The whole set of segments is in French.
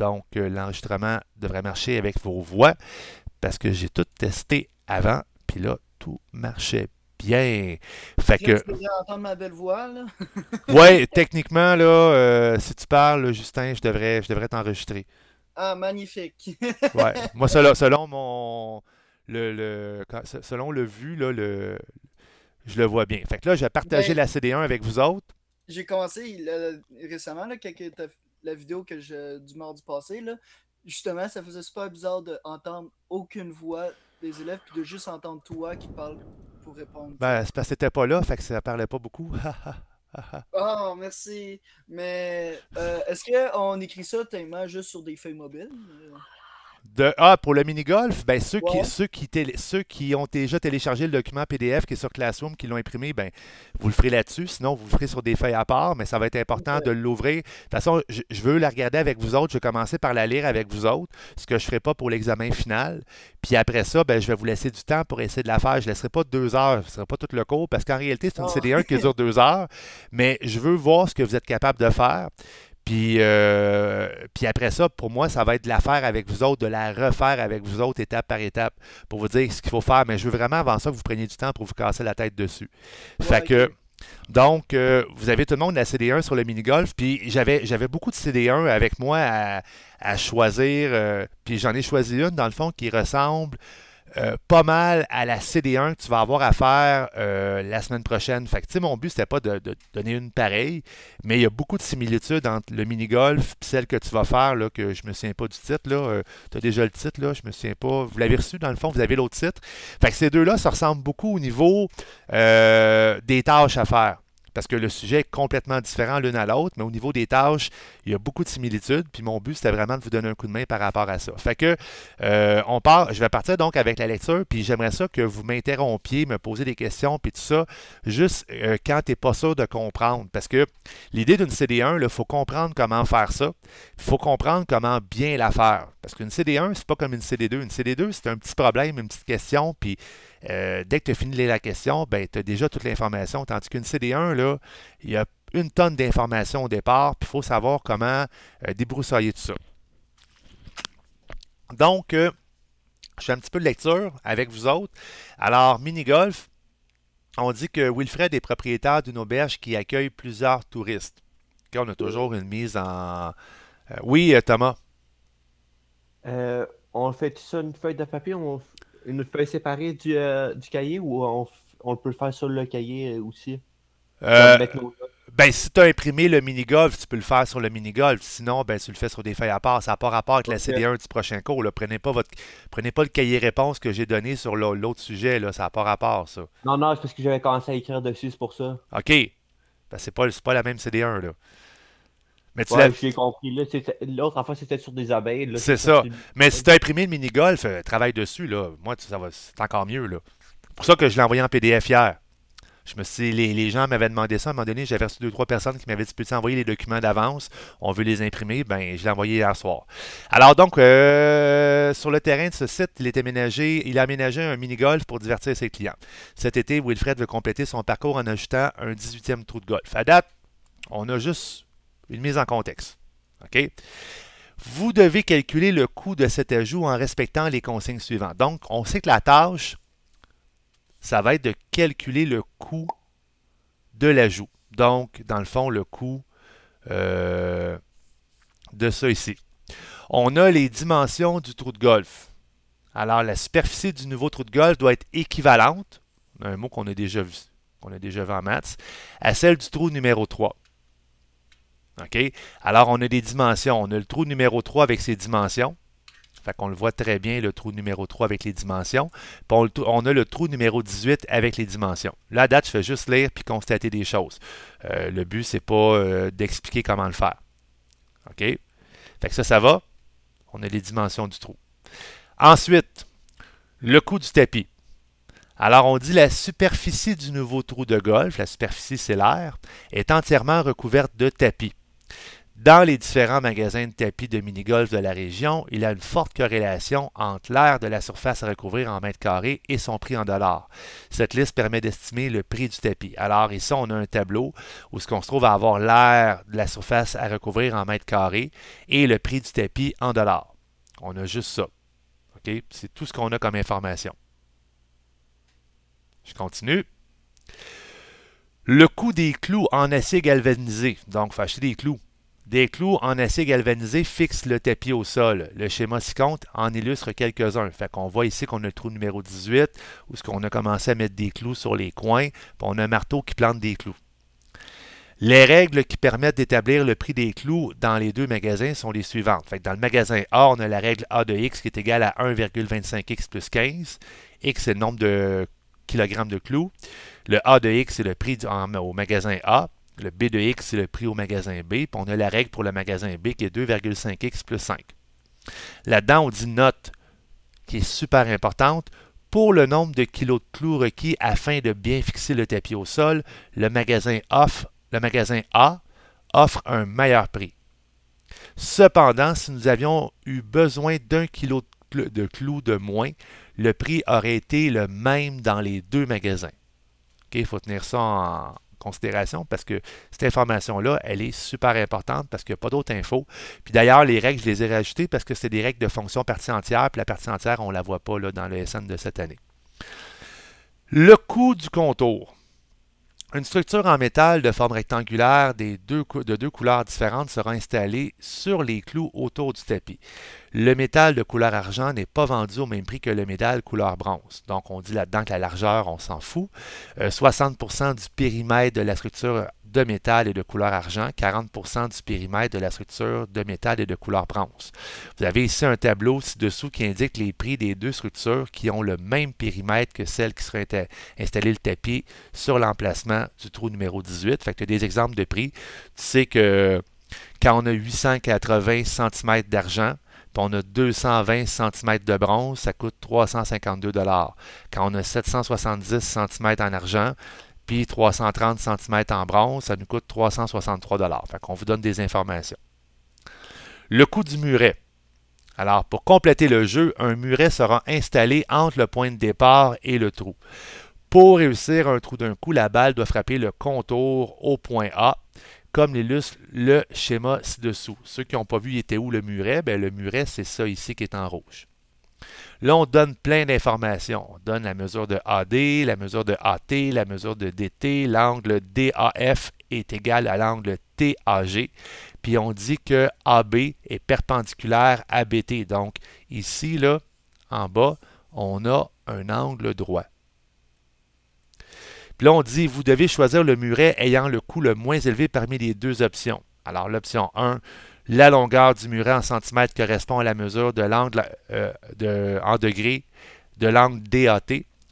Donc, euh, l'enregistrement devrait marcher avec vos voix parce que j'ai tout testé avant, puis là, tout marchait bien. Fait que. entendre ma belle voix, là. ouais, techniquement, là, euh, si tu parles, Justin, je devrais, je devrais t'enregistrer. Ah, magnifique. ouais. Moi, selon, selon mon. Le, selon le vu, là, le, je le vois bien. Fait que là, je vais partager ben, la CD1 avec vous autres. J'ai commencé récemment, là, quelques la vidéo que je, du mardi passé, là, justement, ça faisait super bizarre d'entendre aucune voix des élèves, puis de juste entendre toi qui parle pour répondre. Ben, c'est parce que t'étais pas là, fait que ça parlait pas beaucoup. oh, merci. Mais euh, est-ce qu'on écrit ça tellement juste sur des feuilles mobiles? De ah, pour le mini-golf, ben, ceux, qui, ont déjà téléchargé le document PDF qui est sur Classroom, qui l'ont imprimé, ben, vous le ferez là-dessus. Sinon, vous le ferez sur des feuilles à part, mais ça va être important de l'ouvrir. De toute façon, je, veux la regarder avec vous autres. Je vais commencer par la lire avec vous autres, ce que je ne ferai pas pour l'examen final. Puis après ça, ben, je vais vous laisser du temps pour essayer de la faire. Je ne laisserai pas deux heures, ce ne sera pas tout le cours, parce qu'en réalité, c'est une ah. CD1 qui dure deux heures, mais je veux voir ce que vous êtes capable de faire. Puis, euh, puis après ça, pour moi, ça va être de la faire avec vous autres, de la refaire avec vous autres étape par étape pour vous dire ce qu'il faut faire. Mais je veux vraiment avant ça que vous preniez du temps pour vous casser la tête dessus. que. Donc, euh, vous avez tout le monde la CD1 sur le mini-golf. Puis j'avais, beaucoup de CD1 avec moi à, choisir. Euh, puis j'en ai choisi une, dans le fond, qui ressemble euh, pas mal à la CD1 que tu vas avoir à faire euh, la semaine prochaine. Fait mon but, n'était pas de, donner une pareille, mais il y a beaucoup de similitudes entre le mini-golf et celle que tu vas faire, là, que je me souviens pas du titre. Euh, tu as déjà le titre, là, je me souviens pas. Vous l'avez reçu, dans le fond, vous avez l'autre titre. Fait ces deux-là, ça ressemble beaucoup au niveau des tâches à faire parce que le sujet est complètement différent l'une à l'autre, mais au niveau des tâches, il y a beaucoup de similitudes. Puis mon but, c'était vraiment de vous donner un coup de main par rapport à ça. Fait que euh, on part, je vais partir donc avec la lecture, puis j'aimerais ça que vous m'interrompiez, me posiez des questions, puis tout ça, juste euh, quand tu n'es pas sûr de comprendre. Parce que l'idée d'une CD1, il faut comprendre comment faire ça, il faut comprendre comment bien la faire. Parce qu'une CD1, c'est pas comme une CD2. Une CD2, c'est un petit problème, une petite question, puis euh, dès que tu as fini la question, ben, tu as déjà toute l'information. Tandis qu'une CD1, il y a une tonne d'informations au départ, puis il faut savoir comment euh, débroussailler tout ça. Donc, euh, je fais un petit peu de lecture avec vous autres. Alors, mini-golf, on dit que Wilfred est propriétaire d'une auberge qui accueille plusieurs touristes. on a toujours une mise en... oui, Thomas. Euh, on fait tout ça une feuille de papier, une feuille séparée du, euh, cahier ou on, peut le faire sur le cahier euh, aussi? ben, si tu as imprimé le mini-golf, tu peux le faire sur le mini-golf. Sinon, ben, tu le fais sur des feuilles à part. Ça n'a pas rapport avec la CD1 du prochain cours. Prenez, pas votre... Prenez pas le cahier réponse que j'ai donné sur l'autre sujet. Là. Ça n'a pas rapport, ça. Non, non, c'est parce que j'avais commencé à écrire dessus, c'est pour ça. OK. Ben, c'est pas, pas la même CD1, là. Mais J'ai compris. L'autre, en c'était sur des abeilles. C'est ça. Mais si tu as imprimé le mini-golf, euh, travaille dessus. Là. Moi, ça c'est encore mieux. C'est pour ça que je l'ai envoyé en PDF hier. Je me suis, les, gens m'avaient demandé ça. À un moment donné, j'avais reçu deux, ou trois personnes qui m'avaient dit Peux-tu envoyer les documents d'avance On veut les imprimer. Ben, je l'ai envoyé hier soir. Alors, donc, euh, sur le terrain de ce site, il est aménagé, il a aménagé un mini-golf pour divertir ses clients. Cet été, Wilfred veut compléter son parcours en ajoutant un 18e trou de golf. À date, on a juste une mise en contexte. OK? Vous devez calculer le coût de cet ajout en respectant les consignes suivantes. Donc, on sait que la tâche, ça va être de calculer le coût de l'ajout. Donc, dans le fond, le coût euh, de ça ici. On a les dimensions du trou de golf. Alors, la superficie du nouveau trou de golf doit être équivalente, un mot qu'on a déjà vu, qu'on a déjà vu en maths, à celle du trou numéro 3. Alors, on a des dimensions. On a le trou numéro 3 avec ses dimensions. Fait qu'on le voit très bien, le trou numéro 3 avec les dimensions. Puis on, a le trou numéro 18 avec les dimensions. Là, date, je fais juste lire puis constater des choses. Euh, le but, c'est pas euh, d'expliquer comment le faire. OK? Fait ça, ça va. On a les dimensions du trou. Ensuite, le coût du tapis. Alors, on dit la superficie du nouveau trou de golf, la superficie c'est est entièrement recouverte de tapis. Dans les différents magasins de tapis de mini-golf de la région, il y a une forte corrélation entre l'air de la surface à recouvrir en mètres carrés et son prix en dollars. Cette liste permet d'estimer le prix du tapis. Alors ici, on a un tableau où ce qu'on se trouve à avoir l'air de la surface à recouvrir en mètres carrés et le prix du tapis en dollars. On a juste ça. C'est tout ce qu'on a comme information. Je continue. Le coût des clous en acier galvanisé. Donc, il faut acheter des clous des clous en acier galvanisé fixent le tapis au sol. Le schéma ci-compte en illustre quelques-uns. Fait qu'on voit ici qu'on a le trou numéro 18 où ce qu'on a commencé à mettre des clous sur les coins, on a un marteau qui plante des clous. Les règles qui permettent d'établir le prix des clous dans les deux magasins sont les suivantes. Fait que dans le magasin A, on a la règle A de X qui est égale à 1,25X plus 15. X, c'est le nombre de kilogrammes de clous. Le A de X, c'est le prix au magasin A. Le B de X, c'est le prix au magasin B. Puis on a la règle pour le magasin B qui est 2,5X plus 5. Là-dedans, on dit note, qui est super importante. Pour le nombre de kilos de clous requis afin de bien fixer le tapis au sol, le magasin, A offre un meilleur prix. Cependant, si nous avions eu besoin d'un kilo de clous de moins, le prix aurait été le même dans les deux magasins. Il faut tenir ça en, considération parce que cette information-là, elle est super importante parce qu'il n'y a pas d'autres infos. Puis d'ailleurs, les règles, je les ai rajoutées parce que c'est des règles de fonction partie entière, puis la partie entière, on ne la voit pas là, dans le SN de cette année. Le coût du contour. Une structure en métal de forme rectangulaire des de deux couleurs différentes sera installée sur les clous autour du tapis. Le métal de couleur argent n'est pas vendu au même prix que le métal couleur bronze. Donc, on dit là-dedans que la largeur, on s'en fout. 60% euh, du périmètre de la structure de métal et de couleur argent, 40 du périmètre de la structure de métal et de couleur bronze. Vous avez ici un tableau ci-dessous qui indique les prix des deux structures qui ont le même périmètre que celle qui serait installée le tapis sur l'emplacement du trou numéro 18. Fait que tu as des exemples de prix. Tu sais que quand on a 880 cm d'argent, puis on a 220 cm de bronze, ça coûte 352 Quand on a 770 cm en argent, puis 330 cm en bronze, ça nous coûte 363 Fait qu'on vous donne des informations. Le coût du muret. Alors, pour compléter le jeu, un muret sera installé entre le point de départ et le trou. Pour réussir un trou d'un coup, la balle doit frapper le contour au point A comme l'illustre le schéma ci-dessous. Ceux qui n'ont pas vu, il était où le muret? Ben, le muret, c'est ça ici qui est en rouge. Là, on donne plein d'informations. On donne la mesure de AD, la mesure de AT, la mesure de DT, l'angle DAF est égal à l'angle TAG. Puis on dit que AB est perpendiculaire à BT. Donc ici, là, en bas, on a un angle droit. Puis là, on dit, vous devez choisir le muret ayant le coût le moins élevé parmi les deux options. Alors, l'option 1, la longueur du muret en centimètres correspond à la mesure de l'angle euh, en degrés de l'angle DAT.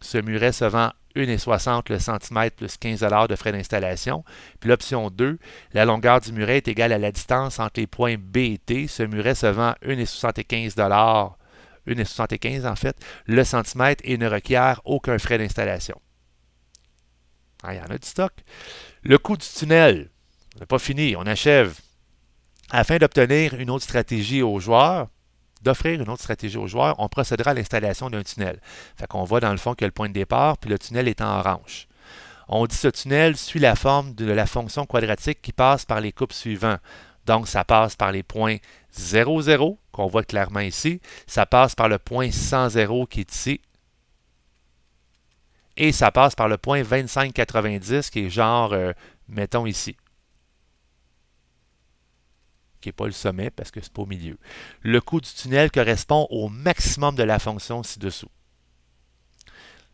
Ce muret se vend 1,60 le centimètre plus 15 de frais d'installation. Puis l'option 2, la longueur du muret est égale à la distance entre les points B et T. Ce muret se vend 1,75 1,75 en fait, le centimètre et ne requiert aucun frais d'installation. Ah, il y en a du stock. Le coût du tunnel. On n'est pas fini, on achève. Afin d'obtenir une autre stratégie aux joueurs, d'offrir une autre stratégie aux joueurs, on procédera à l'installation d'un tunnel. Fait qu'on voit dans le fond que le point de départ, puis le tunnel est en orange. On dit ce tunnel suit la forme de la fonction quadratique qui passe par les coupes suivantes. Donc, ça passe par les points 0, 0, qu'on voit clairement ici. Ça passe par le point 100, 0, qui est ici, et ça passe par le point 25,90 qui est genre, euh, mettons ici. Qui n'est pas le sommet parce que c'est pas au milieu. Le coût du tunnel correspond au maximum de la fonction ci-dessous.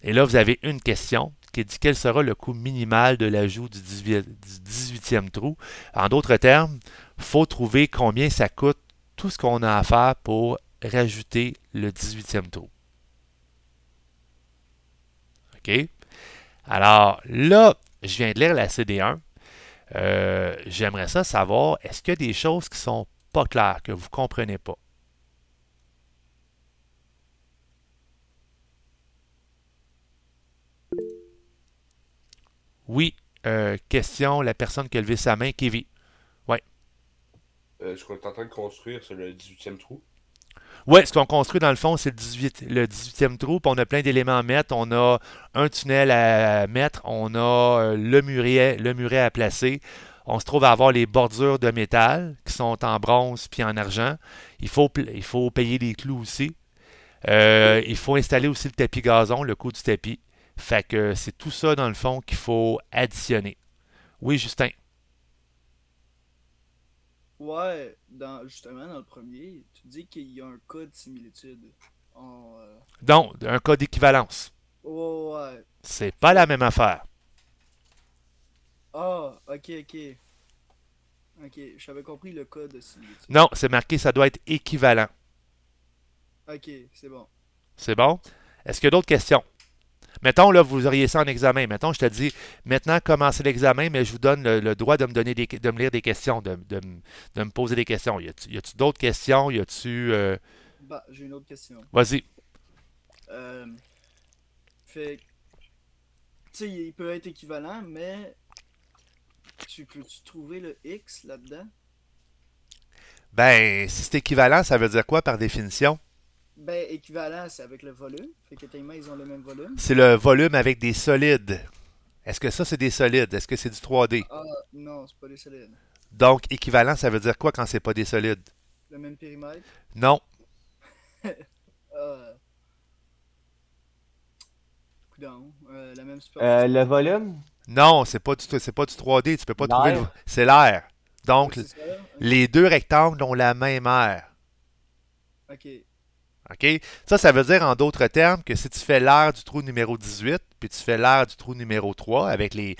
Et là, vous avez une question qui dit quel sera le coût minimal de l'ajout du 18e trou. En d'autres termes, il faut trouver combien ça coûte tout ce qu'on a à faire pour rajouter le 18e trou. OK? Alors là, je viens de lire la CD1. Euh, j'aimerais ça savoir, est-ce qu'il y a des choses qui ne sont pas claires, que vous ne comprenez pas? Oui, euh, question, la personne qui a levé sa main, Kevin. Oui. Euh, je suis en train de construire, sur le 18e trou. Oui, ce qu'on construit dans le fond, c'est le, 18, le e trou. on a plein d'éléments à mettre. On a un tunnel à mettre. On a euh, le muret, le muret à placer. On se trouve à avoir les bordures de métal qui sont en bronze puis en argent. Il faut, il faut payer les clous aussi. Euh, il faut installer aussi le tapis gazon, le coût du tapis. Fait que c'est tout ça, dans le fond, qu'il faut additionner. Oui, Justin. Ouais, dans, justement, dans le premier, tu dis qu'il y a un cas de similitude. En, euh, un cas d'équivalence. Ouais, ouais. C'est pas la même affaire. Ah, ok, ok. Ok, j'avais compris le cas de similitude. Non, c'est marqué, ça doit être équivalent. Ok, c'est bon. C'est bon? Est-ce qu'il y a d'autres questions? Mettons, là, vous auriez ça en examen. Mettons, je te dis, maintenant, commencez l'examen, mais je vous donne le, droit de me, donner de me lire des questions, de, me poser des questions. Y a-tu d'autres questions? Y a-tu. Euh... Bah, j'ai une autre question. Vas-y. Euh, fait. Tu sais, il peut être équivalent, mais. Tu peux-tu trouver le X là-dedans? Ben, si c'est équivalent, ça veut dire quoi par définition? Ben, équivalent, c'est avec le volume. Fait que ils ont le même volume. C'est le volume avec des solides. Est-ce que ça, c'est des solides? Est-ce que c'est du 3D? Ah, non, c'est pas des solides. Donc, équivalent, ça veut dire quoi quand c'est pas des solides? Le même périmètre? Non. Ah. Euh, la même euh, le volume? Non, c'est pas, du, pas du 3D. Tu peux pas trouver. C'est l'air. Donc, hein. les deux rectangles ont la même aire. OK. Ça, ça veut dire en d'autres termes que si tu fais l'air du trou numéro 18, puis tu fais l'air du trou numéro 3 avec les,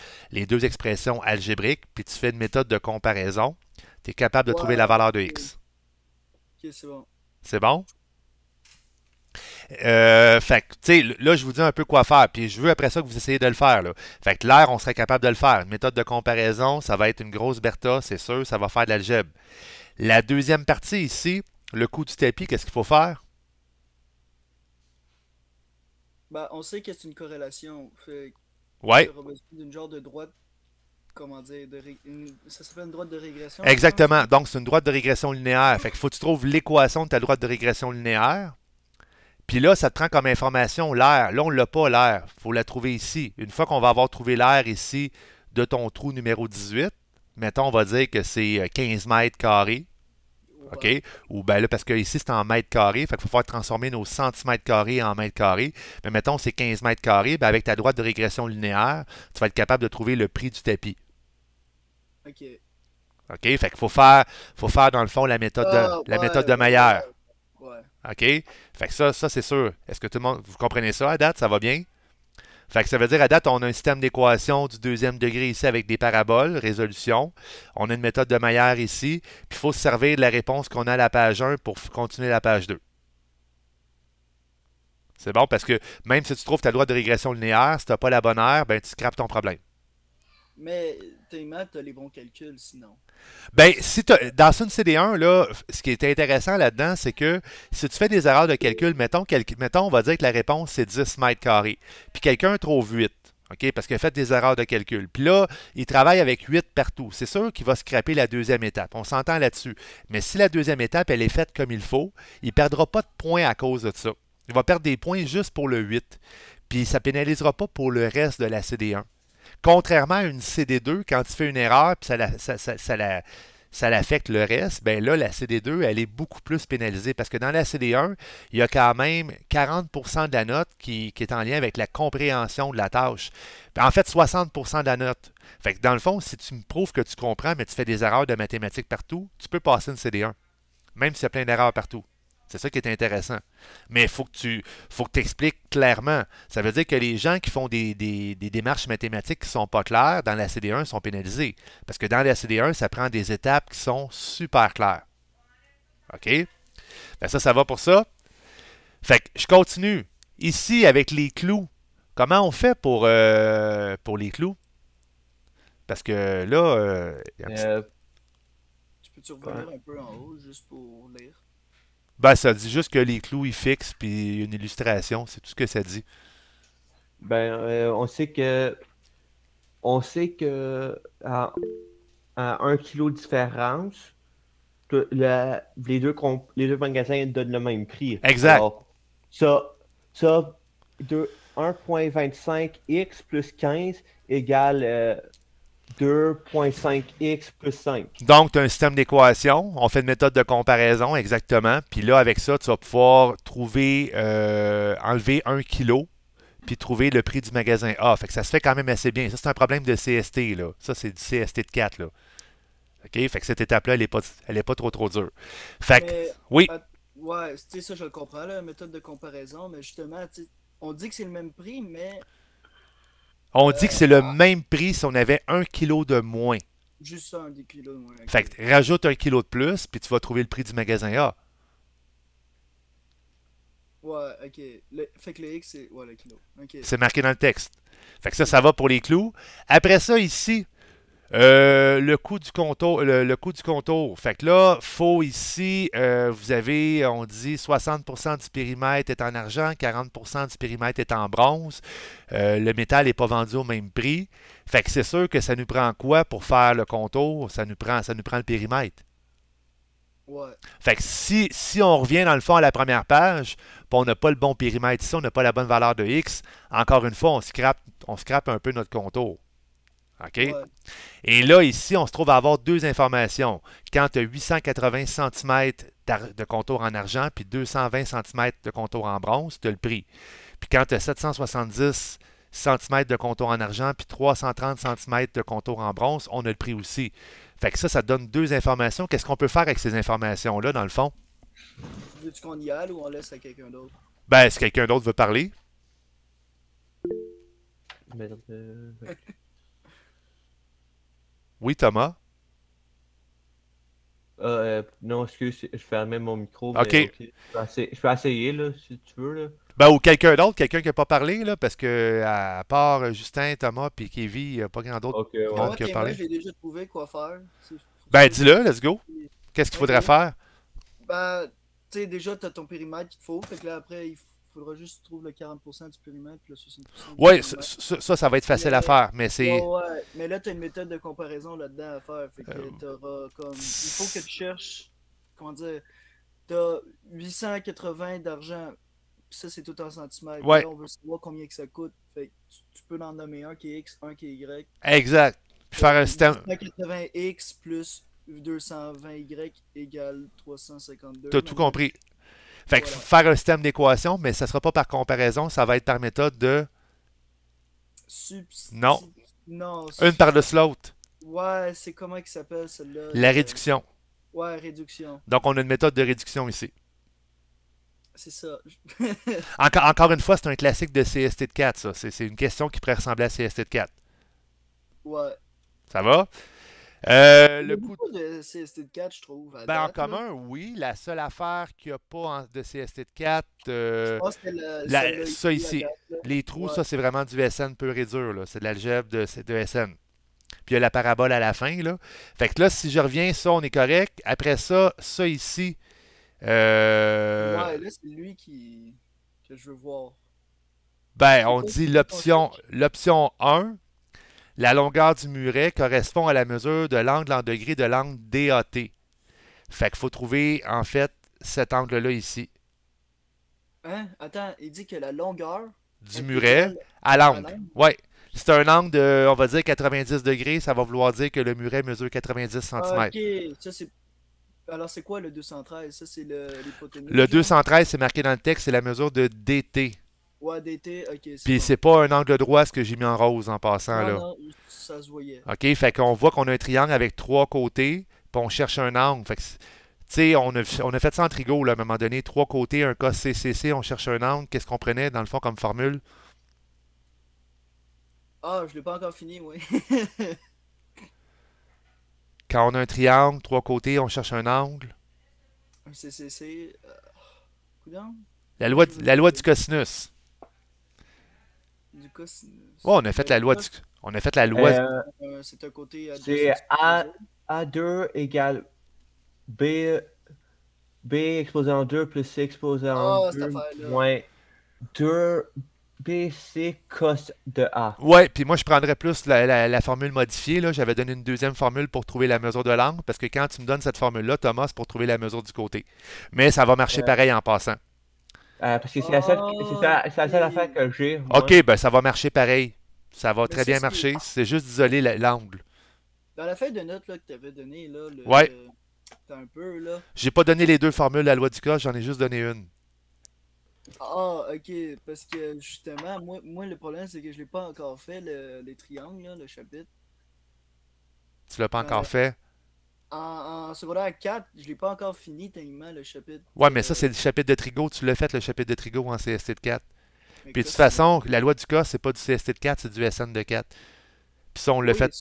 deux expressions algébriques, puis tu fais une méthode de comparaison, tu es capable de trouver la valeur de x. c'est bon. C'est bon? Euh, fait tu sais, là, je vous dis un peu quoi faire, puis je veux après ça que vous essayez de le faire. Fait l'air, on serait capable de le faire. Une méthode de comparaison, ça va être une grosse berta, c'est sûr, ça va faire de l'algèbre. La deuxième partie ici, le coup du tapis, qu'est-ce qu'il faut faire? Bah, on sait que c'est une corrélation. Fait ouais. D'une genre de droite comment dire, ça s'appelle une droite de régression. Exactement. Donc, c'est une droite de régression linéaire. Fait qu'il faut que tu trouves l'équation de ta droite de régression linéaire. Puis là, ça te prend comme information l'air. Là, on ne l'a pas, l'air. Il faut la trouver ici. Une fois qu'on va avoir trouvé l'air ici de ton trou numéro 18, mettons, on va dire que c'est 15 euh, mètres carrés. OK? Ou ben là, parce que ici, c'est en mètres carrés, Il faut faire transformer nos centimètres carrés en mètres carrés. Mais mettons, c'est 15 mètres carrés, ben, avec ta droite de régression linéaire, tu vas être capable de trouver le prix du tapis. OK. OK? Fait faut faire, faut faire, dans le fond, la méthode de, ah, la méthode de Maillard. OK? Fait que ça, ça c'est sûr. Est-ce que tout le monde, vous comprenez ça à date? Ça va bien? Fait que ça veut dire, à date, on a un système d'équation du deuxième degré ici avec des paraboles, résolution. On a une méthode de Maillard ici. Puis il faut se servir de la réponse qu'on a à la page 1 pour continuer la page 2. C'est bon parce que même si tu trouves ta loi de régression linéaire, si tu n'as pas la bonne heure, ben, tu scrapes ton problème. Mais tellement, tu as les bons calculs sinon. Ben, si dans une CD1, là, ce qui est intéressant là-dedans, c'est que si tu fais des erreurs de calcul, mettons, mettons on va dire que la réponse c'est 10 mètres carrés, puis quelqu'un trouve 8. OK? Parce qu'il a fait des erreurs de calcul. Puis là, il travaille avec 8 partout. C'est sûr qu'il va scraper la deuxième étape. On s'entend là-dessus. Mais si la deuxième étape, elle est faite comme il faut, il ne perdra pas de points à cause de ça. Il va perdre des points juste pour le 8. Puis ça ne pénalisera pas pour le reste de la CD1. Contrairement à une CD2, quand tu fais une erreur, puis ça ça, l'affecte le reste, bien là, la CD2, elle est beaucoup plus pénalisée parce que dans la CD1, il y a quand même 40 de la note qui, est en lien avec la compréhension de la tâche. En fait, 60 de la note. Fait dans le fond, si tu me prouves que tu comprends, mais tu fais des erreurs de mathématiques partout, tu peux passer une CD1, même s'il y a plein d'erreurs partout. C'est ça qui est intéressant. Mais il faut que tu faut que expliques clairement. Ça veut dire que les gens qui font des, démarches mathématiques qui ne sont pas claires dans la CD1 sont pénalisés. Parce que dans la CD1, ça prend des étapes qui sont super claires. OK? Ben, ça, ça va pour ça. Fait que je continue. Ici, avec les clous, comment on fait pour, euh, pour les clous? Parce que là... Euh, euh, tu peux-tu revenir un peu en haut, juste pour lire? Ben, ça dit juste que les clous, ils fixent, puis une illustration, c'est tout ce que ça dit. Ben, euh, on sait que. On sait que. À, 1 kg de différence, les, deux les deux magasins donnent le même prix. Exact. ça, 1.25x plus 15 égale. Euh, 2.5x plus 5. Donc, tu as un système d'équation. On fait une méthode de comparaison, exactement. Puis là, avec ça, tu vas pouvoir trouver, euh, enlever un kilo, puis trouver le prix du magasin A. Fait que ça se fait quand même assez bien. Ça, c'est un problème de CST. Là. Ça, c'est du CST de 4. Là. OK? Fait que cette étape-là, elle n'est pas, pas trop, trop dure. Fait que, oui. Ah, ouais, tu sais, ça, je le comprends, la méthode de comparaison. Mais justement, on dit que c'est le même prix, mais on dit que c'est le même prix si on avait un kilo de moins. Juste un des de moins. Fait que rajoute un kilo de plus, puis tu vas trouver le prix du magasin A. Ouais, ok. fait que le X, c'est ouais, le kilo. C'est marqué dans le texte. Fait que ça, ça va pour les clous. Après ça, ici, euh, le coût du contour, le, coût du Fait que là, faux ici, euh, vous avez, on dit 60% du périmètre est en argent, 40% du périmètre est en bronze. Euh, le métal n'est pas vendu au même prix. Fait que c'est sûr que ça nous prend quoi pour faire le contour? Ça nous prend, ça nous prend le périmètre. Fait que si, si on revient dans le fond à la première page, on n'a pas le bon périmètre ici, on n'a pas la bonne valeur de X, encore une fois, on scrappe on scrape un peu notre contour. OK? Et là, ici, on se trouve à avoir deux informations. Quand tu as 880 cm de contour en argent puis 220 cm de contour en bronze, tu as le prix. Puis quand tu as 770 cm de contour en argent puis 330 cm de contour en bronze, on a le prix aussi. Fait que ça, ça donne deux informations. Qu'est-ce qu'on peut faire avec ces informations-là, dans le fond? Veux-tu qu'on y aille ou on laisse à quelqu'un d'autre? Ben, si quelqu'un d'autre veut parler? Euh, oui, Thomas? Euh, non, excuse, je fermais mon micro. ok. Je, peux essayer, là, si tu veux. Là. Ben, ou quelqu'un d'autre, quelqu'un qui n'a pas parlé, là, parce que à part euh, Justin, Thomas et Kevin, il n'y a pas grand d'autre qui a parlé. j'ai déjà trouvé quoi faire. Ben, dis-le, let's go. Qu'est-ce qu'il faudrait faire? Ben, tu sais, déjà, tu as ton périmètre qu'il faut. Fait que là, après, il faut faudra juste trouver le 40% du périmètre puis le 60%. Oui, ça, ça, va être facile à faire, mais c'est. mais là, tu as une méthode de comparaison là-dedans à faire. Fait que euh, comme... Il faut que tu cherches. Comment dire Tu as 880 d'argent, ça, c'est tout en centimètres. Ouais. Là, on veut savoir combien que ça coûte. Fait que tu, peux en nommer un qui est X, un qui est Y. Exact. Puis faire un système. 880 x plus 220Y égale 352. as tout compris. Fait faire un système d'équation, mais ça ne sera pas par comparaison, ça va être par méthode de. Non. Une par le slot. Ouais, c'est comment qui s'appelle celle-là La réduction. Ouais, réduction. Donc, on a une méthode de réduction ici. C'est ça. encore, encore, une fois, c'est un classique de CST de 4, ça. C'est une question qui pourrait ressembler à CST de 4. Ouais. Ça va? Euh, le coup de CST de 4, je trouve. Ben, en commun, oui. La seule affaire qu'il n'y a pas de CST de 4, euh, ça ici, les trous, ça, c'est vraiment du SN pur et dur. C'est de l'algèbre de, de SN. Puis il y a la parabole à la fin. Là. Fait que là, si je reviens, ça, on est correct. Après ça, ça ici. Euh, ouais, là, c'est lui qui... que je veux voir. Ben, on dit l'option l'option 1, la longueur du muret correspond à la mesure de l'angle en degrés de l'angle DAT. Fait qu'il faut trouver, en fait, cet angle-là ici. Hein? Attends, il dit que la longueur... Du muret à l'angle, ouais. C'est un angle de, on va dire, 90 degrés. Ça va vouloir dire que le muret mesure 90 cm. OK, Alors, c'est quoi le 213? Ça, c'est le, Le 213, c'est marqué dans le texte, c'est la mesure de DT. Puis c'est pas un angle droit ce que j'ai mis en rose en passant là. ça se voyait. Ok, fait qu'on voit qu'on a un triangle avec trois côtés, puis on cherche un angle. Fait tu sais, on a, on a fait ça en trigo là, à un moment donné, trois côtés, un cas CCC, on cherche un angle. Qu'est-ce qu'on prenait dans le fond comme formule Ah, je l'ai pas encore fini, oui. Quand on a un triangle, trois côtés, on cherche un angle. Un CCC. Euh... La loi, la loi du cosinus on a fait la loi. Du... On a fait la loi. c'est un côté. A, A2 égale B, B exposé en 2 plus C exposé en 2 ah, moins 2 BC cos de A. Ouais, puis moi je prendrais plus la, formule modifiée. J'avais donné une deuxième formule pour trouver la mesure de l'angle, parce que quand tu me donnes cette formule-là, Thomas, c'est pour trouver la mesure du côté. Mais ça va marcher euh. pareil en passant. Euh, parce que c'est la seule, oh, la affaire que j'ai. Ok, ben ça va marcher pareil. Ça va très bien marcher. C'est juste d'isoler l'angle. Dans la feuille de notes là, que t'avais donnée, là, le, Ouais. t'as un peu, là. J'ai pas donné les deux formules à la loi du cas, j'en ai juste donné une. Ah, ok, parce que justement, moi, moi le problème, c'est que je l'ai pas encore fait, le, les triangles, le chapitre. Tu l'as pas euh, encore fait en, secondaire 4, je l'ai pas encore fini tellement le chapitre. Ouais, mais ça, euh, c'est le chapitre de Trigo. Tu l'as fait, le chapitre de Trigo en CST de 4. Puis de toute façon, la loi du COS, c'est pas du CST de 4, c'est du SN de 4. Puis ça, on l'a fait.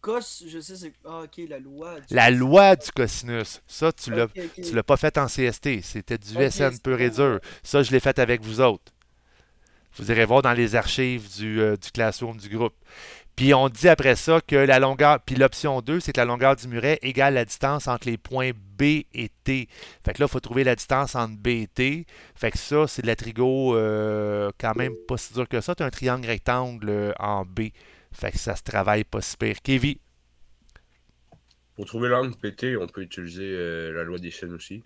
COS, je sais, c'est. Ah, ok, la loi. Du... La loi du cosinus. Ça, tu l'as l'as pas fait en CST. C'était du SN pur et dur. Ça, je l'ai fait avec vous autres. Vous irez voir dans les archives du, euh, du classroom du groupe. Puis on dit après ça que la longueur, puis l'option 2, c'est que la longueur du muret égale la distance entre les points B et T. Fait que là, il faut trouver la distance entre B et T. Fait que ça, c'est de la trigo euh, quand même pas si dur que ça. Tu as un triangle rectangle euh, en B. Fait que ça se travaille pas si pire. Kevin. Pour trouver l'angle PT, on peut utiliser euh, la loi des chaînes aussi.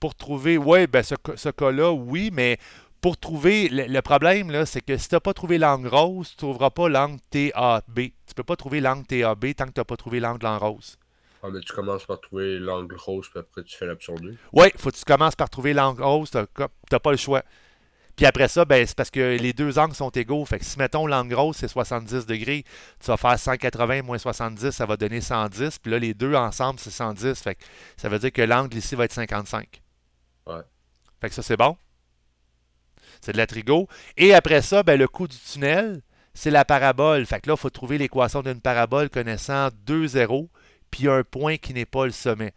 pour trouver, Oui, ben ce, ce cas-là, oui, mais pour trouver le, problème, c'est que si tu n'as pas trouvé l'angle rose, tu ne trouveras pas l'angle TAB. Tu ne peux pas trouver l'angle TAB tant que tu n'as pas trouvé l'angle en rose. Ah, mais tu commences par trouver l'angle rose, puis après tu fais l'option 2. Oui, faut que tu commences par trouver l'angle rose, tu n'as pas le choix. Puis après ça, ben, c'est parce que les deux angles sont égaux. Fait que si, mettons, l'angle rose, c'est 70 degrés, tu vas faire 180 moins 70, ça va donner 110. Puis là, les deux ensemble, c'est 110. ça veut dire que l'angle ici va être 55. Ouais. Fait ça, c'est bon c'est de la trigo. Et après ça, ben, le coût du tunnel, c'est la parabole. Fait que là, il faut trouver l'équation d'une parabole connaissant deux zéros, puis un point qui n'est pas le sommet.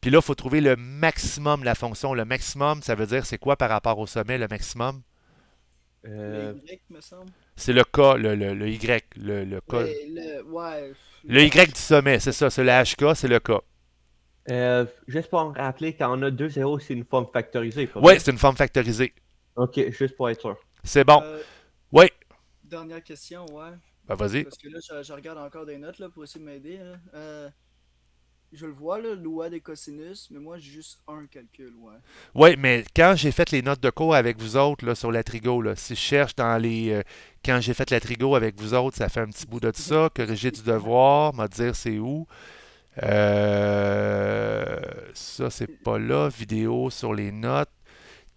Puis là, il faut trouver le maximum la fonction. Le maximum, ça veut dire c'est quoi par rapport au sommet, le maximum? Le euh, y, me semble. C'est le K, le, Y. Le, le, le, le Y du sommet, c'est ça. C'est le HK, c'est le K. Euh, juste pour me rappeler, quand on a 2-0, c'est une forme factorisée. Oui, c'est une forme factorisée. Ok, juste pour être sûr. C'est bon. Euh, oui. Dernière question, ouais. Ben, vas-y. Parce que là, je, regarde encore des notes là, pour essayer de m'aider. Hein. Euh, je le vois, là, loi des cosinus, mais moi, j'ai juste un calcul, ouais. Oui, mais quand j'ai fait les notes de cours avec vous autres là, sur la trigo, là, si je cherche dans les. Euh, quand j'ai fait la trigo avec vous autres, ça fait un petit bout de ça, corriger du devoir, m'a dire c'est où. Euh, ça, c'est pas là. Vidéo sur les notes.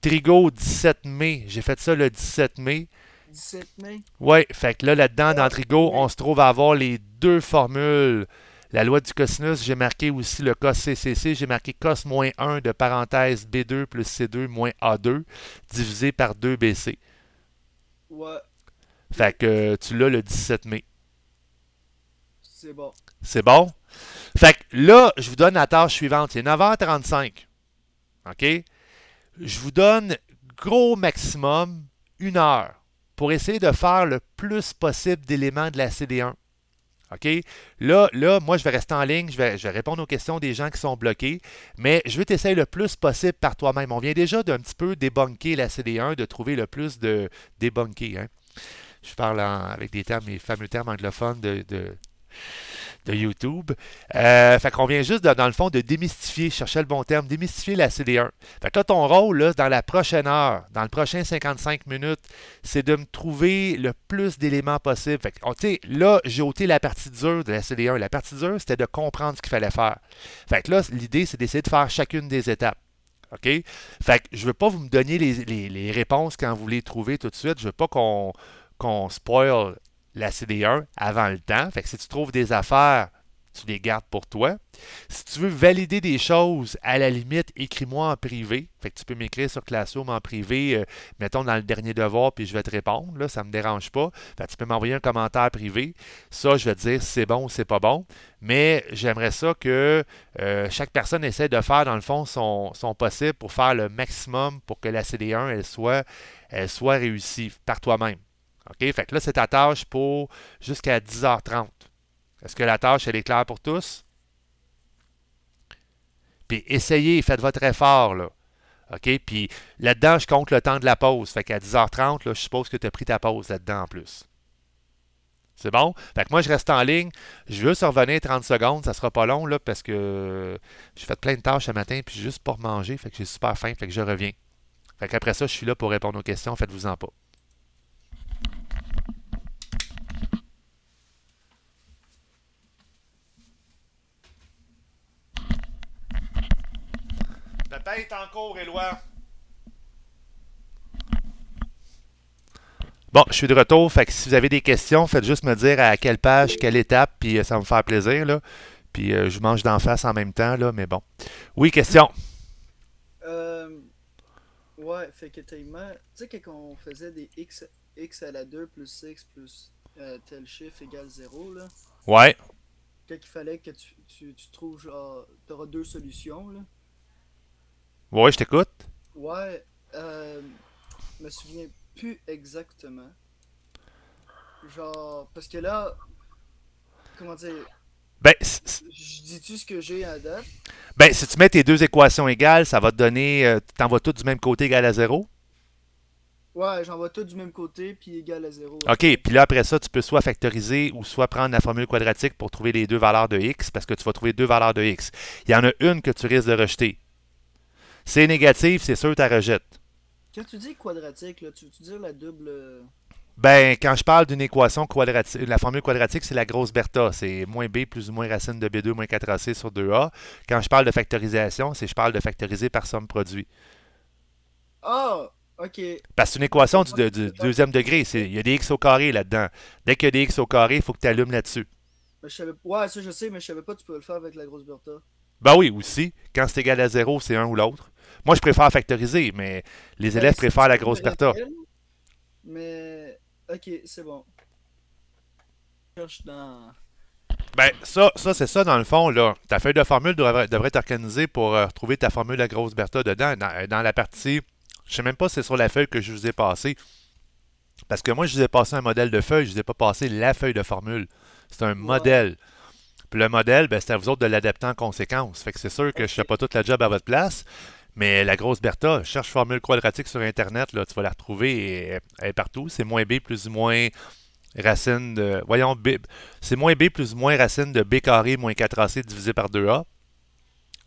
Trigo, 17 mai. J'ai fait ça le 17 mai. 17 mai? Oui, fait que là, là-dedans, dans Trigo, on se trouve à avoir les deux formules. La loi du cosinus, j'ai marqué aussi le cos CCC, j'ai marqué cos moins 1 de parenthèse B2 plus C2 moins A2 divisé par 2BC. Ouais. Fait que tu l'as le 17 mai. C'est bon. C'est bon? Fait que là, je vous donne la tâche suivante. C'est 9h35. OK? Je vous donne gros maximum une heure pour essayer de faire le plus possible d'éléments de la CD1. OK? Là, là, moi, je vais rester en ligne, je vais, je répondre aux questions des gens qui sont bloqués, mais je vais t'essayer le plus possible par toi-même. On vient déjà d'un petit peu débunker la CD1, de trouver le plus de débunker. Hein? Je parle avec des termes, les fameux termes anglophones de de YouTube. Euh, fait qu'on vient juste, dans le fond, de démystifier, chercher le bon terme, démystifier la CD1. Fait que ton rôle, là, dans la prochaine heure, dans le prochain 55 minutes, c'est de me trouver le plus d'éléments possible. Fait que, oh, tu sais, là, j'ai ôté la partie dure de la CD1. La partie dure, c'était de comprendre ce qu'il fallait faire. Fait que là, l'idée, c'est d'essayer de faire chacune des étapes. OK? Fait que je veux pas vous me donner les, réponses quand vous les trouvez tout de suite. Je veux pas qu'on qu'on spoil la CD1 avant le temps. Fait si tu trouves des affaires, tu les gardes pour toi. Si tu veux valider des choses, à la limite, écris-moi en privé. Fait tu peux m'écrire sur Classroom en privé, euh, mettons dans le dernier devoir, puis je vais te répondre. ça ne me dérange pas. tu peux m'envoyer un commentaire privé. Ça, je vais te dire si c'est bon ou c'est pas bon. Mais j'aimerais ça que euh, chaque personne essaie de faire, dans le fond, son, possible pour faire le maximum pour que la CD1, elle soit, elle soit réussie par toi-même. OK? Fait que là, c'est ta tâche pour jusqu'à 10h30. Est-ce que la tâche, elle est claire pour tous? Puis essayez, faites votre effort, là. OK? Puis là-dedans, je compte le temps de la pause. Fait qu'à 10h30, là, je suppose que tu as pris ta pause là-dedans en plus. C'est bon? Fait que moi, je reste en ligne. Je veux juste revenir 30 secondes. Ça sera pas long, là, parce que j'ai fait plein de tâches ce matin, puis juste pour manger. Fait que j'ai super faim. Fait que je reviens. Fait qu'après ça, je suis là pour répondre aux questions. Faites-vous-en pas. Peut-être encore, Éloi. Bon, je suis de retour. Fait que si vous avez des questions, faites juste me dire à quelle page, quelle étape, puis euh, ça va me faire plaisir. Là. Puis euh, je mange d'en face en même temps, là, mais bon. Oui, question. Euh, ouais, fait que tellement. Tu sais, quand on faisait des x, x à la 2 plus x plus euh, tel chiffre égale 0, là. Ouais. Quand il fallait que tu, tu, tu trouves, genre, t'auras deux solutions, là. Ouais, je t'écoute. Ouais, euh, me souviens plus exactement. Genre, parce que là, comment dire. Ben, je dis-tu ce que j'ai à date? Ben, si tu mets tes deux équations égales, ça va te donner. tu euh, T'envoies tout du même côté égal à zéro? Ouais, j'envoie tout du même côté, puis égal à zéro. OK, puis là, après ça, tu peux soit factoriser ou soit prendre la formule quadratique pour trouver les deux valeurs de x, parce que tu vas trouver deux valeurs de x. Il y en a une que tu risques de rejeter. C'est négatif, c'est sûr, tu la rejettes. Quand tu dis quadratique, tu veux-tu dire la double. Euh? Ben, quand je parle d'une équation quadratique, la formule quadratique, c'est la grosse berta. C'est moins b plus ou moins racine de b2 moins 4ac sur 2a. Quand je parle de factorisation, c'est je parle de factoriser par somme produit. Ah! OK. Parce que c'est une équation du, deuxième degré. Il y a des x au carré là-dedans. Dès qu'il y a des x au carré, il faut que tu allumes là-dessus. Ouais, ça je sais, mais je savais pas que tu pouvais le faire avec la grosse berta. Ben oui, aussi. Quand c'est égal à 0, c'est un ou l'autre. Moi, je préfère factoriser, mais les ben, élèves préfèrent la grosse perta. Mais, ok, c'est bon. cherche dans. Ben, ça, c'est ça dans le fond, là. Ta feuille de formule devrait, devrait être organisée pour euh, trouver ta formule à grosse Bertha dedans, euh, dans, la partie. Je sais même pas si c'est sur la feuille que je vous ai passé. Parce que moi, je vous ai passé un modèle de feuille, je vous ai pas passé la feuille de formule. C'est un modèle. Puis le modèle, ben, c'est à vous autres de l'adapter en conséquence. Fait que c'est sûr que je ne fais pas toute la job à votre place. Mais la grosse berta, cherche formule quadratique sur Internet, là, tu vas la retrouver, est partout. C'est moins B plus ou moins racine de. Voyons, B. C'est moins B plus ou moins racine de B carré moins 4AC divisé par 2A.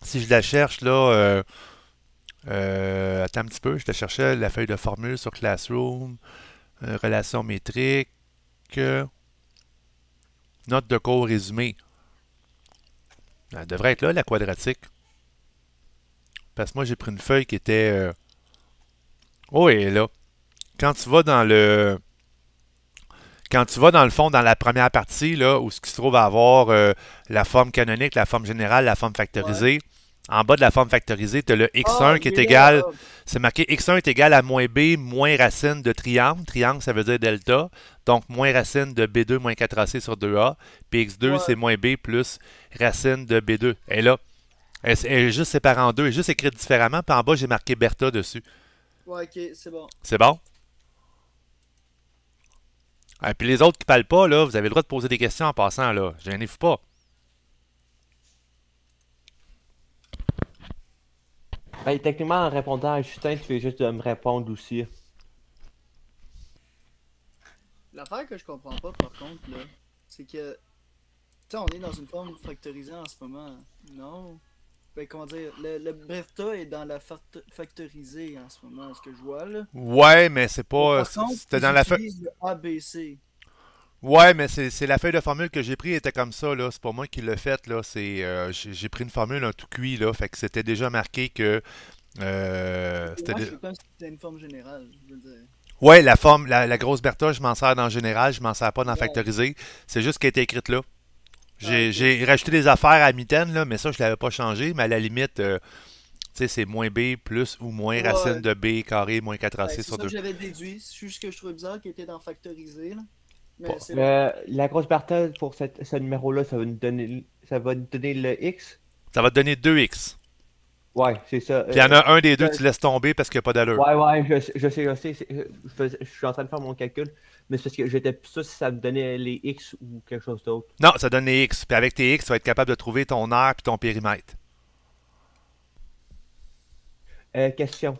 Si je la cherche, là. Euh, euh, attends un petit peu, je la cherchais, la feuille de formule sur Classroom, euh, relation métrique, euh, note de cours résumé Elle devrait être là, la quadratique. Parce que moi, j'ai pris une feuille qui était. Euh, oh, et là. Quand tu vas dans le. Quand tu vas dans le fond, dans la première partie, là, où ce qui se trouve à avoir euh, la forme canonique, la forme générale, la forme factorisée, en bas de la forme factorisée, tu as le x1 qui est égal. C'est marqué x1 est égal à moins b moins racine de triangle. Triangle, ça veut dire delta. Donc, moins racine de b2 moins 4ac sur 2a. Puis x2, c'est moins b plus racine de b2. Et là, elle, est juste séparée en deux, elle est juste écrite différemment. Puis en bas, j'ai marqué Bertha dessus. Ouais, ok, c'est bon. C'est bon? Et ah, puis les autres qui parlent pas, là, vous avez le droit de poser des questions en passant, là. Gênez-vous pas. Ben, techniquement, en répondant à Justin, tu fais juste de me répondre aussi. L'affaire que je comprends pas, par contre, là, c'est que. sais, on est dans une forme factorisée en ce moment. Non. Ben, comment dire, le, le Bertha est dans la factorisée en ce moment, ce que je vois là. Ouais, mais c'est pas. C'était dans la feuille. ABC. Ouais, mais c'est la feuille de formule que j'ai pris était comme ça, là. C'est pas moi qui l'ai faite, là. Euh, j'ai pris une formule en tout cuit, là. Fait que c'était déjà marqué que. Euh, c'était une forme générale, je veux dire. Ouais, la forme, la, grosse Bertha, je m'en sers dans général, je m'en sers pas dans la factorisée, C'est juste a été écrite là. Ah, j'ai rajouté des affaires à mi là, mais ça, je ne l'avais pas changé. Mais à la limite, euh, c'est moins B plus ou moins racine de B carré moins 4 AC sur 2. C'est ça que j'avais déduit. C'est juste que je trouvais bizarre qu'il était dans factoriser Mais la grosse partie pour ce numéro-là, ça, va nous donner, ça va nous donner le X Ça va donner 2X. Ouais, c'est ça. Puis il y en a euh, un des deux tu laisses tomber parce qu'il n'y a pas d'allure. Ouais, ouais, je, sais, je sais. Je, suis en train de faire mon calcul, mais c'est parce que j'étais plus sûr si ça me donnait les X ou quelque chose d'autre. Non, ça donne les X. Puis avec tes X, tu vas être capable de trouver ton air puis ton périmètre. Euh, question.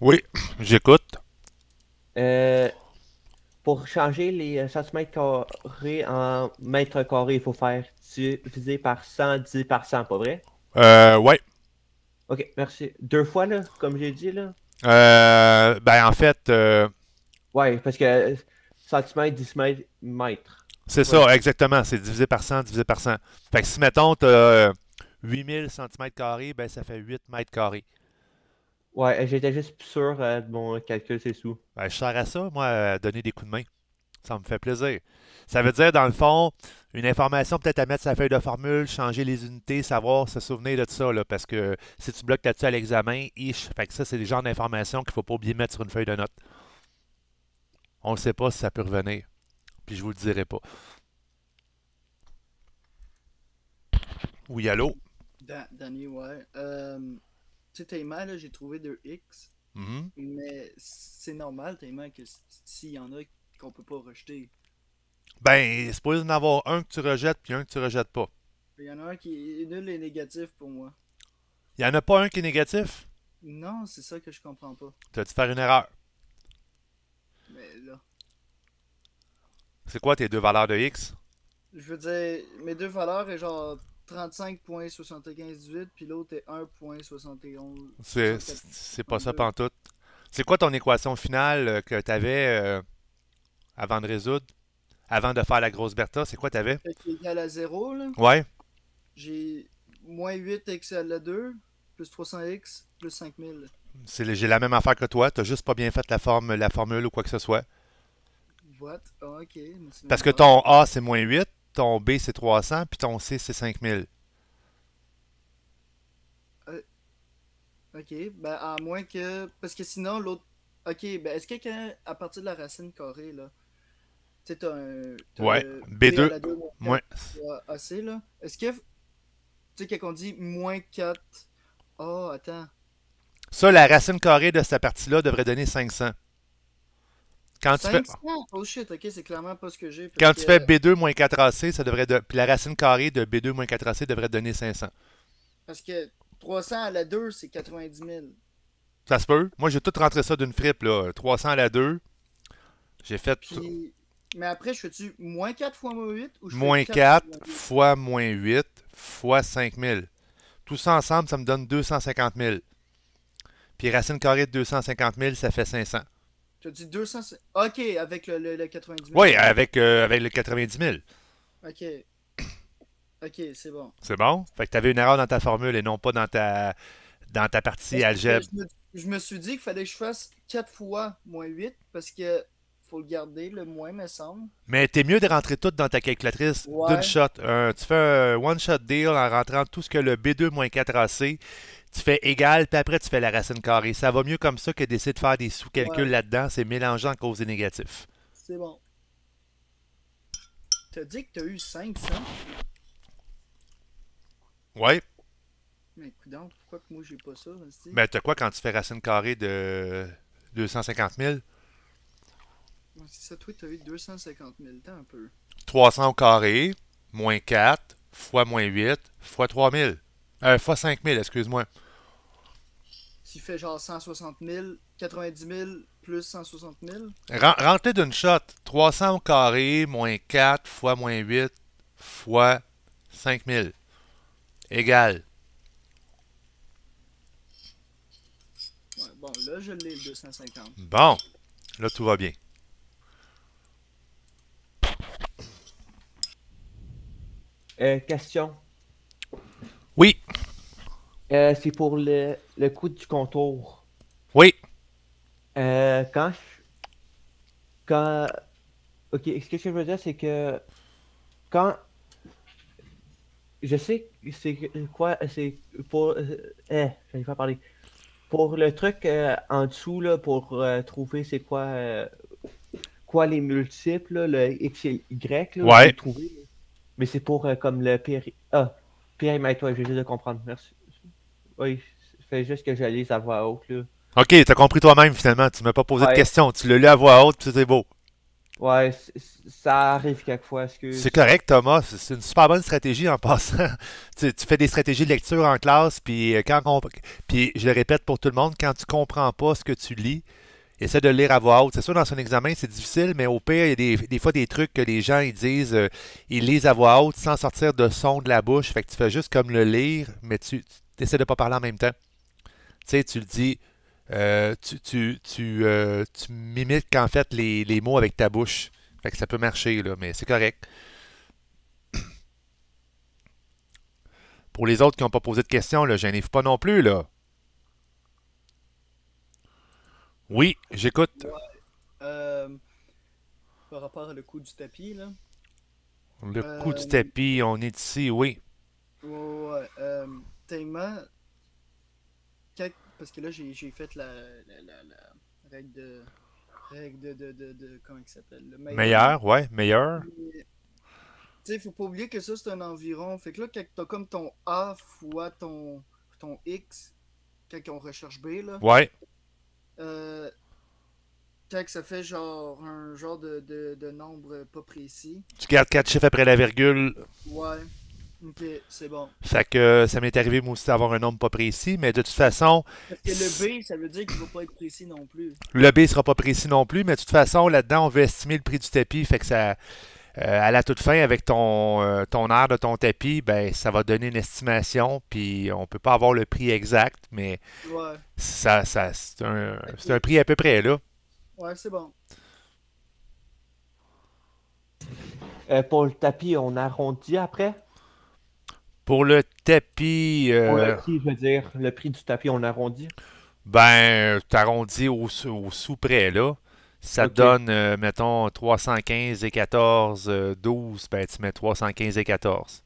Oui, j'écoute. Euh, pour changer les euh, centimètres carrés en mètres carrés, il faut faire diviser par 100, 10 par 100, pas vrai? Euh, ouais. Ok, merci. Deux fois, là, comme j'ai dit, là? Euh, ben, en fait... Euh... Ouais, parce que euh, centimètres, 10 mètres. mètres. C'est ça, exactement. C'est divisé par 100, divisé par 100. Fait que si, mettons, t'as 8000 euh, cm, ben, ça fait 8 mètres carrés. Ouais, euh, j'étais juste sûr euh, de mon calcul, c'est sous. Ben, je sers à ça, moi, à donner des coups de main. Ça me fait plaisir. Ça veut dire, dans le fond, une information peut-être à mettre sa feuille de formule, changer les unités, savoir se souvenir de ça. Là, parce que si tu bloques là-dessus à l'examen, Fait que ça, c'est le genre d'information qu'il ne faut pas oublier de mettre sur une feuille de note. On ne sait pas si ça peut revenir. Puis je vous le dirai pas. Oui, allô? Danny, ouais. Euh, tu sais, là, j'ai trouvé deux X. Mm-hmm. Mais c'est normal, tellement que s'il y en a qu'on peut pas rejeter. Ben, c'est pas en avoir un que tu rejettes puis un que tu rejettes pas. Il y en a un qui est nul et négatif pour moi. Il y en a pas un qui est négatif? Non, c'est ça que je comprends pas. Tu as dû faire une erreur. Mais là. C'est quoi tes deux valeurs de X? Je veux dire, mes deux valeurs et genre 35.7518, puis l'autre est 1.71. C'est pas ça pantoute. C'est quoi ton équation finale euh, que tu avais euh, avant de résoudre, avant de faire la grosse Bertha? C'est quoi tu avais? égal à 0, Ouais. J'ai moins 8 x à la 2, plus 300x, plus 5000. J'ai la même affaire que toi, t'as juste pas bien fait la, forme, la formule ou quoi que ce soit. What? Ah, ok. Parce que ton A, c'est moins 8, ton B, c'est 300, puis ton C, c'est 5000. Euh, ok, ben à moins que. Parce que sinon, l'autre. Ok, ben est-ce que à partir de la racine carrée, là. Tu sais, t'as un. ouais, B2. moins... là. Est-ce que. Tu sais, quand dit moins 4. Oh, attends. Ça, la racine carrée de cette partie-là devrait donner 500. Quand tu fais... Oh shit, ok, c'est clairement pas ce que j'ai. Quand tu fais B2 moins 4AC, ça devrait. De... Puis la racine carrée de B2 4AC devrait donner 500. Parce que 300 à la 2, c'est 90 000. Ça se peut. Moi, j'ai tout rentré ça d'une frippe, là. 300 à la 2. J'ai fait. Puis... Mais après, je fais-tu moins 4 fois moins 8 ou je Moins 4, fois moins 8 fois 5 000. Tout ça ensemble, ça me donne 250 000. Puis racine carrée de 250 000, ça fait 500. Tu dit 200. Ok, avec le, 90 000. Oui, avec, euh, avec le 90 000. Ok. Ok, c'est bon. C'est bon? Fait que tu avais une erreur dans ta formule et non pas dans ta, dans ta partie algèbre. Je me, je me suis dit qu'il fallait que je fasse 4 fois moins 8 parce que faut le garder le moins, me semble. Mais t'es mieux de rentrer tout dans ta calculatrice d'une shot. tu fais un one-shot deal en rentrant tout ce que le B2-4AC. Tu fais égal, puis après, tu fais la racine carrée. Ça va mieux comme ça que d'essayer de faire des sous-calculs là-dedans. C'est mélangeant cause et négatif. C'est bon. T'as dit que t'as eu 500. Ouais. Mais coudonc, pourquoi que moi j'ai pas ça aussi? Mais ben, t'as quoi quand tu fais racine carrée de 250 000? Ça tweet a eu 250 000 temps un peu. 300 au carré, moins 4, fois moins 8, fois 3000. Euh, fois 5 excuse-moi. S'il fait genre 160 000, 90 000, plus 160 000. Rentrez d'une shot. 300 au carré, moins 4, fois moins 8, fois 5 Égal. bon, là, je l'ai, 250. Bon, là, tout va bien. Euh, question. Oui. Euh, c'est pour le, le coup du contour. Oui. Euh, quand Quand... Ok, ce que je veux dire, c'est que... Quand... Je sais c'est quoi... Euh, c'est pour... Euh, eh, vais pas parler. Pour le truc euh, en dessous, là, pour trouver c'est quoi... quoi les multiples, le X et Y, là, trouver... Mais c'est pour euh, comme le Pierre. Ah, Pierre, mais toi, j'ai juste de comprendre. Merci. Oui, fais juste que je lise à voix haute, là. Ok, t'as compris toi-même finalement. Tu m'as pas posé de questions. Tu l'as lu à voix haute, c'était beau. Ouais, ça arrive quelquefois. C'est correct, Thomas. C'est une super bonne stratégie en passant. tu, fais des stratégies de lecture en classe, puis euh, quand puis je le répète pour tout le monde, quand tu comprends pas ce que tu lis, Essaie de lire à voix haute. C'est sûr, dans son examen, c'est difficile, mais au pire, il y a des, fois des trucs que les gens ils disent, euh, ils lisent à voix haute sans sortir de son de la bouche. Fait que tu fais juste comme le lire, mais tu, essaies de pas parler en même temps. Tu sais, tu le dis, euh, tu, tu, euh, tu, mimiques en fait les, mots avec ta bouche. Fait que ça peut marcher, là, mais c'est correct. Pour les autres qui n'ont pas posé de questions, là, n'y vous pas non plus, là. Oui, j'écoute. Euh, par rapport au coup du tapis, là. Le euh, coup du tapis, on est ici, oui. Ouais, euh, tellement. Parce que là, j'ai fait la, la, la, règle de. Règle de. de, de, de... comment il s'appelle Le meilleur. ouais, meilleur. Tu sais, faut pas oublier que ça, c'est un environ. Fait que là, quand t'as comme ton A fois ton, ton X, quand on recherche B, là. Ouais. Euh, ça fait genre un genre de, de, nombre pas précis. Tu gardes quatre chiffres après la virgule. Ouais. Ok, c'est bon. Fait que euh, ça m'est arrivé moi aussi d'avoir un nombre pas précis, mais de toute façon. Parce que le B, ça veut dire qu'il va pas être précis non plus. Le B sera pas précis non plus, mais de toute façon, là-dedans, on veut estimer le prix du tapis. Fait que ça. Euh, à la toute fin, avec ton, euh, ton air de ton tapis, ben, ça va donner une estimation, puis on ne peut pas avoir le prix exact, mais ça, c'est un, prix à peu près là. Ouais, c'est bon. Euh, pour le tapis, on arrondit après? Pour le tapis. Pour le tapis, je veux dire, le prix du tapis, on arrondit? Ben, tu arrondis au sous-près, là. Ça te donne, euh, mettons, 315 et 14, 12. Euh, ben, tu mets 315 et 14.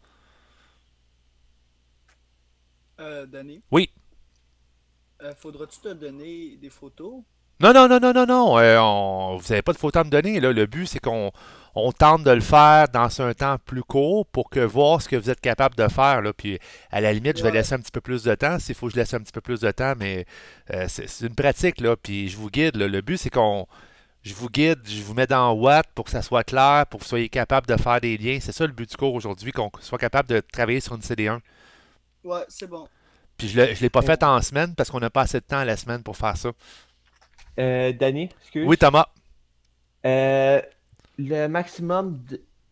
Euh, oui. Faudra-tu te donner des photos? Non, non, non, non, non, non. Vous n'avez pas de photos à me donner. Le but, c'est qu'on tente de le faire dans un temps plus court pour que voir ce que vous êtes capable de faire. Là. Puis à la limite, je vais laisser un petit peu plus de temps. S'il faut, je laisse un petit peu plus de temps, mais c'est une pratique. Là. Puis je vous guide. Le but, c'est qu'on je vous guide, je vous mets dans Watt pour que ça soit clair, pour que vous soyez capable de faire des liens. C'est ça le but du cours aujourd'hui, qu'on soit capable de travailler sur une CD1. Ouais, c'est bon. Puis je ne l'ai pas fait en semaine parce qu'on n'a pas assez de temps à la semaine pour faire ça. Euh, Danny, excuse. Oui, Thomas. Euh, le maximum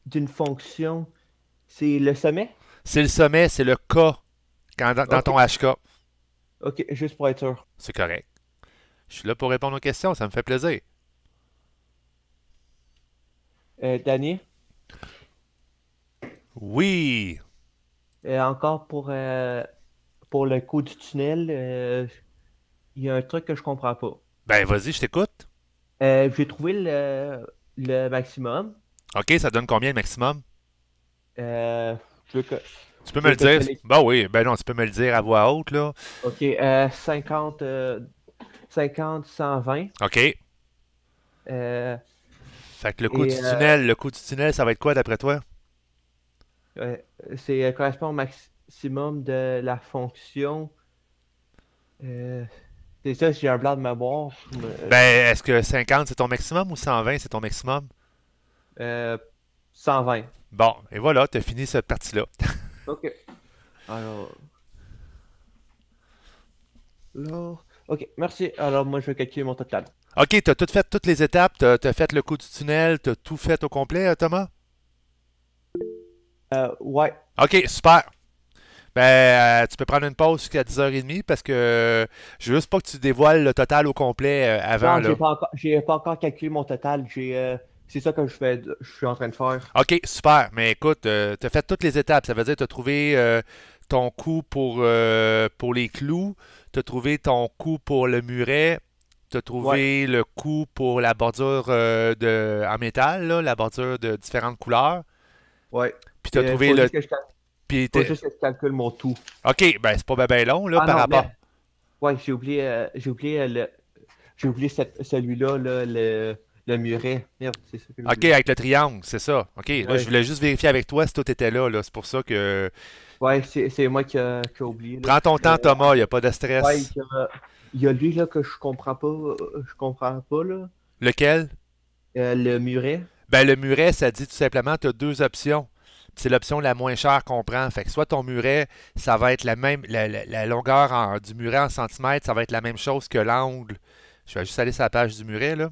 d'une fonction, c'est le sommet? C'est le sommet, c'est le K quand, dans, ton HK. OK, juste pour être sûr. C'est correct. Je suis là pour répondre aux questions, ça me fait plaisir. Euh, Danny? Oui. Euh, encore pour, euh, pour le coup du tunnel, euh, il y a un truc que je comprends pas. Ben vas-y, je t'écoute. Euh, j'ai trouvé le, le, maximum. Ok, ça donne combien le maximum? Euh, Tu peux me le dire. Bah ben oui, ben non, tu peux me le dire à voix haute, là. OK, euh, 50, 50, 120. OK. Euh, fait que le coût du euh, tunnel, le coût du tunnel, ça va être quoi d'après toi? c'est euh, correspond au maximum de la fonction. Euh, c'est ça, j'ai un blanc de mémoire. Ben, est-ce que 50 c'est ton maximum ou 120 c'est ton maximum? 120. Bon, et voilà, t'as fini cette partie-là. ok. Alors. Alors. Ok, merci. Alors, moi, je vais calculer mon total. OK, tu as tout fait, toutes les étapes, tu as, fait le coup du tunnel, tu as tout fait au complet, euh, Thomas? Euh, ouais. OK, super. Ben, euh, tu peux prendre une pause jusqu'à 10h30 parce que je veux juste pas que tu dévoiles le total au complet euh, avant. Non, j'ai pas, pas, encore calculé mon total. J'ai. C'est ça que je, fais, je suis en train de faire. OK, super. Mais écoute, t'as tu as fait toutes les étapes. Ça veut dire que tu as trouvé ton coup pour, pour les clous, tu as trouvé ton coup pour le muret, tu as trouvé le coût pour la bordure euh, de, en métal, la bordure de différentes couleurs. Oui. Puis tu as euh, trouvé le. faut juste que je calcule mon tout. OK, ben c'est pas bien long là, ah par rapport. Oui, j'ai oublié, euh, oublié, le... j'ai oublié celui-là, là, le... le muret. Merde, c'est ça. OK, avec le triangle, c'est ça. OK, je voulais juste vérifier avec toi si tout était là. là. C'est pour ça que. Oui, c'est moi qui ai oublié. Prends ton temps, Thomas, il n'y a pas de stress. Ouais, il y a lui là que je comprends pas. Euh, je comprends pas là. Lequel? Euh, le muret. Ben le muret, ça dit tout simplement tu as deux options. C'est l'option la moins chère qu'on prend. Fait que soit ton muret, ça va être la même. La, longueur du muret en centimètres, ça va être la même chose que l'angle. Je vais juste aller sur la page du muret là.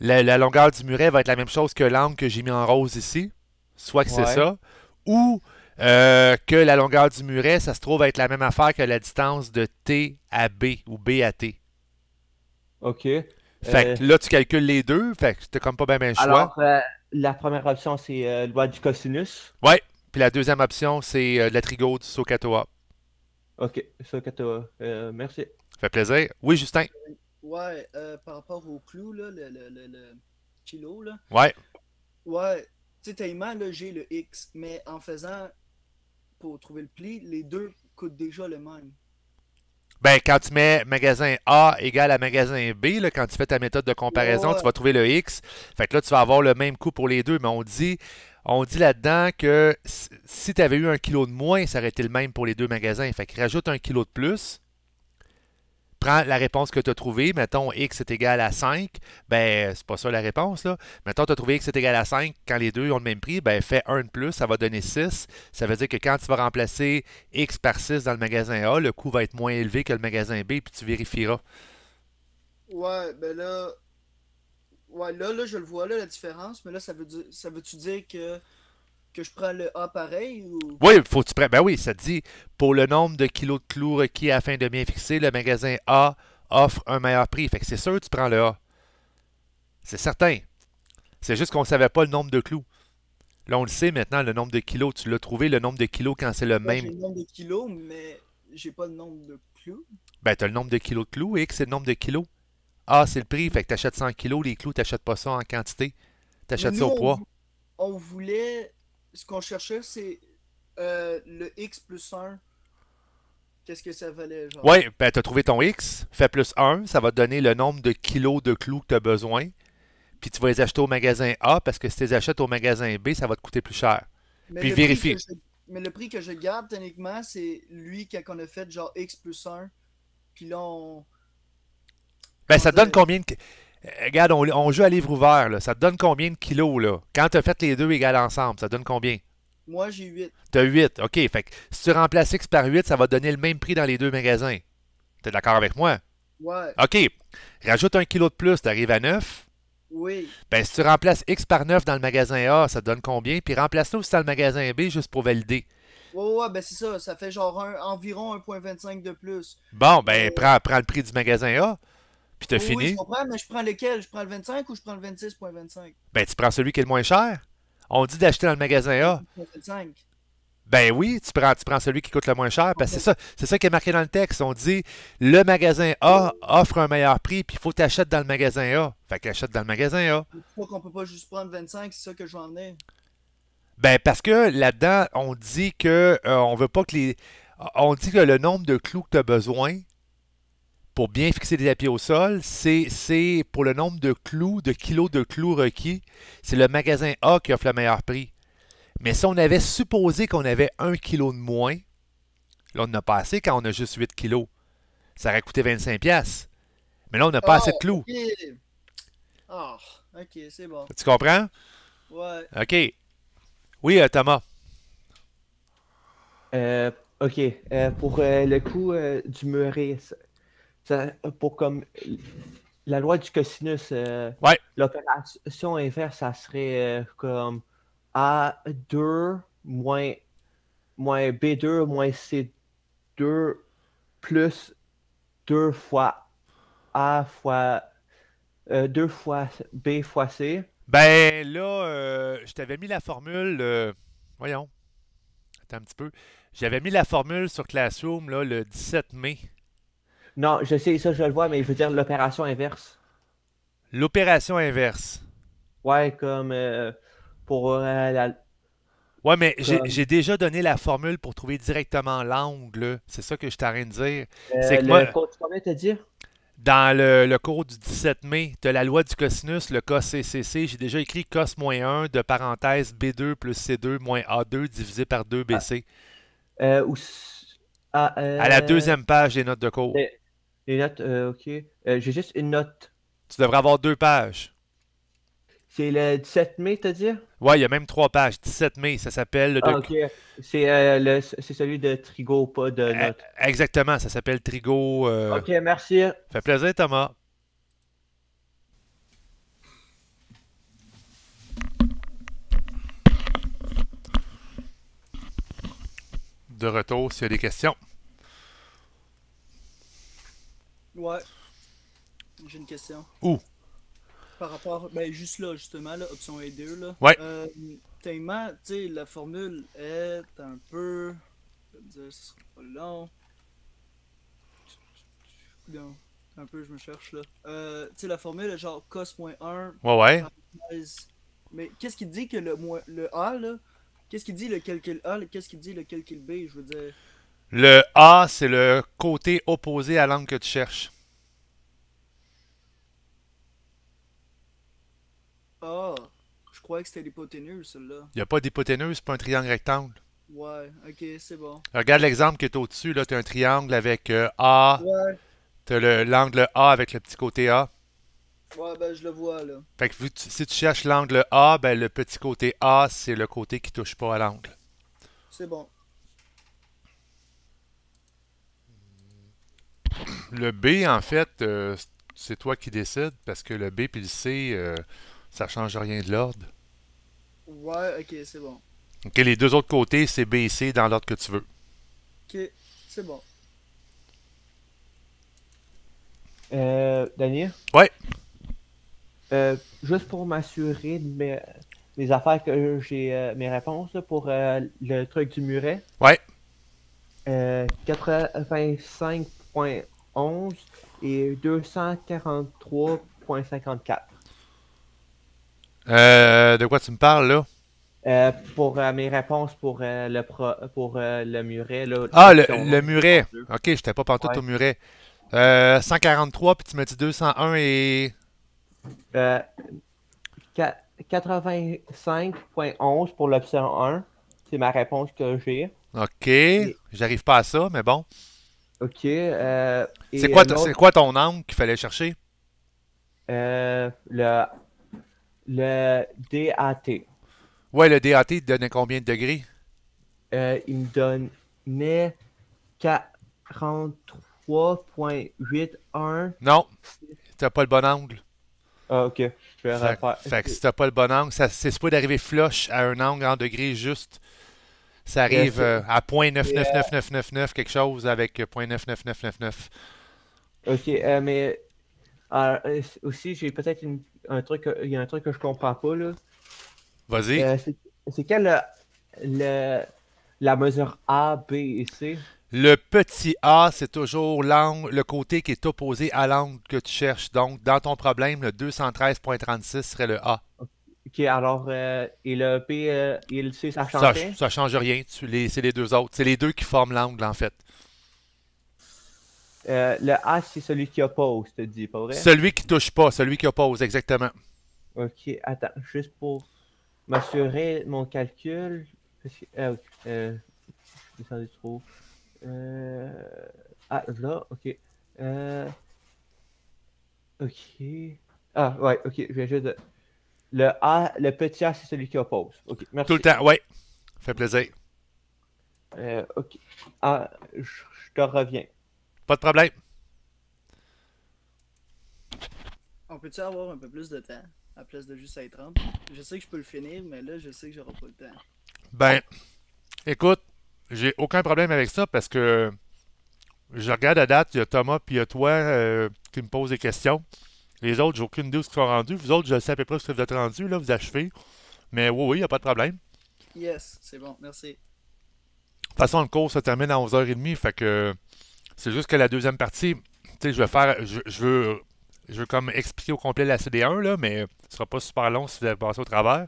La, longueur du muret va être la même chose que l'angle que j'ai mis en rose ici. Soit que c'est ça. Ou euh, que la longueur du muret, ça se trouve être la même affaire que la distance de T à B ou B à T. OK. Fait que euh, là, tu calcules les deux, fait que t'as comme pas bien le choix. Alors, euh, la première option, c'est loi du cosinus. Ouais, puis la deuxième option, c'est la trigo du Sokatoa. OK, Sokatoa, merci. fait plaisir. Oui, Justin? Ouais, par rapport au clou, là, le, le, le, kilo, là. Ouais. Ouais, tu sais, j'ai le X, mais en faisant pour trouver le pli, les deux coûtent déjà le même. Ben, quand tu mets magasin A égal à magasin B, quand tu fais ta méthode de comparaison, tu vas trouver le X. Fait que là, tu vas avoir le même coût pour les deux, mais on dit, on dit là-dedans que si tu avais eu un kilo de moins, ça aurait été le même pour les deux magasins. Fait que rajoute un kilo de plus, prends la réponse que tu as trouvée, mettons x est égal à 5, ben c'est pas ça la réponse. Là. Mettons tu as trouvé x est égal à 5, quand les deux ont le même prix, ben fais 1 de plus, ça va donner 6. Ça veut dire que quand tu vas remplacer x par 6 dans le magasin A, le coût va être moins élevé que le magasin B, puis tu vérifieras. Ouais, ben là. Ouais, là, là, je le vois, là, la différence, mais là, ça veut ça veut-tu dire que que je prends le A pareil ou... Oui, faut que tu prennes. Ben oui, ça te dit pour le nombre de kilos de clous requis afin de bien fixer, le magasin A offre un meilleur prix. Fait que c'est sûr tu prends le A. C'est certain. C'est juste qu'on ne savait pas le nombre de clous. Là, on le sait maintenant, le nombre de kilos. Tu l'as trouvé, le nombre de kilos quand c'est le même. J'ai le nombre de kilos, mais j'ai pas le nombre de clous. Ben, t'as le nombre de kilos de clous. que c'est le nombre de kilos. A, c'est le prix. Fait que achètes 100 kilos. Les clous, t'achètes pas ça en quantité. T'achètes ça au poids. on voulait ce qu'on cherchait, c'est euh, le X plus 1. Qu'est-ce que ça valait? Genre? Ouais, ben as trouvé ton X, fais plus 1, ça va te donner le nombre de kilos de clous que tu as besoin. Puis tu vas les acheter au magasin A parce que si tu les achètes au magasin B, ça va te coûter plus cher. puis vérifie. Mais le prix que je garde, techniquement, c'est lui quand on a fait genre X plus 1. Puis là, on. Ben, ça donne combien de. Regarde, on, joue à livre ouvert, ça te donne combien de kilos? Là? Quand tu as fait les deux égales ensemble, ça donne combien? Moi, j'ai 8. Tu as 8, ok. Fait si tu remplaces X par 8, ça va donner le même prix dans les deux magasins. Tu es d'accord avec moi? Ouais. OK. Rajoute un kilo de plus, tu arrives à 9. Oui. Ben, si tu remplaces X par 9 dans le magasin A, ça te donne combien? Puis remplace-le aussi dans le magasin B juste pour valider. Ouais, ouais, ben c'est ça. Ça fait genre un, environ 1,25 de plus. Bon, ben, euh, prends, le prix du magasin A. Puis je mais je prends lequel Je prends le 25 ou je prends le 26.25 Ben, tu prends celui qui est le moins cher. On dit d'acheter dans le magasin A. Ben oui, tu prends, tu prends celui qui coûte le moins cher, parce que c'est ça, c'est ça qui est marqué dans le texte. On dit le magasin A offre un meilleur prix, puis il faut que dans le magasin A. Fait qu'achète dans le magasin A. Pourquoi qu'on peut pas juste prendre 25, c'est ça que je veux Ben parce que là-dedans, on dit que euh, on veut pas que les. On dit que le nombre de clous que tu as besoin, pour bien fixer des tapis au sol, c'est pour le nombre de clous, de kilos de clous requis, c'est le magasin A qui offre le meilleur prix. Mais si on avait supposé qu'on avait un kilo de moins, là on n'a pas assez quand on a juste 8 kilos. Ça aurait coûté 25$. Mais là, on n'a pas assez de clous. Oh, ah, ok, c'est bon. Tu comprends? Ouais. Ok. Oui, euh, Thomas. Euh, ok. Euh, pour le coût du muret, euh, pour comme la loi du cosinus, euh, l'opération inverse, ça serait euh, comme A2 moins, B2 moins C2 plus 2 fois A fois 2 fois B fois C. Ben là, je t'avais mis la formule. voyons. Attends un petit peu. J'avais mis la formule sur Classroom le 17 mai. Non, je sais, ça, je le vois, mais je veux dire l'opération inverse. L'opération inverse. Ouais, comme euh, pour euh, Ouais, mais j'ai déjà donné la formule pour trouver directement l'angle. C'est ça que je t'arrête de dire. Euh, c'est que le moi. Tu te dire? Dans le, cours du 17 mai de la loi du cosinus, le cos CCC, j'ai déjà écrit cos-1 de parenthèse B2 plus C2 moins A2 divisé par 2 BC. Ah. Ah, à la deuxième page des notes de cours. Les notes, euh, ok. Euh, j'ai juste une note. Tu devrais avoir deux pages. C'est le 17 mai, t'as dit Ouais, il y a même trois pages. 17 mai, ça s'appelle le. Ah, ok. Euh, c'est celui de Trigo, pas de eh, note. Exactement, ça s'appelle Trigo. Ok, merci. Fait plaisir, Thomas. De retour, s'il y a des questions. Ouais. J'ai une question. Où? Par rapport, ben juste là, justement, là, option a 2 là. Ouais. Euh, tellement, tu sais, la formule est un peu... Je vais me dire, ce sera pas long. Non, un peu, je me cherche, là. Euh, tu sais, la formule est genre cos-1. Ouais, ouais. Mais qu'est-ce qui dit que le, le A, là, Qu'est-ce qui dit le calcul A, qu'est-ce qui dit le calcul B, je veux dire le A, c'est le côté opposé à l'angle que tu cherches. Ah, oh, je croyais que c'était l'hypoténuse, celle-là. Il n'y a pas d'hypoténuse, c'est pas un triangle rectangle. Ouais, ok, c'est bon. Regarde l'exemple qui est au-dessus, là, tu as un triangle avec euh, A. Ouais. Tu as l'angle A avec le petit côté A. Ouais, ben je le vois, là. Fait que si tu cherches l'angle A, ben le petit côté A, c'est le côté qui touche pas à l'angle. C'est bon. le B, en fait, euh, c'est toi qui décides parce que le B et le C, euh, ça change rien de l'ordre. Ouais, ok, c'est bon. Ok, les deux autres côtés, c'est B et C dans l'ordre que tu veux. Ok, c'est bon. Euh, Daniel? Ouais. Euh, juste pour m'assurer de mes, affaires que j'ai, euh, mes réponses pour le truc du muret. Ouais. 85 .11 et 243.54. Euh, de quoi tu me parles là? Euh, pour euh, mes réponses pour le pour le muret. Là, ah, le, muret. Ok, je t'ai pas partout au muret. 143, puis tu me dis 201 et. 85.11 pour l'option 1. C'est ma réponse que j'ai. Ok, j'arrive pas à ça, mais bon. Ok. Euh, c'est quoi, ton angle qu'il fallait chercher? Euh, le, DAT. Ouais, le DAT, il te donnait combien de degrés? Euh, il me donnait 43.81. Non, t'as pas le bon angle. Ah, ok. Je vais refaire. Fait que si pas le bon angle, ça, c'est pas d'arriver flush à un angle en degrés juste. Ça arrive euh, à .999999, quelque chose avec .99999. Euh, ok, euh, mais aussi, j'ai peut-être un truc, il y a un truc que je comprends pas, là. Vas-y. c'est quelle la mesure A, B et C? Le petit a, c'est toujours l'angle, le côté qui est opposé à l'angle que tu cherches. Donc, dans ton problème, le 213.36 serait le A. Ok, alors, il euh, et le P il euh, et le ça change rien? Ça change rien. c'est les deux autres. C'est les deux qui forment l'angle, en fait. Euh, le A, c'est celui qui oppose, te dis, pas vrai? Celui qui touche pas, celui qui oppose, exactement. Ok, attends, juste pour m'assurer mon calcul. Parce que, euh, je suis trop. ah, là, ok. ok. Ah, ouais, ok, je viens juste de. Le A, le petit A, c'est celui qui oppose. merci. Tout le temps, ouais. Fait plaisir. Euh, ok. Ah, je te reviens. Pas de problème. On peut-tu avoir un peu plus de temps à place de juste être 30? Je sais que je peux le finir, mais là, je sais que j'aurai pas le temps. Ben, écoute, j'ai aucun problème avec ça parce que je regarde à date, il y a Thomas puis il y a toi euh, qui me pose des questions. Les autres, j'ai aucune idée où ils sont rendus. Vous autres, je sais à peu près que vous êtes rendu, là, vous achevez. Mais oui, oui, il n'y a pas de problème. Yes, c'est bon, merci. De toute façon, le cours se termine à 11h30, fait que c'est juste que la deuxième partie, tu sais, je vais faire, je, je, veux, je veux comme expliquer au complet la CD1, là, mais ce sera pas super long si vous avez passé au travers.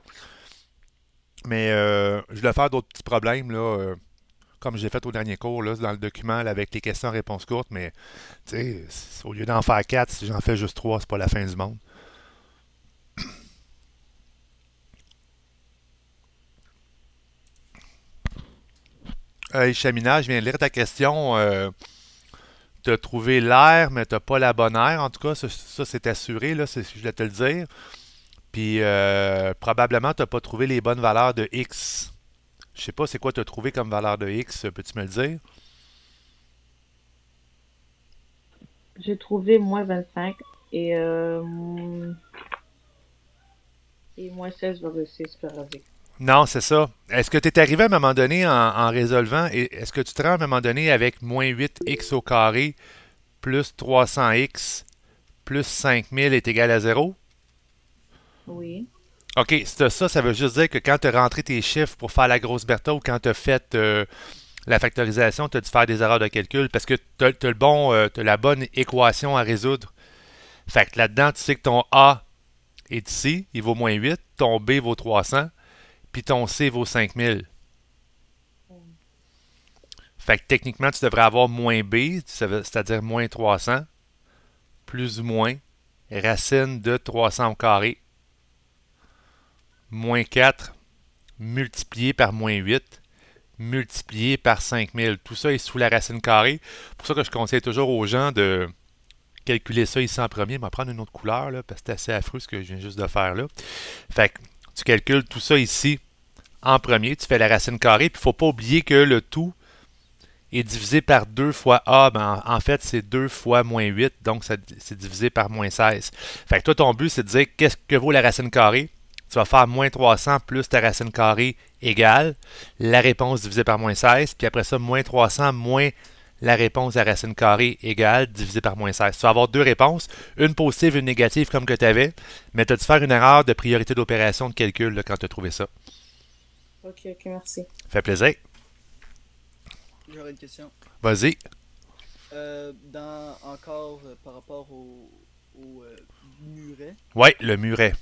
Mais euh, je vais faire d'autres petits problèmes, là. Euh, comme j'ai fait au dernier cours, dans le document, avec les questions-réponses courtes, mais au lieu d'en faire quatre, si j'en fais juste trois, c'est pas la fin du monde. Hey, Chamina, je viens de lire ta question. Euh, tu as trouvé l'air, mais tu pas la bonne air. En tout cas, ça, c'est assuré, là, je vais te le dire. Puis euh, probablement, tu n'as pas trouvé les bonnes valeurs de X. Je sais pas, c'est quoi tu as trouvé comme valeur de X, peux-tu me le dire? J'ai trouvé moins 25 et, euh, et moins 16,6 par avec. Non, c'est ça. Est-ce que tu es arrivé à un moment donné en, résolvant, est-ce que tu te rends à un moment donné avec moins 8x au carré plus 300x plus 5000 est égal à 0? Oui. OK, c'est ça, ça veut juste dire que quand tu as rentré tes chiffres pour faire la grosse Bertha ou quand tu as fait euh, la factorisation, tu as dû faire des erreurs de calcul parce que tu as, le bon, euh, la bonne équation à résoudre. Fait que là-dedans, tu sais que ton A est ici, il vaut moins 8, ton B vaut 300, puis ton C vaut 5000. Fait que techniquement, tu devrais avoir moins B, c'est-à-dire moins 300, plus ou moins, racine de 300 au carré, moins 4 multiplié par moins 8 multiplié par 5000. Tout ça est sous la racine carrée. pour ça que je conseille toujours aux gens de calculer ça ici en premier, mais prendre une autre couleur, parce que c'est assez affreux ce que je viens juste de faire là. Fait tu calcules tout ça ici en premier, tu fais la racine carrée, puis il ne faut pas oublier que le tout est divisé par 2 fois A. Ben, en, fait, c'est 2 fois moins 8, donc c'est divisé par moins 16. Fait toi, ton but, c'est de dire qu'est-ce que vaut la racine carrée tu vas faire moins 300 plus ta racine carrée égale la réponse divisée par moins 16, puis après ça, moins 300 moins la réponse à racine carrée égale divisée par moins 16. Tu vas avoir deux réponses, une positive et une négative comme que tu avais, mais tu as dû faire une erreur de priorité d'opération de calcul quand tu as trouvé ça. Ok, ok, merci. Fait plaisir. J'aurais une question. Vas-y. Euh, dans, encore euh, par rapport au, euh, muret. Oui, le muret.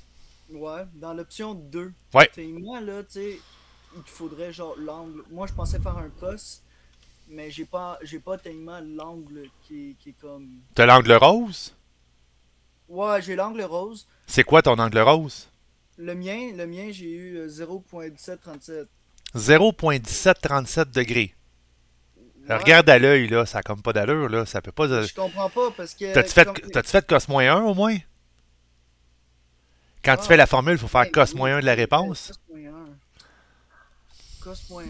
Ouais, dans l'option 2. Ouais. moi, là, tu sais, il te faudrait genre l'angle. Moi, je pensais faire un cos, mais j'ai pas, j'ai pas tellement l'angle qui, qui est comme. T'as l'angle rose Ouais, j'ai l'angle rose. C'est quoi ton angle rose Le mien, le mien j'ai eu 0.1737. Euh, 0.1737 degrés. Regarde à l'œil, là, ça a comme pas d'allure, là, ça peut pas. Euh, je comprends pas parce que. T'as-tu fait, comme... fait cos-1 au moins quand tu fais la formule, il faut faire ben cos moyen de la réponse. Cos moyen.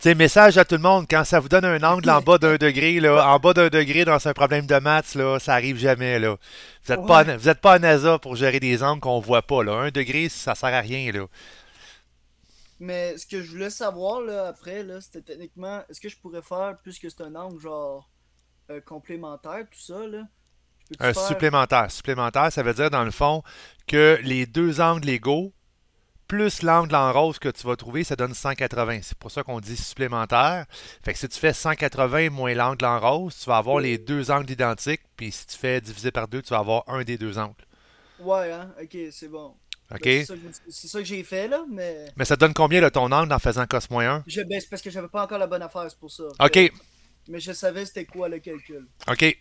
sais, message à tout le monde, quand ça vous donne un angle en bas d'un degré, là, en bas d'un degré dans un problème de maths, là, ça arrive jamais. Là. Vous n'êtes pas, êtes pas à NASA pour gérer des angles qu'on voit pas. Un degré, ça sert à rien. Là. Mais ce que je voulais savoir après, là, c'était techniquement, est-ce que je pourrais faire, puisque c'est un angle genre euh, complémentaire, tout ça, là, un euh, supplémentaire. Supplémentaire, ça veut dire, dans le fond, que les deux angles égaux, plus l'angle en rose que tu vas trouver, ça donne 180. C'est pour ça qu'on dit supplémentaire. Fait que si tu fais 180 moins l'angle en rose, tu vas avoir les deux angles identiques. Puis si tu fais divisé par deux, tu vas avoir un des deux angles. Ouais, hein? OK, c'est bon. Ben, ok. C'est ça que j'ai fait, là, mais... Mais ça donne combien, là, ton angle en faisant cos moins 1? Je, ben, c'est parce que j'avais pas encore la bonne affaire, c'est pour ça. OK. Mais, mais je savais c'était quoi le calcul. OK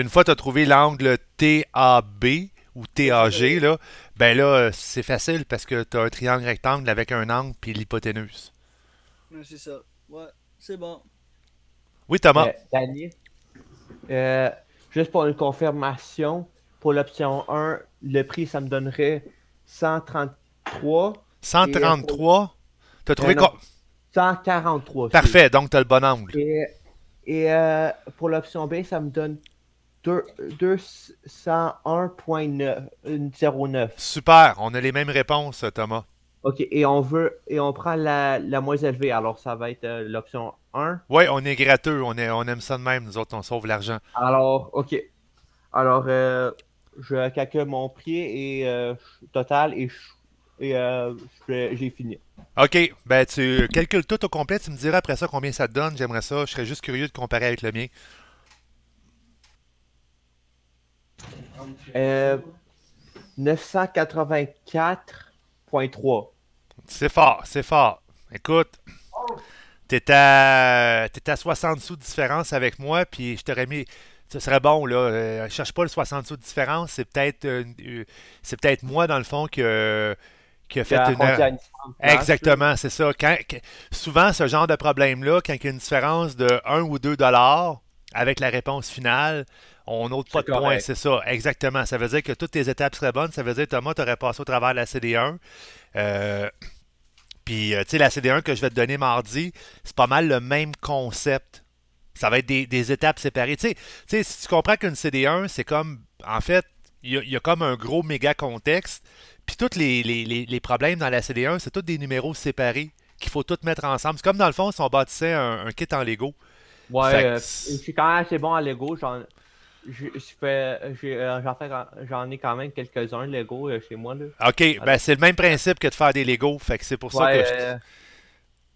une fois que tu as trouvé l'angle TAB ou TAG, là, ben là, c'est facile parce que tu as un triangle rectangle avec un angle puis l'hypoténuse. C'est ça. Ouais, c'est bon. Oui, Thomas. Euh, euh, juste pour une confirmation, pour l'option 1, le prix, ça me donnerait 133. 133? Tu as trouvé euh, quoi? 143. Parfait, donc tu as le bon angle. Et, pour l'option B, ça me donne 201.09. Super, on a les mêmes réponses, Thomas. OK, et on veut et on prend la, la moins élevée, alors ça va être euh, l'option 1. Oui, on est gratteux, on, est, on aime ça de même, nous autres, on sauve l'argent. Alors, OK. Alors, euh, je calcule mon prix et euh, total et, et j'ai fini. OK, ben tu calcules tout au complet, tu me diras après ça combien ça te donne, j'aimerais ça, je serais juste curieux de comparer avec le mien. 984.3. Euh, c'est fort, c'est fort. Écoute, t'es à, à 60 sous de différence avec moi, puis je t'aurais mis. Ce serait bon, là. Euh, cherche pas le 60 sous de différence. C'est peut-être euh, c'est peut-être moi, dans le fond, qui a fait une... Exactement, c'est ça. souvent, ce genre de problème-là, quand il y a une différence de 1 ou 2 dollars avec la réponse finale, on n'ôte pas de points, c'est ça. Exactement. Ça veut dire que toutes tes étapes seraient bonnes. Ça veut dire, Thomas, tu aurais passé au travers de la CD1. Euh, puis, euh, tu sais, la CD1 que je vais te donner mardi, c'est pas mal le même concept. Ça va être des, étapes séparées. Tu sais, si tu comprends qu'une CD1, c'est comme, en fait, il y, a comme un gros méga contexte. Puis tous les, problèmes dans la CD1, c'est tous des numéros séparés qu'il faut tout mettre ensemble. C'est comme dans le fond, si on bâtissait un, kit en Lego. Ouais, euh, je suis quand même assez bon en Lego. Euh, j'en ai quand même quelques-uns Lego euh, chez moi. Là. Ok, ben c'est le même principe que de faire des Lego, fait que c'est pour ça que. Je... Euh,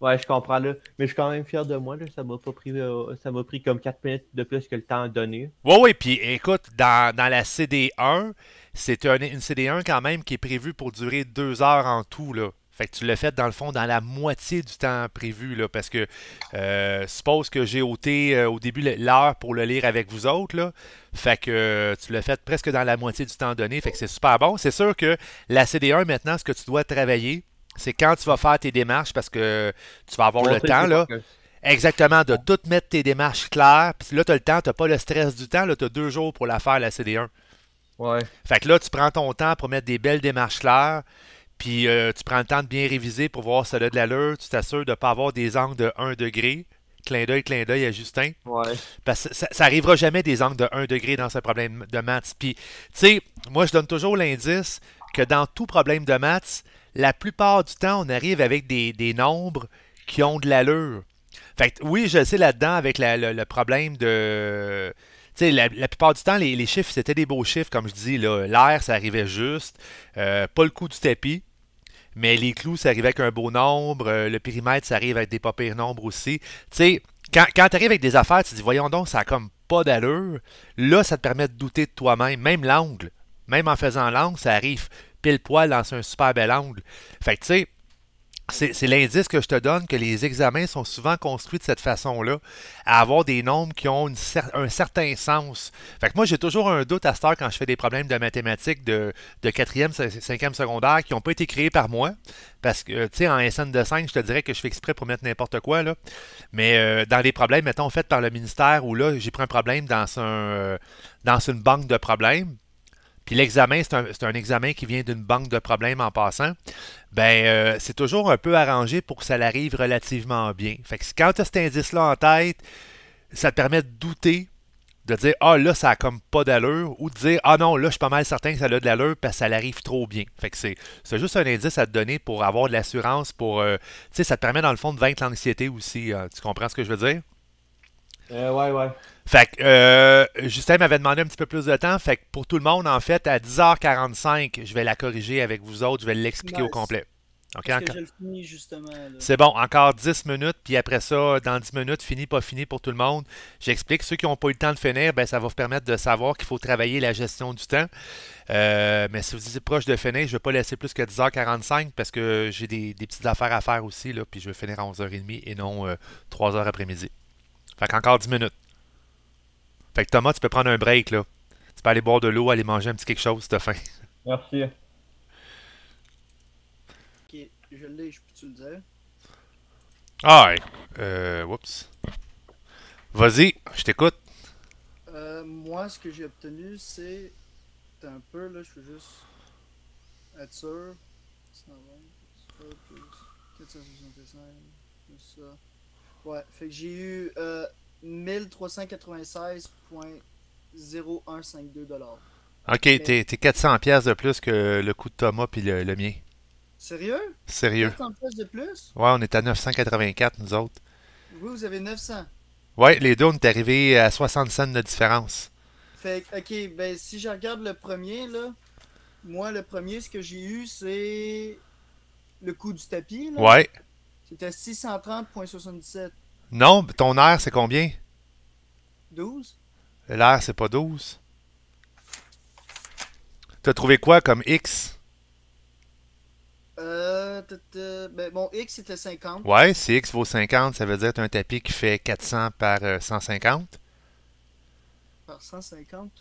ouais, je comprends là. Mais je suis quand même fier de moi. Ça m'a pas pris ça m'a pris comme 4 minutes de plus que le temps donné. Ouais, ouais, puis écoute, dans, la CD1, c'est une, une CD1 quand même qui est prévue pour durer 2 heures en tout. là. Fait que tu l'as fait dans le fond dans la moitié du temps prévu, là, parce que je euh, suppose que j'ai ôté euh, au début l'heure pour le lire avec vous autres. Là, fait que euh, tu l'as fait presque dans la moitié du temps donné. Fait que c'est super bon. C'est sûr que la CD1, maintenant, ce que tu dois travailler, c'est quand tu vas faire tes démarches, parce que tu vas avoir le temps. Là. Exactement, de tout mettre tes démarches claires. Puis là, tu as le temps, tu pas le stress du temps. Tu as deux jours pour la faire, la CD1. Ouais. Fait que là, tu prends ton temps pour mettre des belles démarches claires. Puis euh, tu prends le temps de bien réviser pour voir ça a de l'allure. Tu t'assures de ne pas avoir des angles de 1 degré. Clin d'œil, clin d'œil à Justin. Ouais. Parce que ça, n'arrivera arrivera jamais des angles de 1 degré dans ce problème de maths. Puis, tu sais, moi, je donne toujours l'indice que dans tout problème de maths, la plupart du temps, on arrive avec des, nombres qui ont de l'allure. Fait oui, je sais là-dedans avec le, problème de. Tu sais, la, plupart du temps, les, chiffres, c'était des beaux chiffres, comme je dis. L'air, ça arrivait juste. Euh, pas le coup du tapis mais les clous, ça arrive avec un beau nombre, euh, le périmètre, ça arrive avec des pas pires nombres aussi. Tu sais, quand, tu arrives avec des affaires, tu dis, voyons donc, ça comme pas d'allure. Là, ça te permet de douter de toi-même, même l'angle. Même en faisant l'angle, ça arrive pile poil dans un super bel angle. Fait que tu sais, c'est l'indice que je te donne que les examens sont souvent construits de cette façon-là, à avoir des nombres qui ont un certain sens. Fait moi, j'ai toujours un doute à cette heure quand je fais des problèmes de mathématiques de, de 4e, 5e secondaire qui n'ont pas été créés par moi. Parce que, tu sais, en SN de 5, je te dirais que je fais exprès pour mettre n'importe quoi, là. Mais euh, dans les problèmes, mettons, faits par le ministère, où là, j'ai pris un problème dans, un, euh, dans une banque de problèmes, puis l'examen, c'est un, examen qui vient d'une banque de problèmes en passant, ben euh, c'est toujours un peu arrangé pour que ça l'arrive relativement bien. Fait que quand tu as cet indice-là en tête, ça te permet de douter, de dire Ah là, ça a comme pas d'allure, ou de dire Ah non, là, je suis pas mal certain que ça a de l'allure parce que ça l'arrive trop bien. Fait que c'est, juste un indice à te donner pour avoir de l'assurance, pour euh, tu sais, ça te permet dans le fond de vaincre l'anxiété aussi. Hein. Tu comprends ce que je veux dire? Euh, ouais, ouais. Fait que euh, Justin m'avait demandé un petit peu plus de temps. Fait que pour tout le monde, en fait, à 10h45, je vais la corriger avec vous autres. Je vais l'expliquer au complet. C'est bon, encore 10 minutes, puis après ça, dans 10 minutes, fini, pas fini pour tout le monde. J'explique. Ceux qui n'ont pas eu le temps de finir, ben, ça va vous permettre de savoir qu'il faut travailler la gestion du temps. Euh, mais si vous êtes proche de finir, je ne vais pas laisser plus que 10h45 parce que j'ai des, petites affaires à faire aussi, là, puis je vais finir à 11h30 et non 3h euh, après-midi. Fait qu'encore 10 minutes. Fait que Thomas, tu peux prendre un break, là. Tu peux aller boire de l'eau, aller manger un petit quelque chose si t'as faim. Merci. Ok, je l'ai, je peux-tu le dire? Ah, ouais. Euh, whoops. Vas-y, je t'écoute. Euh, moi, ce que j'ai obtenu, c'est. un peu, là, je veux juste être sûr. pas plus 465, ça. Ouais, fait que j'ai eu. 1396.0152 OK, t'es 400 pièces de plus que le coût de Thomas puis le, mien. Sérieux? Sérieux. 400 pièces de plus? Ouais, on est à 984, nous autres. Oui, vous avez 900. Ouais, les deux, on est arrivé à 60 cents de différence. Fait OK, ben si je regarde le premier, là, moi, le premier, ce que j'ai eu, c'est le coût du tapis. Là. Ouais. C'était 630.77. Non, ton air, c'est combien? 12. L'air, c'est pas 12. as trouvé quoi comme X? Euh, ben, X c'était 50. Ouais, si X vaut 50, ça veut dire que as un tapis qui fait 400 par 150. Euh, par 150?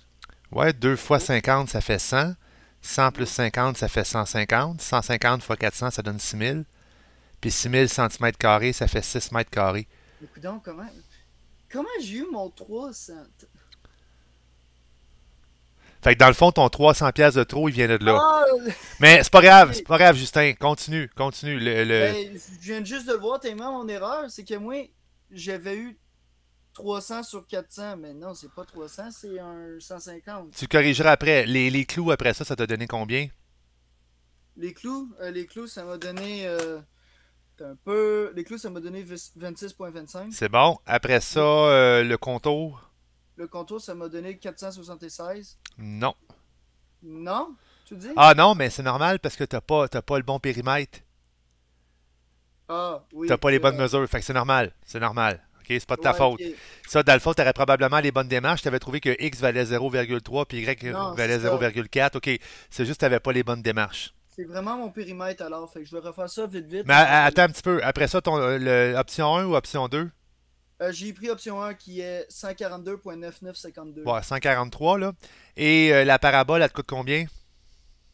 Ouais, 2 fois 50, ça fait 100. 100 plus 50, ça fait 150. 150 fois 400, ça donne 6000. Puis 6000 cm, ça fait 6 mètres carrés. Écoute, comment, comment j'ai eu mon 300? Fait que dans le fond, ton 300 pièces de trop, il vient de là. Ah! Mais c'est pas grave, c'est pas grave, Justin. Continue, continue. Ben, je viens juste de voir tellement mon erreur, c'est que moi, j'avais eu 300 sur 400, mais non, c'est pas 300, c'est un 150. Tu corrigeras après. Les, clous, après ça, ça t'a donné combien? Les clous? Euh, les clous, ça m'a donné... Euh, un peu. Les clous, ça m'a donné 26,25. C'est bon. Après ça, euh, le contour. Le contour, ça m'a donné 476. Non. Non? Tu dis? Ah non, mais c'est normal parce que t'as pas, pas le bon périmètre. Ah, oui. T'as pas les bonnes mesures. Fait que c'est normal. C'est normal. OK? C'est pas de ta faute. Ça, dans le fond, probablement les bonnes démarches. T'avais trouvé que X valait 0,3 puis Y valait 0,4. OK. C'est juste que t'avais pas les bonnes démarches. C'est vraiment mon périmètre alors, fait je vais refaire ça vite vite. Mais euh, attends un petit peu, après ça, ton, euh, option 1 ou option 2 euh, J'ai pris option 1 qui est 142.9952. Ouais, 143 là. Et la parabole, elle te coûte combien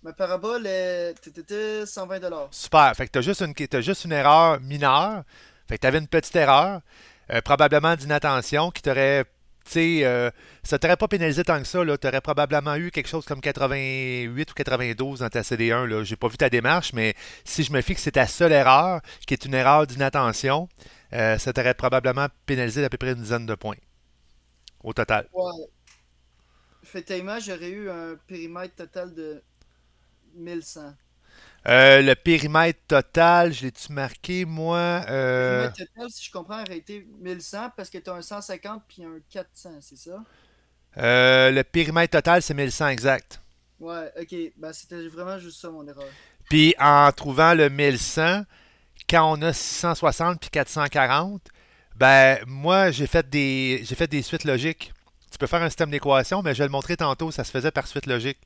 Ma parabole est 120$. Super, fait que t'as juste, une... As juste une erreur mineure. Fait que t'avais une petite erreur, probablement d'inattention, qui t'aurait tu sais, euh, ça t'aurait pas pénalisé tant que ça. Tu aurais probablement eu quelque chose comme 88 ou 92 dans ta CD1. Je n'ai pas vu ta démarche, mais si je me fixe, c'est ta seule erreur, qui est une erreur d'inattention, euh, ça t'aurait probablement pénalisé d'à peu près une dizaine de points au total. Ouais. Effectivement, j'aurais eu un périmètre total de 1100. Euh, le périmètre total, je l'ai-tu marqué, moi? Le euh, périmètre total, si je comprends, aurait été 1100 parce que tu as un 150 puis un 400, c'est ça? Euh, le périmètre total, c'est 1100 exact. Ouais, ok. Ben, C'était vraiment juste ça, mon erreur. Puis en trouvant le 1100, quand on a 660 puis 440, ben moi, j'ai fait, des, fait des suites logiques. Tu peux faire un système d'équation, mais je vais le montrer tantôt, ça se faisait par suite logique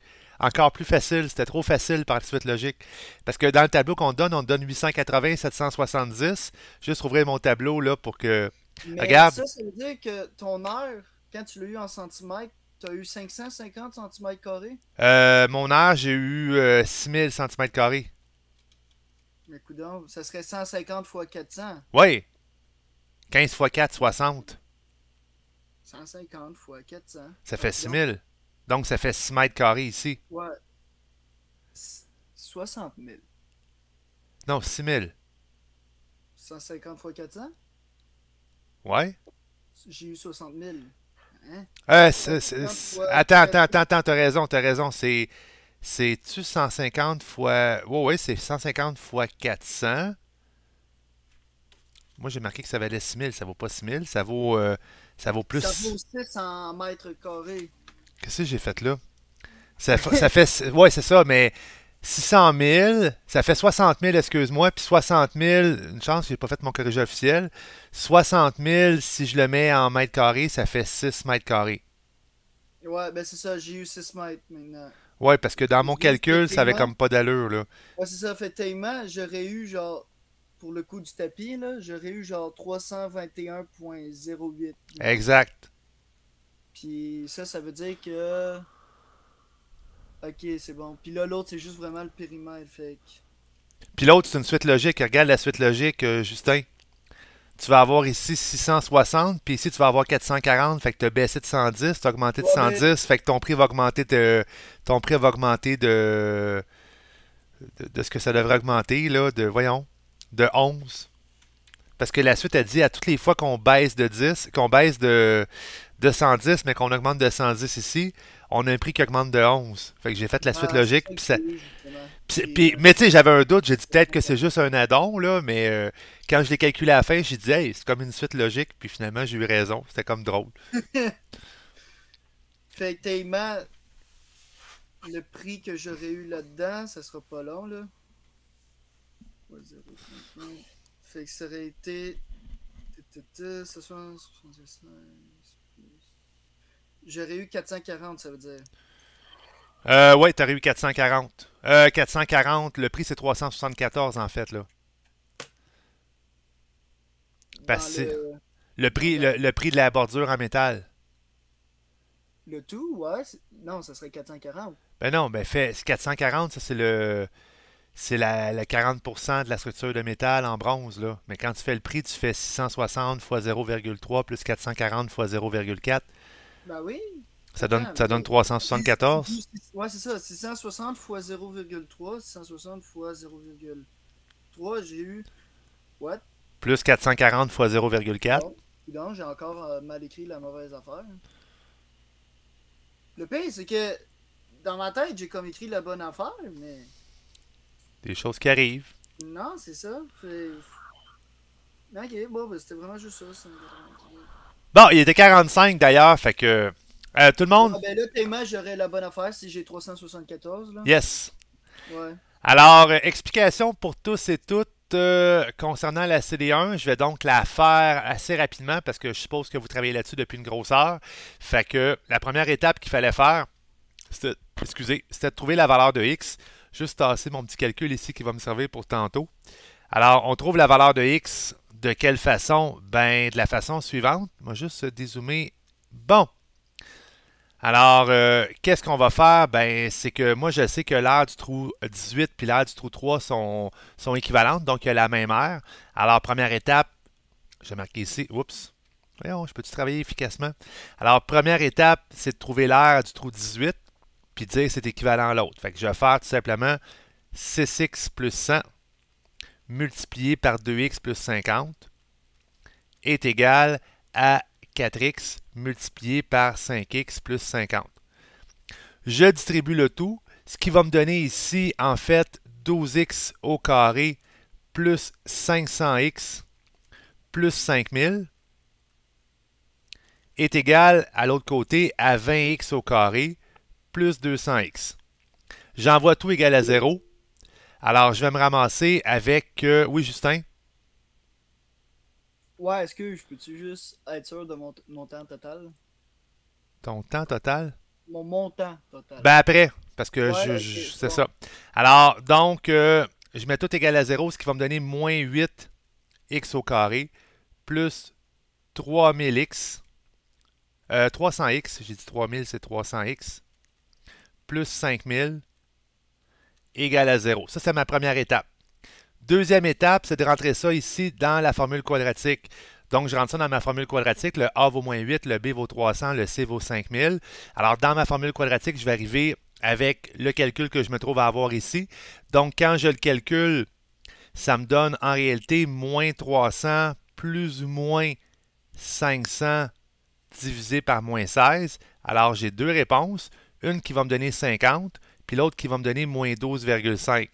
encore plus facile. C'était trop facile par suite logique. Parce que dans le tableau qu'on donne, on donne 880, 770. Juste ouvrir mon tableau là pour que. Regarde. Ça, ça veut dire que ton heure, quand tu l'as eu en centimètres, tu as eu 550 cm carrés? euh, Mon heure, j'ai eu 6000 euh, cm carrés. Mais coudons, ça serait 150 x 400. Oui. 15 x 4, 60. 150 x 400. Ça fait 6000. Donc, ça fait 6 mètres carrés ici. Ouais. 60 000. Non, 6 000. 150 fois 400? Ouais. J'ai eu 60 000. Hein? Euh, attends, attends, attends, attends, t'as raison, t'as raison. C'est. C'est-tu 150 fois. Oui, ouais, oui, c'est 150 fois 400. Moi, j'ai marqué que ça valait 6 000. Ça vaut pas 6 euh, Ça vaut, ça vaut plus. Ça vaut 600 mètres carrés. Qu'est-ce que j'ai fait là? Ça, fait. Ouais, c'est ça, mais 600 000, ça fait 60 000, excuse-moi, puis 60 000, une chance, j'ai pas fait mon corrigé officiel. 60 000, si je le mets en mètres carrés, ça fait 6 mètres carrés. Ouais, ben c'est ça, j'ai eu 6 mètres maintenant. Oui, parce que dans mon calcul, ça avait comme pas d'allure, là. Ouais, c'est ça, fait tellement, j'aurais eu genre, pour le coup du tapis, là, j'aurais eu genre 321.08. Exact. Puis ça, ça veut dire que. Ok, c'est bon. Puis là, l'autre, c'est juste vraiment le périmètre. Fait Puis l'autre, c'est une suite logique. Regarde la suite logique, euh, Justin. Tu vas avoir ici 660, puis ici, tu vas avoir 440. Fait que tu as baissé de 110, tu as augmenté de 110. Fait que ton prix va augmenter de. Ton prix va augmenter de. De, ce que ça devrait augmenter, là, de, voyons, de 11. Parce que la suite a dit à toutes les fois qu'on baisse de 10, qu'on baisse de, 210, mais qu'on augmente de 110 ici, on a un prix qui augmente de 11. Fait que j'ai fait la suite ah, logique. Puis ça... mais tu sais, j'avais un doute, j'ai dit peut-être que c'est juste un add-on, là, mais euh, quand je l'ai calculé à la fin, j'ai dit, c'est comme une suite logique, puis finalement, j'ai eu raison. C'était comme drôle. fait tellement, le prix que j'aurais eu là-dedans, ça sera pas long, là. Fait que ça aurait été. 60, J'aurais eu 440, ça veut dire. Euh, ouais, t'aurais eu 440. Euh, 440, le prix c'est 374 en fait, là. Parce le... prix, le, prix de la bordure en métal. Le tout, ouais. Non, ça serait 440. Ben non, ben fait 440, ça c'est le. C'est la, 40% de la structure de métal en bronze, là. Mais quand tu fais le prix, tu fais 660 x 0,3 plus 440 x 0,4. Ben oui. Ça donne, ça donne 374? Ouais, c'est ça. 660 fois 0,3. 660 fois 0,3, j'ai eu. What? Plus 440 fois 0,4. Donc, j'ai encore euh, mal écrit la mauvaise affaire. Le pire, c'est que dans ma tête, j'ai comme écrit la bonne affaire, mais. Des choses qui arrivent. Non, c'est ça. Mais Ok, bon, ben, c'était vraiment juste ça. Bon, il était 45 d'ailleurs, fait que. Euh, tout le monde. Ah ben là, paiement, j'aurais la bonne affaire si j'ai 374. Yes. Ouais. Alors, euh, explication pour tous et toutes euh, concernant la CD1. Je vais donc la faire assez rapidement parce que je suppose que vous travaillez là-dessus depuis une grosse heure. Fait que la première étape qu'il fallait faire, c'était, excusez, c'était de trouver la valeur de X. Juste tasser mon petit calcul ici qui va me servir pour tantôt. Alors, on trouve la valeur de X de quelle façon? Ben, de la façon suivante. Moi, juste dézoomer. Bon. Alors, euh, qu'est-ce qu'on va faire? Ben, c'est que moi, je sais que l'air du trou 18 puis l'air du trou 3 sont, sont équivalentes, donc il y a la même aire. Alors, première étape, je vais marquer ici, oups, voyons, je peux-tu travailler efficacement? Alors, première étape, c'est de trouver l'air du trou 18 puis dire c'est équivalent à l'autre. Fait que je vais faire tout simplement 6x plus 100 multiplié par 2x plus 50 est égal à 4x multiplié par 5x plus 50. Je distribue le tout, ce qui va me donner ici en fait 12x au carré plus 500x plus 5000 est égal à l'autre côté à 20x au carré plus 200x. J'envoie tout égal à 0 alors, je vais me ramasser avec. Euh, oui, Justin? Ouais, est-ce que je peux-tu juste être sûr de mon, temps total? Ton temps total? Mon montant total. Ben après, parce que je, c'est ça. Alors, donc, euh, je mets tout égal à 0, ce qui va me donner moins 8x au carré plus 3000x. Euh, 300x, j'ai dit 3000, c'est 300x. Plus 5000 égale à 0. Ça, c'est ma première étape. Deuxième étape, c'est de rentrer ça ici dans la formule quadratique. Donc, je rentre ça dans ma formule quadratique. Le A vaut moins 8, le B vaut 300, le C vaut 5000. Alors, dans ma formule quadratique, je vais arriver avec le calcul que je me trouve à avoir ici. Donc, quand je le calcule, ça me donne en réalité moins 300 plus ou moins 500 divisé par moins 16. Alors, j'ai deux réponses. Une qui va me donner 50, puis l'autre qui va me donner moins 12,5.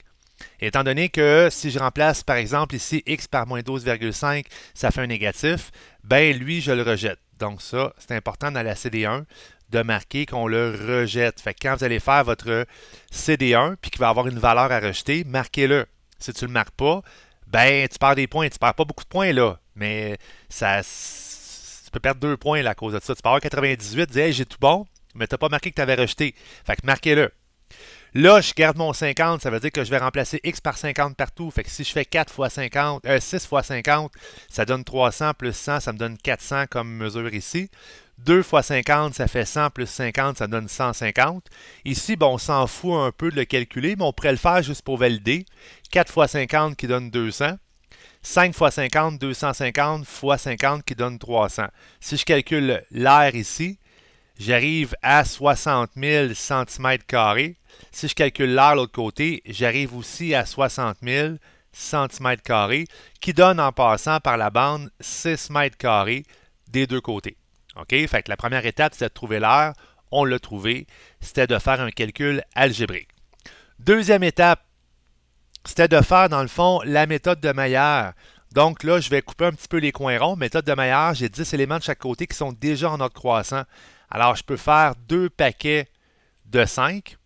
Étant donné que si je remplace par exemple ici x par moins 12,5, ça fait un négatif, ben lui, je le rejette. Donc ça, c'est important dans la CD1 de marquer qu'on le rejette. Fait que quand vous allez faire votre CD1 puis qu'il va avoir une valeur à rejeter, marquez-le. Si tu ne le marques pas, ben tu perds des points. Tu ne perds pas beaucoup de points là, mais ça, tu peux perdre deux points à cause de ça. Tu peux avoir 98, dire j'ai tout bon, mais tu n'as pas marqué que tu avais rejeté. Fait que marquez-le. Là, je garde mon 50, ça veut dire que je vais remplacer X par 50 partout. Fait que si je fais 4 fois 50, 6 euh, fois 50, ça donne 300 plus 100, ça me donne 400 comme mesure ici. 2 fois 50, ça fait 100 plus 50, ça donne 150. Ici, bon, on s'en fout un peu de le calculer, mais on pourrait le faire juste pour valider. 4 fois 50 qui donne 200. 5 fois 50, 250 fois 50 qui donne 300. Si je calcule l'air ici, j'arrive à 60 000 cm si je calcule l'air de l'autre côté, j'arrive aussi à 60 000 cm qui donne en passant par la bande 6 m des deux côtés. OK? Fait que la première étape, c'était de trouver l'air. On l'a trouvé. C'était de faire un calcul algébrique. Deuxième étape, c'était de faire, dans le fond, la méthode de Maillard. Donc là, je vais couper un petit peu les coins ronds. Méthode de Maillard, j'ai 10 éléments de chaque côté qui sont déjà en ordre croissant. Alors, je peux faire deux paquets de 5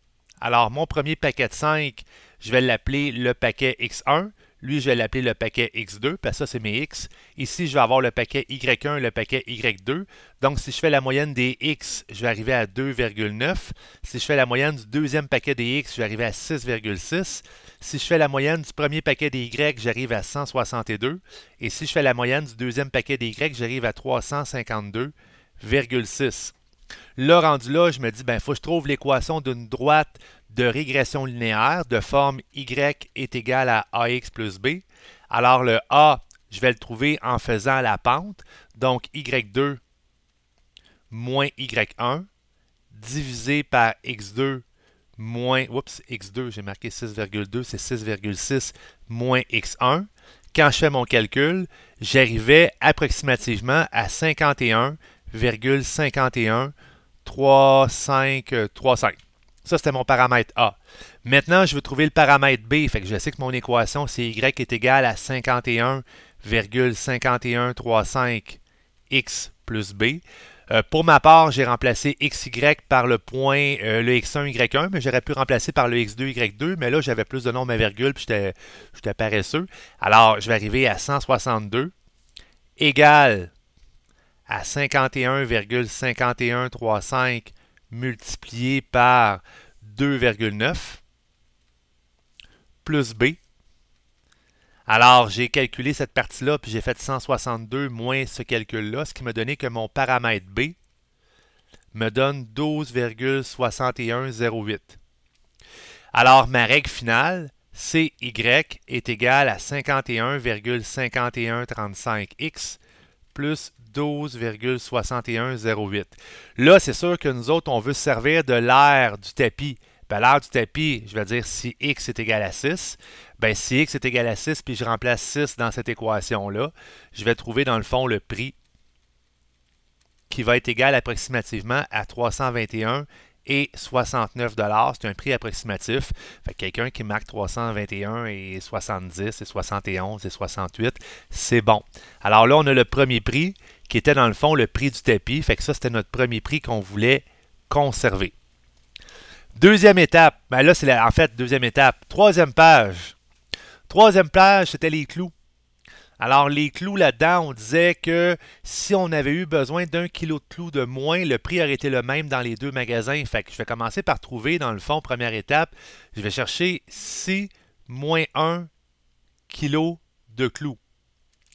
alors, mon premier paquet de 5, je vais l'appeler le paquet X1. Lui, je vais l'appeler le paquet X2, parce que ça, c'est mes X. Ici, je vais avoir le paquet Y1 et le paquet Y2. Donc, si je fais la moyenne des X, je vais arriver à 2,9. Si je fais la moyenne du deuxième paquet des X, je vais arriver à 6,6. Si je fais la moyenne du premier paquet des Y, j'arrive à 162. Et si je fais la moyenne du deuxième paquet des Y, j'arrive à 352,6. Le rendu là, je me dis, ben, faut que je trouve l'équation d'une droite de régression linéaire de forme y est égale à ax plus b. Alors, le a, je vais le trouver en faisant la pente. Donc, y2 moins y1 divisé par x2 moins, oups, x2, j'ai marqué 6,2, c'est 6,6 moins x1. Quand je fais mon calcul, j'arrivais approximativement à 51 0,51, Ça, c'était mon paramètre A. Maintenant, je veux trouver le paramètre B. Fait que je sais que mon équation, c'est y est égal à 51,5135 x plus b. Euh, pour ma part, j'ai remplacé xy par le point euh, le x1, y1, mais j'aurais pu remplacer par le x2, y2, mais là, j'avais plus de nombres à virgule, puis j'étais paresseux. Alors, je vais arriver à 162 égale à 51,5135 multiplié par 2,9 plus B. Alors, j'ai calculé cette partie-là, puis j'ai fait 162 moins ce calcul-là, ce qui me donnait que mon paramètre B me donne 12,6108. Alors, ma règle finale, c'est Y est égal à 51,5135X plus 12,6108. Là, c'est sûr que nous autres, on veut se servir de l'air du tapis. Ben, l'air du tapis, je vais dire si x est égal à 6, ben, si x est égal à 6, puis je remplace 6 dans cette équation-là, je vais trouver dans le fond le prix qui va être égal approximativement à 321 et 69 dollars, c'est un prix approximatif. quelqu'un qui marque 321 et 70 et 71 et 68, c'est bon. Alors là, on a le premier prix qui était dans le fond le prix du tapis. Fait que ça, c'était notre premier prix qu'on voulait conserver. Deuxième étape, ben là, c'est en fait deuxième étape. Troisième page. Troisième page, c'était les clous. Alors, les clous là-dedans, on disait que si on avait eu besoin d'un kilo de clous de moins, le prix aurait été le même dans les deux magasins. Fait que je vais commencer par trouver, dans le fond, première étape, je vais chercher 6 moins 1 kilo de clous.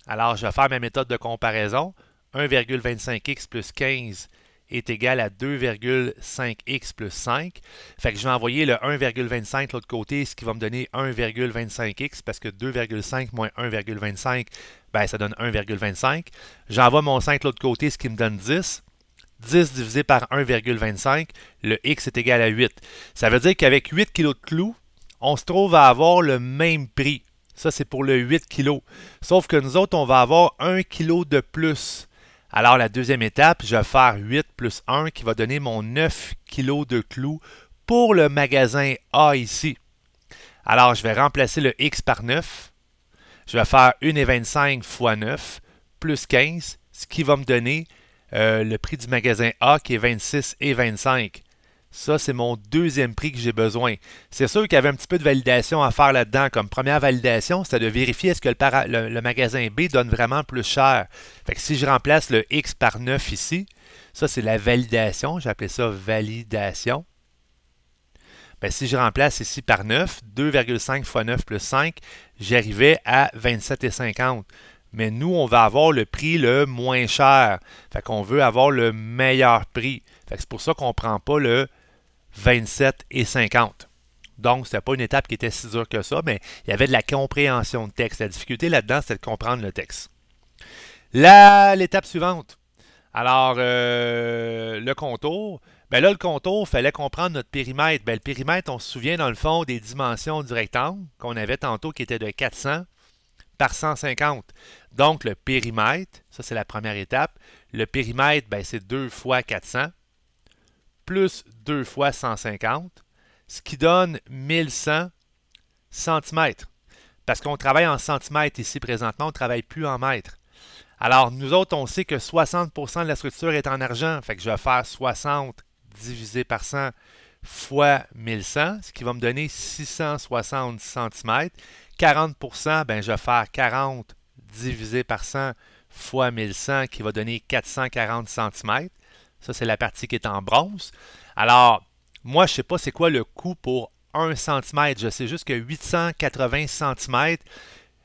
Alors, je vais faire ma méthode de comparaison. 1,25x plus 15 est égal à 2,5x plus 5. Fait que je vais envoyer le 1,25 de l'autre côté, ce qui va me donner 1,25x parce que 2,5 moins 1,25, ben, ça donne 1,25. J'envoie mon 5 de l'autre côté, ce qui me donne 10. 10 divisé par 1,25, le x est égal à 8. Ça veut dire qu'avec 8 kg de clous, on se trouve à avoir le même prix. Ça, c'est pour le 8 kg. Sauf que nous autres, on va avoir 1 kg de plus. Alors, la deuxième étape, je vais faire 8 plus 1 qui va donner mon 9 kg de clous pour le magasin A ici. Alors, je vais remplacer le X par 9. Je vais faire 1,25 fois 9 plus 15, ce qui va me donner euh, le prix du magasin A qui est 26 et 25. Ça, c'est mon deuxième prix que j'ai besoin. C'est sûr qu'il y avait un petit peu de validation à faire là-dedans. Comme première validation, c'était de vérifier est-ce que le, magasin B donne vraiment plus cher. Fait que si je remplace le X par 9 ici, ça, c'est la validation. J'ai ça validation. Bien, si je remplace ici par 9, 2,5 fois 9 plus 5, j'arrivais à 27,50. Mais nous, on va avoir le prix le moins cher. Fait qu'on veut avoir le meilleur prix. Fait que c'est pour ça qu'on ne prend pas le 27 et 50. Donc, ce n'était pas une étape qui était si dure que ça, mais il y avait de la compréhension de texte. La difficulté là-dedans, c'était de comprendre le texte. L'étape suivante. Alors, euh, le contour. Ben là, le contour, il fallait comprendre notre périmètre. Ben, le périmètre, on se souvient dans le fond des dimensions du rectangle qu'on avait tantôt qui était de 400 par 150. Donc, le périmètre, ça c'est la première étape. Le périmètre, ben, c'est 2 fois 400 plus 2 fois 150, ce qui donne 1100 cm. Parce qu'on travaille en centimètres ici présentement, on ne travaille plus en mètres. Alors, nous autres, on sait que 60% de la structure est en argent. Fait que je vais faire 60 divisé par 100 fois 1100, ce qui va me donner 660 cm. 40%, ben, je vais faire 40 divisé par 100 fois 1100, qui va donner 440 cm. Ça, c'est la partie qui est en bronze. Alors, moi, je ne sais pas c'est quoi le coût pour 1 cm. Je sais juste que 880 cm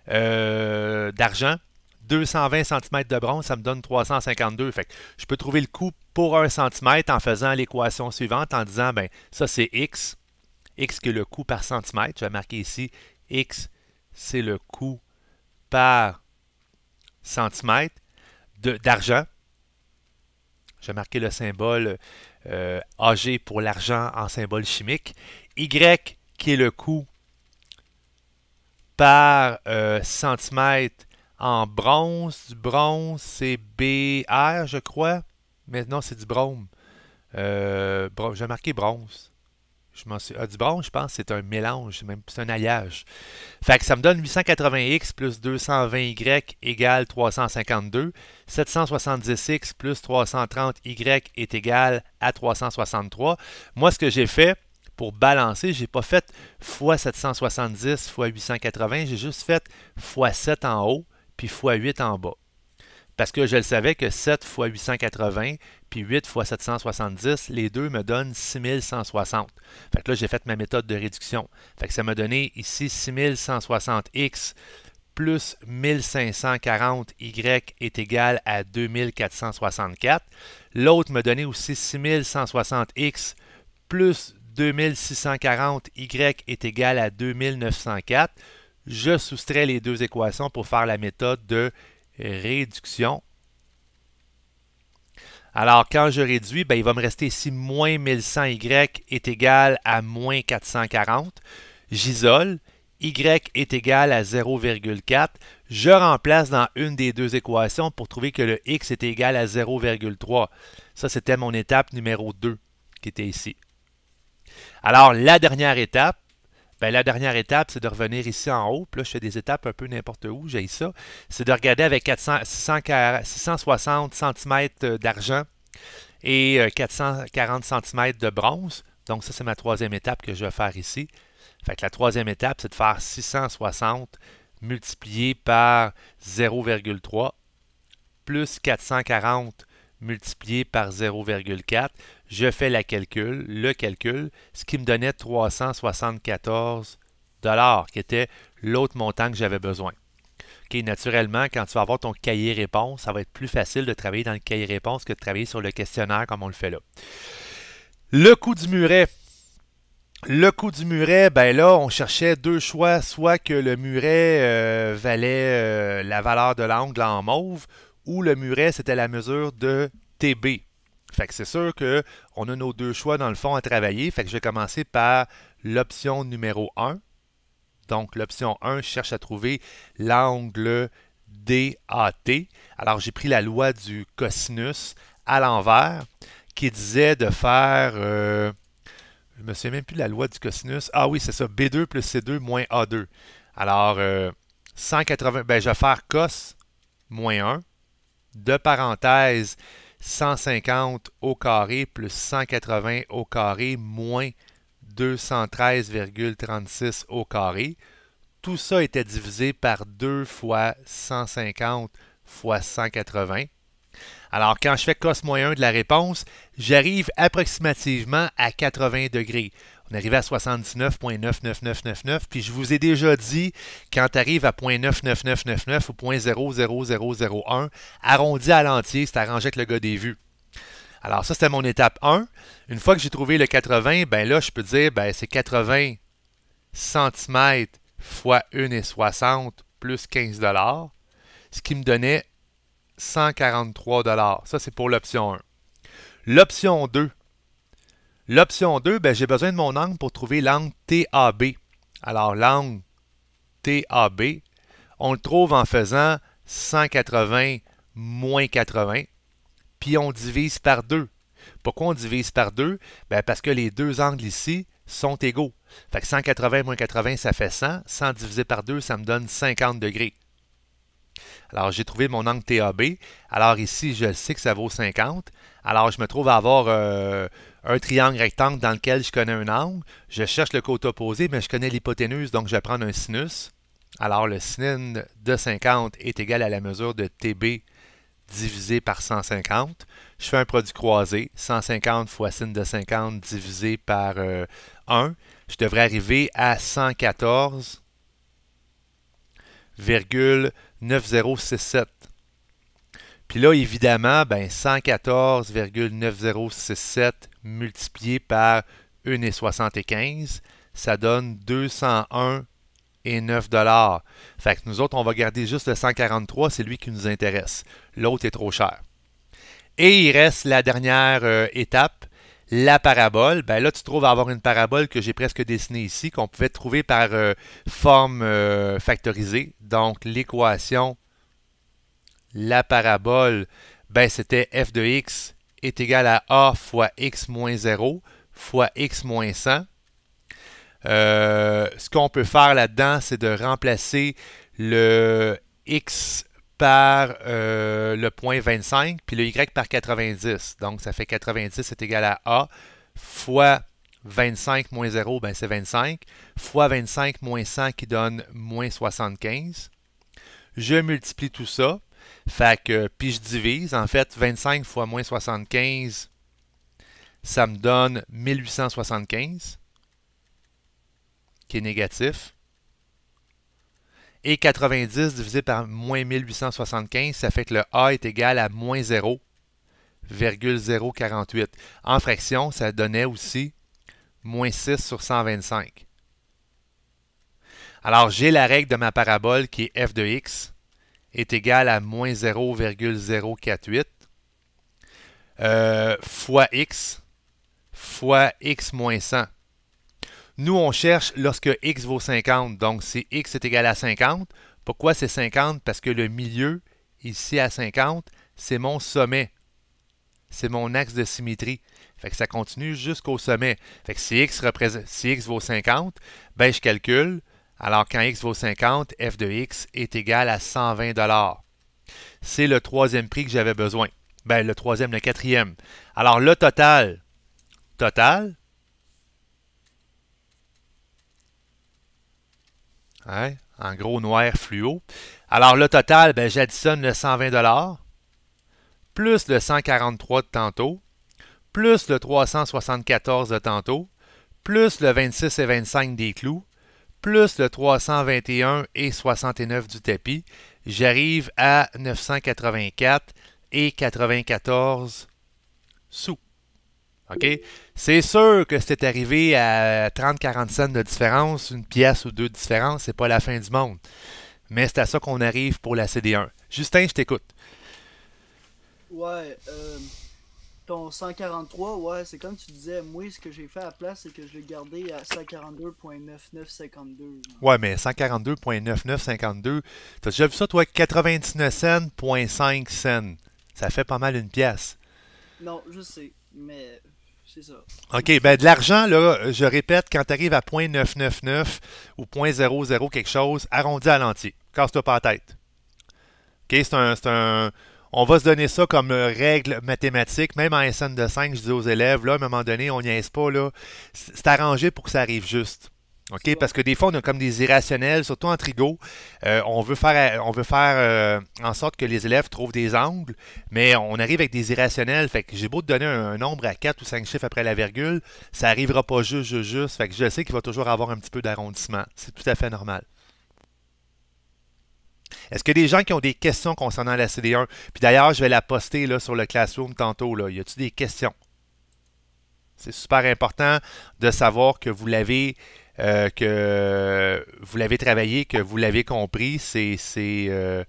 euh, d'argent, 220 cm de bronze, ça me donne 352. Fait je peux trouver le coût pour 1 cm en faisant l'équation suivante en disant, ben ça c'est x. x qui est le coût par centimètre. Je vais marquer ici x, c'est le coût par centimètre d'argent. J'ai marqué le symbole euh, AG pour l'argent en symbole chimique. Y qui est le coût par euh, centimètre en bronze. Du bronze, c'est BR, je crois. Maintenant, c'est du brome. Euh, j'ai marqué bronze. Je m'en suis... Ah, du bon, je pense, c'est un mélange, même c'est un alliage. Fait que ça me donne 880x plus 220y égale 352. 770x plus 330y est égal à 363. Moi, ce que j'ai fait pour balancer, je n'ai pas fait x 770 x 880, j'ai juste fait x 7 en haut puis x 8 en bas. Parce que je le savais que 7 x 880 puis 8 fois 770, les deux me donnent 6160. Fait que là, j'ai fait ma méthode de réduction. Fait que ça m'a donné ici 6160x plus 1540y est égal à 2464. L'autre me donnait aussi 6160x plus 2640y est égal à 2904. Je soustrais les deux équations pour faire la méthode de réduction. Alors, quand je réduis, ben, il va me rester ici moins 1100y est égal à moins 440. J'isole. y est égal à 0,4. Je remplace dans une des deux équations pour trouver que le x est égal à 0,3. Ça, c'était mon étape numéro 2 qui était ici. Alors, la dernière étape, ben, la dernière étape, c'est de revenir ici en haut. Puis là, je fais des étapes un peu n'importe où, j'ai ça. C'est de regarder avec 660 cm euh, d'argent et 440 euh, cm de bronze. Donc, ça, c'est ma troisième étape que je vais faire ici. Fait que la troisième étape, c'est de faire 660 multiplié par 0,3 plus 440 multiplié par 0,4. Je fais la calcul, le calcul, ce qui me donnait 374 dollars, qui était l'autre montant que j'avais besoin. Qui naturellement, quand tu vas avoir ton cahier réponse, ça va être plus facile de travailler dans le cahier réponse que de travailler sur le questionnaire comme on le fait là. Le coût du muret. Le coût du muret, ben là, on cherchait deux choix, soit que le muret euh, valait euh, la valeur de l'angle en mauve, où le muret, c'était la mesure de TB. Fait que c'est sûr qu'on a nos deux choix dans le fond à travailler. Fait que je vais commencer par l'option numéro 1. Donc l'option 1 cherche à trouver l'angle DAT. Alors j'ai pris la loi du cosinus à l'envers qui disait de faire... Je euh, je me souviens même plus de la loi du cosinus. Ah oui, c'est ça. B2 plus C2 moins A2. Alors, 180... Euh, ben, je vais faire cos moins 1 de parenthèse 150 au carré plus 180 au carré moins 213,36 au carré. Tout ça était divisé par 2 fois 150 fois 180. Alors, quand je fais cos moyen de la réponse, j'arrive approximativement à 80 degrés. On est à 79.99999. Puis je vous ai déjà dit, quand tu arrives à 0.99999 ou .00001, arrondi à l'entier, c'est arrangé avec le gars des vues. Alors ça, c'était mon étape 1. Une fois que j'ai trouvé le 80, ben là, je peux dire, ben c'est 80 cm x 1,60 plus 15 ce qui me donnait 143 Ça, c'est pour l'option 1. L'option 2, L'option 2, ben, j'ai besoin de mon angle pour trouver l'angle TAB. Alors, l'angle TAB, on le trouve en faisant 180 moins 80, puis on divise par 2. Pourquoi on divise par 2? Ben, parce que les deux angles ici sont égaux. Fait que 180 moins 80, ça fait 100. 100 divisé par 2, ça me donne 50 degrés. Alors, j'ai trouvé mon angle TAB. Alors ici, je sais que ça vaut 50. Alors, je me trouve à avoir... Euh, un triangle rectangle dans lequel je connais un angle. Je cherche le côté opposé, mais je connais l'hypoténuse, donc je vais prendre un sinus. Alors, le sin de 50 est égal à la mesure de TB divisé par 150. Je fais un produit croisé, 150 fois sin de 50 divisé par 1. Euh, je devrais arriver à 114,9067. Puis là, évidemment, ben 114,9067 multiplié par 1,75, ça donne 201 et 9 Fait que nous autres, on va garder juste le 143, c'est lui qui nous intéresse. L'autre est trop cher. Et il reste la dernière euh, étape, la parabole. Ben là, tu trouves à avoir une parabole que j'ai presque dessinée ici, qu'on pouvait trouver par euh, forme euh, factorisée. Donc, l'équation, la parabole, ben c'était f de x est égal à a fois x moins 0 fois x moins 100. Euh, ce qu'on peut faire là-dedans, c'est de remplacer le x par euh, le point 25, puis le y par 90. Donc, ça fait 90 est égal à a fois 25 moins 0, ben c'est 25, fois 25 moins 100 qui donne moins 75. Je multiplie tout ça. Fait que, puis je divise, en fait, 25 fois moins 75, ça me donne 1875, qui est négatif. Et 90 divisé par moins 1875, ça fait que le A est égal à moins 0,048. En fraction, ça donnait aussi moins 6 sur 125. Alors, j'ai la règle de ma parabole qui est f de x est égal à moins 0,048 euh, fois x fois x moins 100. Nous, on cherche lorsque x vaut 50. Donc, si x est égal à 50, pourquoi c'est 50? Parce que le milieu, ici à 50, c'est mon sommet. C'est mon axe de symétrie. Fait que ça continue jusqu'au sommet. Fait que si x, représente, vaut 50, ben je calcule alors quand x vaut 50, f de x est égal à 120 C'est le troisième prix que j'avais besoin. Ben, le troisième, le quatrième. Alors le total, total, hein? en gros noir fluo. Alors le total, ben, j'additionne le 120 plus le 143 de tantôt, plus le 374 de tantôt, plus le 26 et 25 des clous, plus le 321 et 69 du tapis, j'arrive à 984 et 94 sous. OK? C'est sûr que c'est arrivé à 30-40 cents de différence, une pièce ou deux de différence, c'est pas la fin du monde. Mais c'est à ça qu'on arrive pour la CD1. Justin, je t'écoute. Ouais, euh, Bon, 143, ouais, c'est comme tu disais, moi, ce que j'ai fait à la place, c'est que je l'ai gardé à 142.9952. Ouais, mais 142.9952, t'as déjà vu ça, toi, 99 cents, 5 Ça fait pas mal une pièce. Non, je sais, mais c'est ça. OK, ben de l'argent, là, je répète, quand t'arrives arrives à 0.999 ou 0.00 quelque chose, arrondi à l'entier. Casse-toi pas la tête. OK, c'est un, un, on va se donner ça comme euh, règle mathématique, même en SN de 5, je dis aux élèves, là, à un moment donné, on n'y pas, là. C'est arrangé pour que ça arrive juste. OK? Parce que des fois, on a comme des irrationnels, surtout en trigo. Euh, on veut faire, euh, on veut faire en sorte que les élèves trouvent des angles, mais on arrive avec des irrationnels. Fait que j'ai beau te donner un, nombre à 4 ou 5 chiffres après la virgule, ça n'arrivera pas juste, juste, juste. Fait que je sais qu'il va toujours avoir un petit peu d'arrondissement. C'est tout à fait normal. Est-ce que des gens qui ont des questions concernant la CD1, puis d'ailleurs, je vais la poster là, sur le Classroom tantôt, là. y a-t-il des questions? C'est super important de savoir que vous l'avez euh, que vous l'avez travaillé, que vous l'avez compris. C'est. Euh,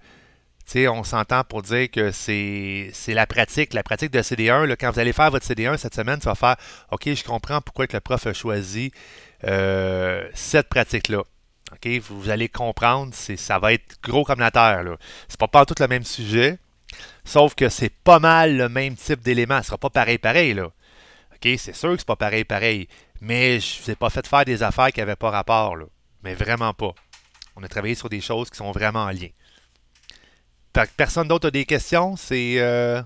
on s'entend pour dire que c'est la pratique, la pratique de CD1. quand vous allez faire votre CD1 cette semaine, ça va faire OK, je comprends pourquoi que le prof a choisi euh, cette pratique-là. Vous, allez comprendre, ça va être gros comme la terre. C'est pas pas tout le même sujet, sauf que c'est pas mal le même type d'élément. Ce sera pas pareil, pareil. Là. C'est sûr que c'est pas pareil, pareil. Mais je ne vous ai pas fait faire des affaires qui n'avaient pas rapport. Mais vraiment pas. On a travaillé sur des choses qui sont vraiment en lien. Personne d'autre a des questions? C'est. Euh...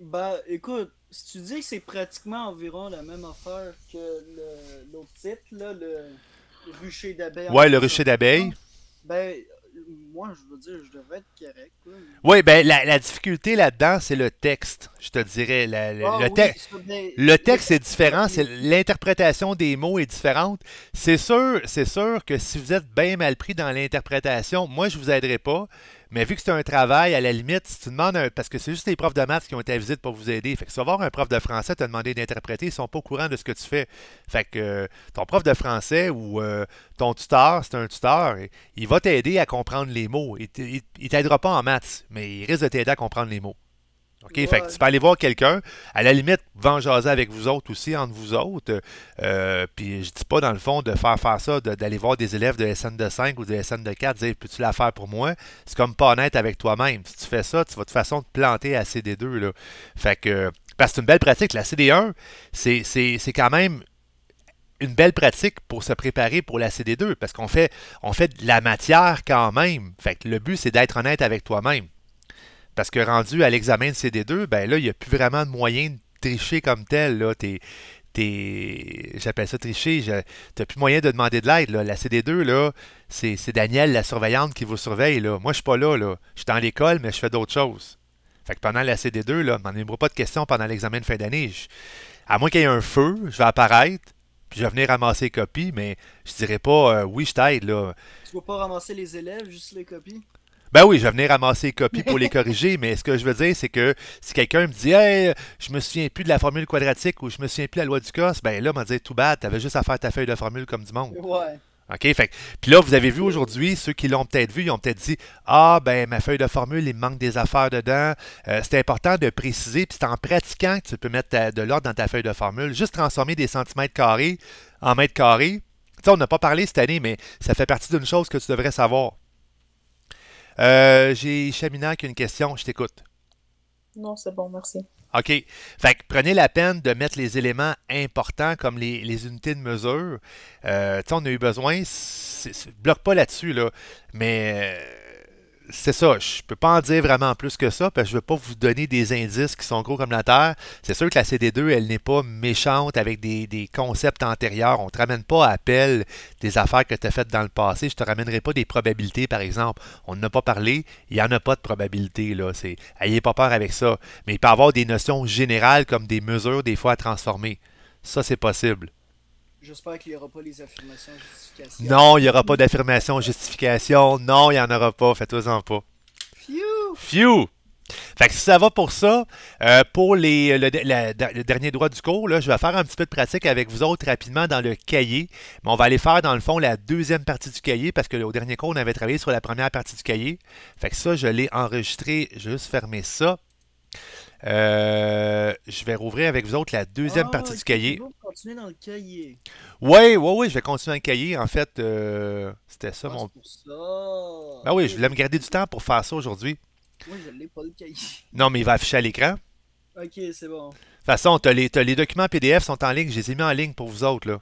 Ben, écoute, si tu dis que c'est pratiquement environ la même affaire que l'autre titre, là, le rucher d'abeilles. Ouais, le rucher d'abeilles. Ben, moi, je veux dire, je devrais être correct. Oui, ben, la, difficulté là-dedans, c'est le texte, je te dirais. le, ah te... Ben, le, texte est différent, c'est l'interprétation des mots est différente. C'est sûr, c'est sûr que si vous êtes bien mal pris dans l'interprétation, moi, je vous aiderai pas. Mais vu que c'est un travail, à la limite, si tu demandes parce que c'est juste les profs de maths qui ont été à visite pour vous aider. Fait que savoir un prof de français te demander d'interpréter, ils sont pas au courant de ce que tu fais. Fait que euh, ton prof de français ou euh, ton tuteur, c'est un tuteur, il va t'aider à comprendre les mots. Il t'aidera pas en maths, mais il risque de t'aider à comprendre les mots. OK? Fait que tu peux aller voir quelqu'un, à la limite, vent avec vous autres aussi, entre vous autres. Euh, puis je dis pas, dans le fond, de faire faire ça, d'aller voir des élèves de SN de 5 ou de SN de 4, dire peux-tu la faire pour moi? C'est comme pas honnête avec toi-même. Si tu fais ça, tu vas de façon te planter à CD2. Là. Fait que. Parce que c'est une belle pratique. La CD1, c'est quand même une belle pratique pour se préparer pour la CD2 parce qu'on fait, on fait de la matière quand même. Fait que le but, c'est d'être honnête avec toi-même. Parce que rendu à l'examen de CD2, ben là, il n'y a plus vraiment de moyen de tricher comme tel. Là. T'es, t'es, j'appelle ça tricher. Tu t'as plus moyen de demander de l'aide. La CD2, là, c'est, c'est Daniel, la surveillante, qui vous surveille. Là. Moi, je suis pas là. là. Je suis dans l'école, mais je fais d'autres choses. Fait que pendant la CD2, là, m'en ai pas de questions pendant l'examen de fin d'année. à moins qu'il y ait un feu, je vais apparaître, puis je vais venir ramasser les copies, mais je dirais pas euh, oui, je t'aide. Là. Tu vas pas ramasser les élèves, juste les copies? Ben oui, je vais venir ramasser les copies pour les corriger, mais ce que je veux dire, c'est que si quelqu'un me dit Hey, je me souviens plus de la formule quadratique ou je me souviens plus de la loi du cos, ben là, il m'a dit « tout bad, avais juste à faire ta feuille de formule comme du monde. Ouais. OK? Fait puis là, vous avez vu aujourd'hui, ceux qui l'ont peut-être vu, ils ont peut-être dit Ah, ben, ma feuille de formule, il manque des affaires dedans. Euh, c'est important de préciser, puis c'est en pratiquant que tu peux mettre de l'ordre dans ta feuille de formule. Juste transformer des centimètres carrés en mètres carrés. Tu sais, on n'a pas parlé cette année, mais ça fait partie d'une chose que tu devrais savoir. Euh, j'ai Chamina qui a une question, je t'écoute. Non, c'est bon, merci. OK. Fait que prenez la peine de mettre les éléments importants comme les, unités de mesure. Euh, tu sais, on a eu besoin. bloque pas là-dessus, là. Mais euh, c'est ça, je peux pas en dire vraiment plus que ça, parce que je veux pas vous donner des indices qui sont gros comme la Terre. C'est sûr que la CD2, elle n'est pas méchante avec des, des, concepts antérieurs. On te ramène pas à appel des affaires que tu as faites dans le passé. Je te ramènerai pas des probabilités, par exemple. On n'a pas parlé, il n'y en a pas de probabilité, là. ayez pas peur avec ça. Mais il peut avoir des notions générales comme des mesures, des fois, à transformer. Ça, c'est possible. J'espère qu'il n'y aura pas les affirmations justifications. Non, il n'y aura pas d'affirmations justifications. Non, il n'y en aura pas. Faites-en pas. Phew! Phew! Fait que si ça va pour ça, euh, pour les, le, dernier droit du cours, là, je vais faire un petit peu de pratique avec vous autres rapidement dans le cahier. Mais on va aller faire, dans le fond, la deuxième partie du cahier parce qu'au dernier cours, on avait travaillé sur la première partie du cahier. Fait que ça, je l'ai enregistré. Je vais juste fermer ça. Euh, je vais rouvrir avec vous autres la deuxième ah, partie du cahier. Oui, oui, oui, je vais continuer dans le cahier. En fait, euh, c'était ça mon. Pour ben oui, je voulais me garder du temps pour faire ça aujourd'hui. je l'ai pas le cahier. Non, mais il va afficher à l'écran. Ok, c'est bon. De toute façon, les, les documents PDF sont en ligne. Je les ai mis en ligne pour vous autres. Là.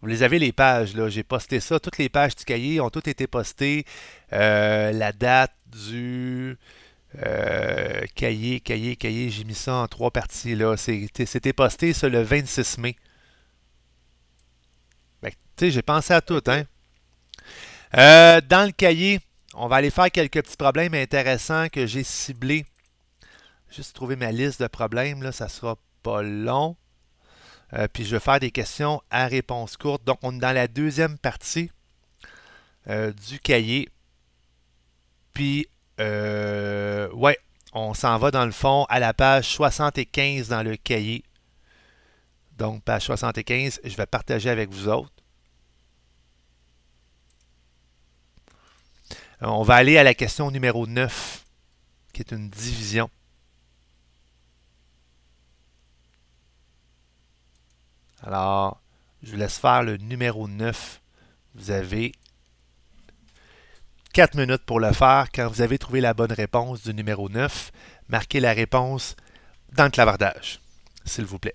Vous les avez les pages, là. J'ai posté ça. Toutes les pages du cahier ont toutes été postées. Euh, la date du. Euh, cahier, cahier, cahier, j'ai mis ça en trois parties. C'était posté le 26 mai. tu sais, j'ai pensé à tout. Hein? Euh, dans le cahier, on va aller faire quelques petits problèmes intéressants que j'ai ciblés. Juste trouver ma liste de problèmes, là, ça sera pas long. Euh, puis je vais faire des questions à réponse courte. Donc, on est dans la deuxième partie du cahier. Puis euh, ouais, on s'en va dans le fond à la page 75 dans le cahier. Donc, page 75, je vais partager avec vous autres. Euh, on va aller à la question numéro 9, qui est une division. Alors, je vous laisse faire le numéro 9. Vous avez 4 minutes pour le faire. Quand vous avez trouvé la bonne réponse du numéro 9, marquez la réponse dans le clavardage, s'il vous plaît.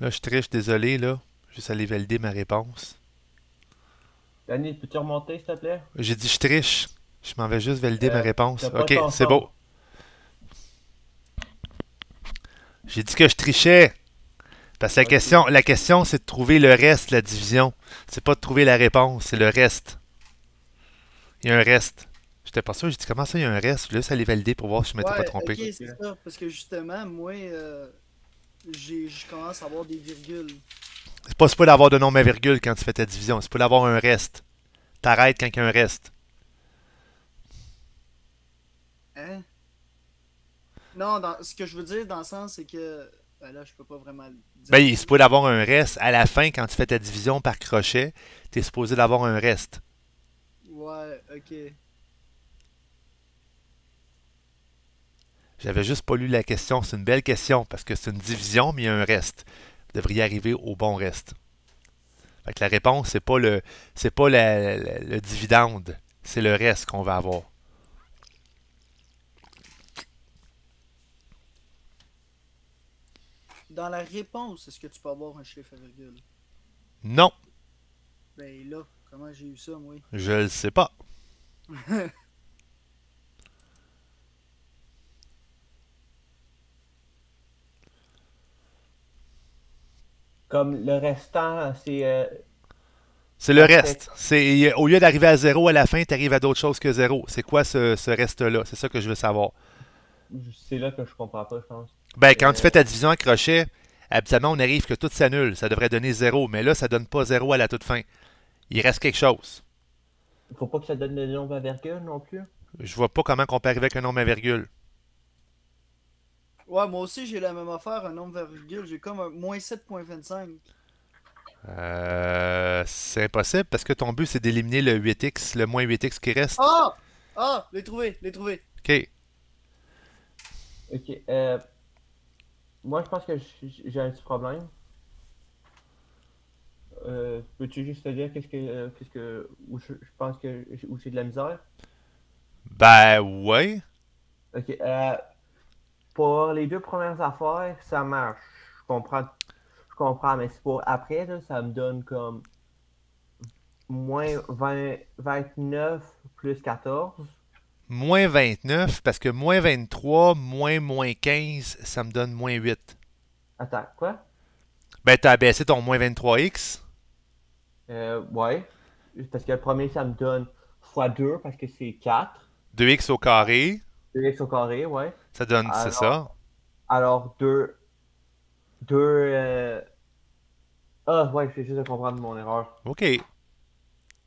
Là, je triche, désolé, là. Juste aller valider ma réponse. Danny, peux-tu remonter, s'il te plaît? J'ai dit je triche. Je m'en vais juste valider euh, ma réponse. Ok, c'est beau. J'ai dit que je trichais. Parce que la question, la question c'est de trouver le reste, la division. C'est pas de trouver la réponse, c'est le reste. Il y a un reste. J'étais pas sûr, j'ai dit comment ça, il y a un reste. Là, ça aller valider pour voir si je m'étais pas trompé. Ok, c'est ça, parce que justement, moi, euh, je commence à avoir des virgules. C'est pas, pas d'avoir de nombre à virgule quand tu fais ta division, c'est pas d'avoir un reste. T'arrêtes quand il y a un reste. Hein? Non, ce que je veux dire dans le sens, c'est que ben là, je peux pas vraiment dire. Ben, il est supposé d'avoir un reste. À la fin, quand tu fais ta division par crochet, tu es supposé d'avoir un reste. Ouais, ok. J'avais juste pas lu la question. C'est une belle question parce que c'est une division, mais il y a un reste. Vous devriez arriver au bon reste. Fait que la réponse, c'est pas le pas le dividende, c'est le reste qu'on va avoir. Dans la réponse, est-ce que tu peux avoir un chiffre à virgule? Non. Ben là, comment j'ai eu ça, moi? Je le sais pas. Comme le restant, c'est... Euh, c'est le reste. C'est au lieu d'arriver à zéro à la fin, tu arrives à d'autres choses que zéro. C'est quoi ce, ce reste-là C'est ça que je veux savoir. C'est là que je comprends pas, je pense. Ben, quand tu fais ta division à crochet, habituellement, on arrive que tout s'annule. Ça devrait donner zéro, mais là, ça donne pas zéro à la toute fin. Il reste quelque chose. Il Faut pas que ça donne le nombre à virgule non plus. Je vois pas comment on peut arriver avec un nombre à virgule. Ouais, moi aussi, j'ai la même affaire, un nombre à virgule. J'ai comme un moins 7.25. Euh, c'est impossible parce que ton but c'est d'éliminer le 8x, le moins 8x qui reste. Ah! Ah! L'ai trouvé, l'ai trouvé. Ok. Ok. Euh, moi, je pense que j'ai un petit problème. Euh, peux-tu juste te dire qu'est-ce que, euh, où je, pense que où j'ai de la misère? Ben ouais. Ok. Euh, pour les deux premières affaires, ça marche. Je comprends. Je comprends, mais c'est pour après, ça me donne comme moins 20, 29 plus 14 moins 29, parce que moins 23, moins moins 15, ça me donne moins 8. Attends, quoi? Ben, t'as abaissé ton moins 23x. Euh, ouais. Parce que le premier, ça me donne x2 parce que c'est 4. 2x au carré. 2x au carré, ouais. Ça donne, c'est ça. Alors, 2. 2. Euh... Ah, ouais, j'ai juste de comprendre mon erreur. OK.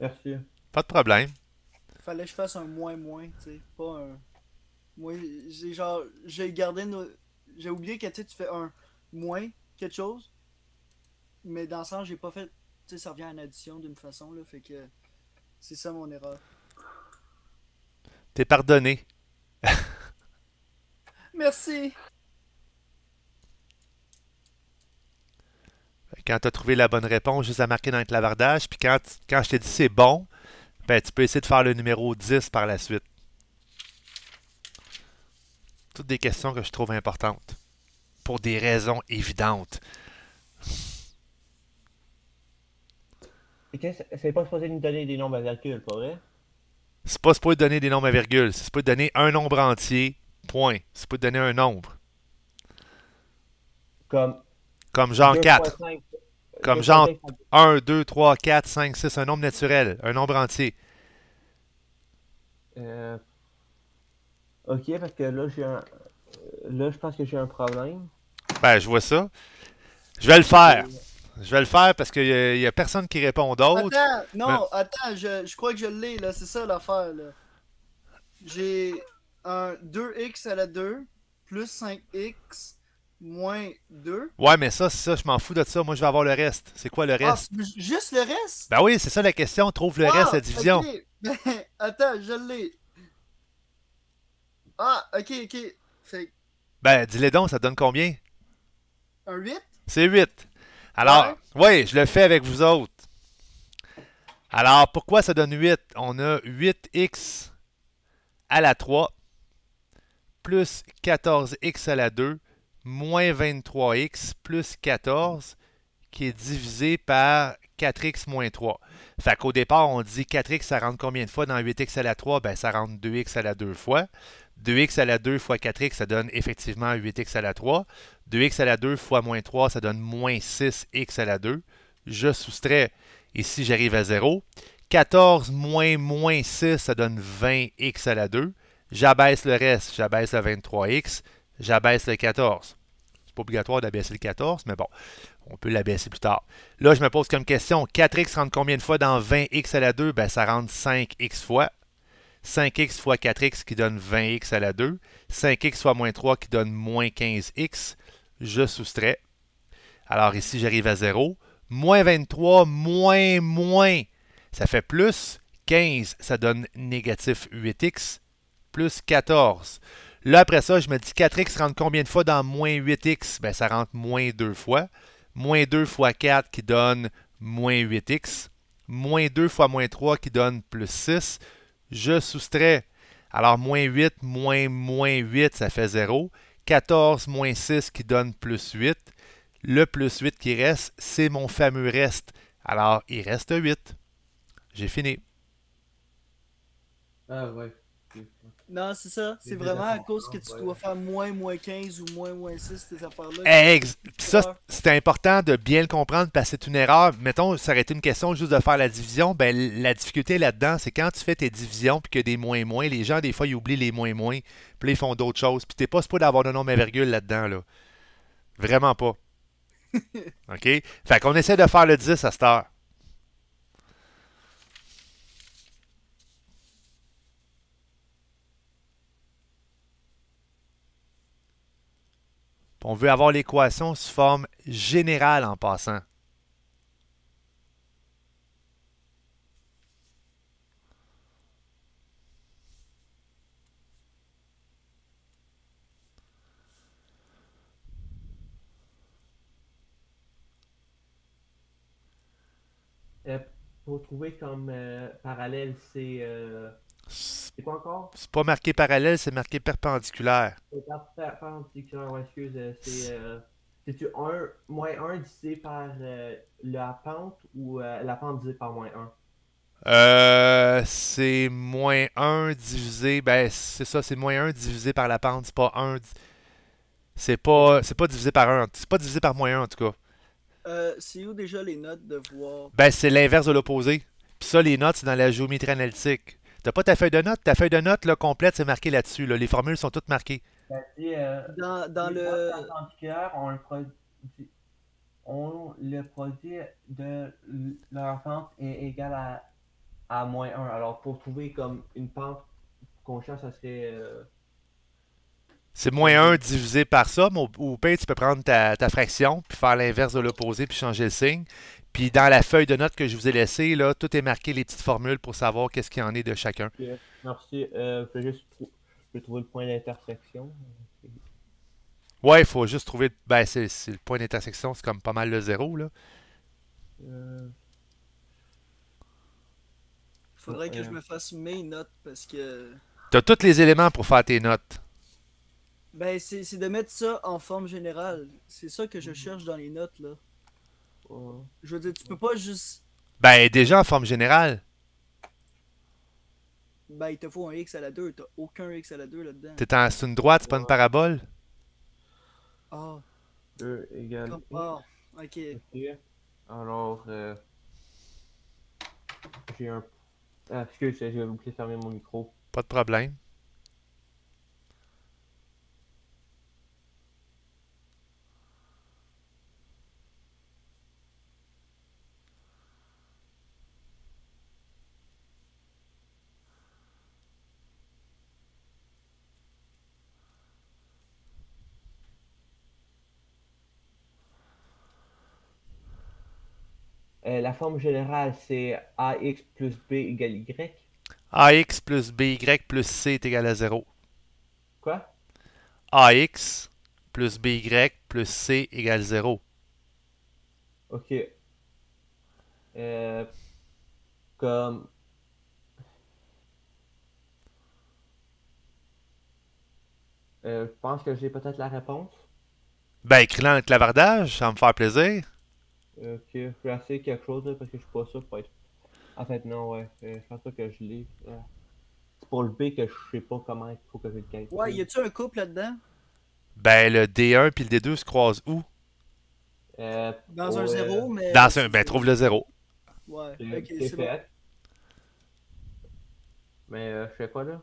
Merci. Pas de problème fallait que je fasse un moins-moins, tu sais, pas un... Moi, j'ai genre, j'ai gardé, nos... j'ai oublié que, tu fais un moins quelque chose, mais dans le sens, j'ai pas fait, tu sais, ça revient en addition d'une façon, là, fait que c'est ça mon erreur. T'es pardonné. Merci. Quand t'as trouvé la bonne réponse, juste à marquer dans le clavardage, puis quand, quand je t'ai dit c'est bon, ben, tu peux essayer de faire le numéro 10 par la suite. Toutes des questions que je trouve importantes. Pour des raisons évidentes. C'est pas supposé nous donner des nombres à virgule, pas vrai? C'est pas supposé donner des nombres à virgule. C'est supposé donner un nombre entier, point. C'est supposé donner un nombre. Comme. Comme genre 4. Comme genre 1, 2, 3, 4, 5, 6, un nombre naturel, un nombre entier. Euh... Ok, parce que là, j'ai euh, je pense que j'ai un problème. Ben, je vois ça. Je vais le faire. Euh, je vais le faire parce qu'il n'y a, personne qui répond d'autre. Attends, non, ben, attends, je, crois que je l'ai, là. C'est ça l'affaire, J'ai un 2x à la 2 plus 5x moins 2. Ouais, mais ça, ça, je m'en fous de ça. Moi, je vais avoir le reste. C'est quoi le ah, reste? juste le reste? Ben oui, c'est ça la question. Trouve le ah, reste, la division. Ben, attends, je l'ai. Ah, ok, ok. Ben, dis-les donc, ça donne combien? Un 8? C'est 8. Alors, oui, je le fais avec vous autres. Alors, pourquoi ça donne 8? On a 8x à la 3 plus 14x à la 2 moins 23x plus 14 qui est divisé par 4x moins 3. Fait qu'au départ, on dit 4x, ça rentre combien de fois dans 8x à la 3? Ben, ça rentre 2x à la 2 fois. 2x à la 2 fois 4x, ça donne effectivement 8x à la 3. 2x à la 2 fois moins 3, ça donne moins 6x à la 2. Je soustrais, ici j'arrive à 0. 14 moins moins 6, ça donne 20x à la 2. J'abaisse le reste, j'abaisse à 23x, j'abaisse le 14. C'est pas obligatoire d'abaisser le 14, mais bon, on peut l'abaisser plus tard. Là, je me pose comme question, 4x rentre combien de fois dans 20x à la 2? Ben, ça rentre 5x fois. 5x fois 4x qui donne 20x à la 2. 5x fois moins 3 qui donne moins 15x. Je soustrais. Alors ici, j'arrive à 0. Moins 23, moins, moins. Ça fait plus 15, ça donne négatif 8x, plus 14. Là, après ça, je me dis 4x rentre combien de fois dans moins 8x? Ben, ça rentre moins 2 fois. Moins 2 fois 4 qui donne moins 8x. Moins 2 fois moins 3 qui donne plus 6. Je soustrais. Alors, moins 8, moins moins 8, ça fait 0. 14 moins 6 qui donne plus 8. Le plus 8 qui reste, c'est mon fameux reste. Alors, il reste 8. J'ai fini. Ah ouais. Non, c'est ça. C'est vraiment à cause que tu dois faire moins, moins 15 ou moins, moins 6, ces affaires-là. Ex ça, c'est important de bien le comprendre parce que c'est une erreur. Mettons, ça aurait été une question juste de faire la division. Ben, la difficulté là-dedans, c'est quand tu fais tes divisions puis que des moins moins, les gens, des fois, ils oublient les moins moins. Puis ils font d'autres choses. Puis t'es pas supposé d'avoir de nombre à virgule là-dedans. Là. Vraiment pas. OK? Fait qu'on essaie de faire le 10 à cette heure. on veut avoir l'équation sous forme générale en passant. Euh, pour trouver comme euh, parallèle, c'est euh, c'est quoi encore? C'est pas marqué parallèle, c'est marqué perpendiculaire. C'est perpendiculaire, excusez excuse. Euh, c'est euh, tu 1, moins 1 divisé par euh, la pente ou euh, la pente divisée par moins 1? Euh, c'est moins 1 divisé, ben c'est ça, c'est moins 1 divisé par la pente, c'est pas 1, c'est pas, pas divisé par 1, c'est pas divisé par moins 1 en tout cas. Euh, c'est où déjà les notes de voir? Ben c'est l'inverse de l'opposé, puis ça les notes c'est dans la géométrie analytique. T'as pas ta feuille de notes? Ta feuille de notes là, complète, c'est marqué là-dessus. Les formules sont toutes marquées. Ben, euh, dans, dans le. On le, produit, le produit de leur pente est égal à, moins 1. Alors, pour trouver comme une pente qu'on cherche, ça serait. Euh, c'est moins 1 divisé par ça, mais au, tu peux prendre ta, fraction, puis faire l'inverse de l'opposé, puis changer le signe. Puis dans la feuille de notes que je vous ai laissée, là, tout est marqué les petites formules pour savoir qu'est-ce qu'il y en est de chacun. Merci. je, euh, peux juste trouver le point d'intersection. Ouais, il faut juste trouver. le ben, point d'intersection, c'est comme pas mal le zéro, là. Euh, faudrait que je me fasse mes notes parce que. T'as tous les éléments pour faire tes notes. Ben, c'est de mettre ça en forme générale. C'est ça que je mhm. cherche dans les notes, là. Je veux dire, tu peux pas juste. Ben, déjà en forme générale. Ben, il te faut un X à la 2. T'as aucun X à la 2 là-dedans. T'es en une droite, c'est pas une parabole? Ah. 2 égale. Oh, ok. Alors, euh... j'ai un. Ah, excuse, j'ai oublié de fermer mon micro. Pas de problème. Euh, la forme générale, c'est AX plus B égale Y. AX plus BY plus C est égal à 0. Quoi? AX plus BY plus C égale 0. Ok. Euh, comme. Euh, je pense que j'ai peut-être la réponse. Ben, écris-la clavardage, ça me faire plaisir. Ok, je vais essayer quelque chose parce que je suis pas sûr En fait, non, ouais. Euh, je pense pas que je l'ai. Euh, c'est pour le B que je sais pas comment il faut que je le gagne. Ouais, y a-tu un couple là-dedans Ben, le D1 puis le D2 se croisent où euh, Dans un euh, zéro, mais. Dans un. Ben, trouve le zéro. Ouais, ok, c'est bon. Mais euh, je sais quoi là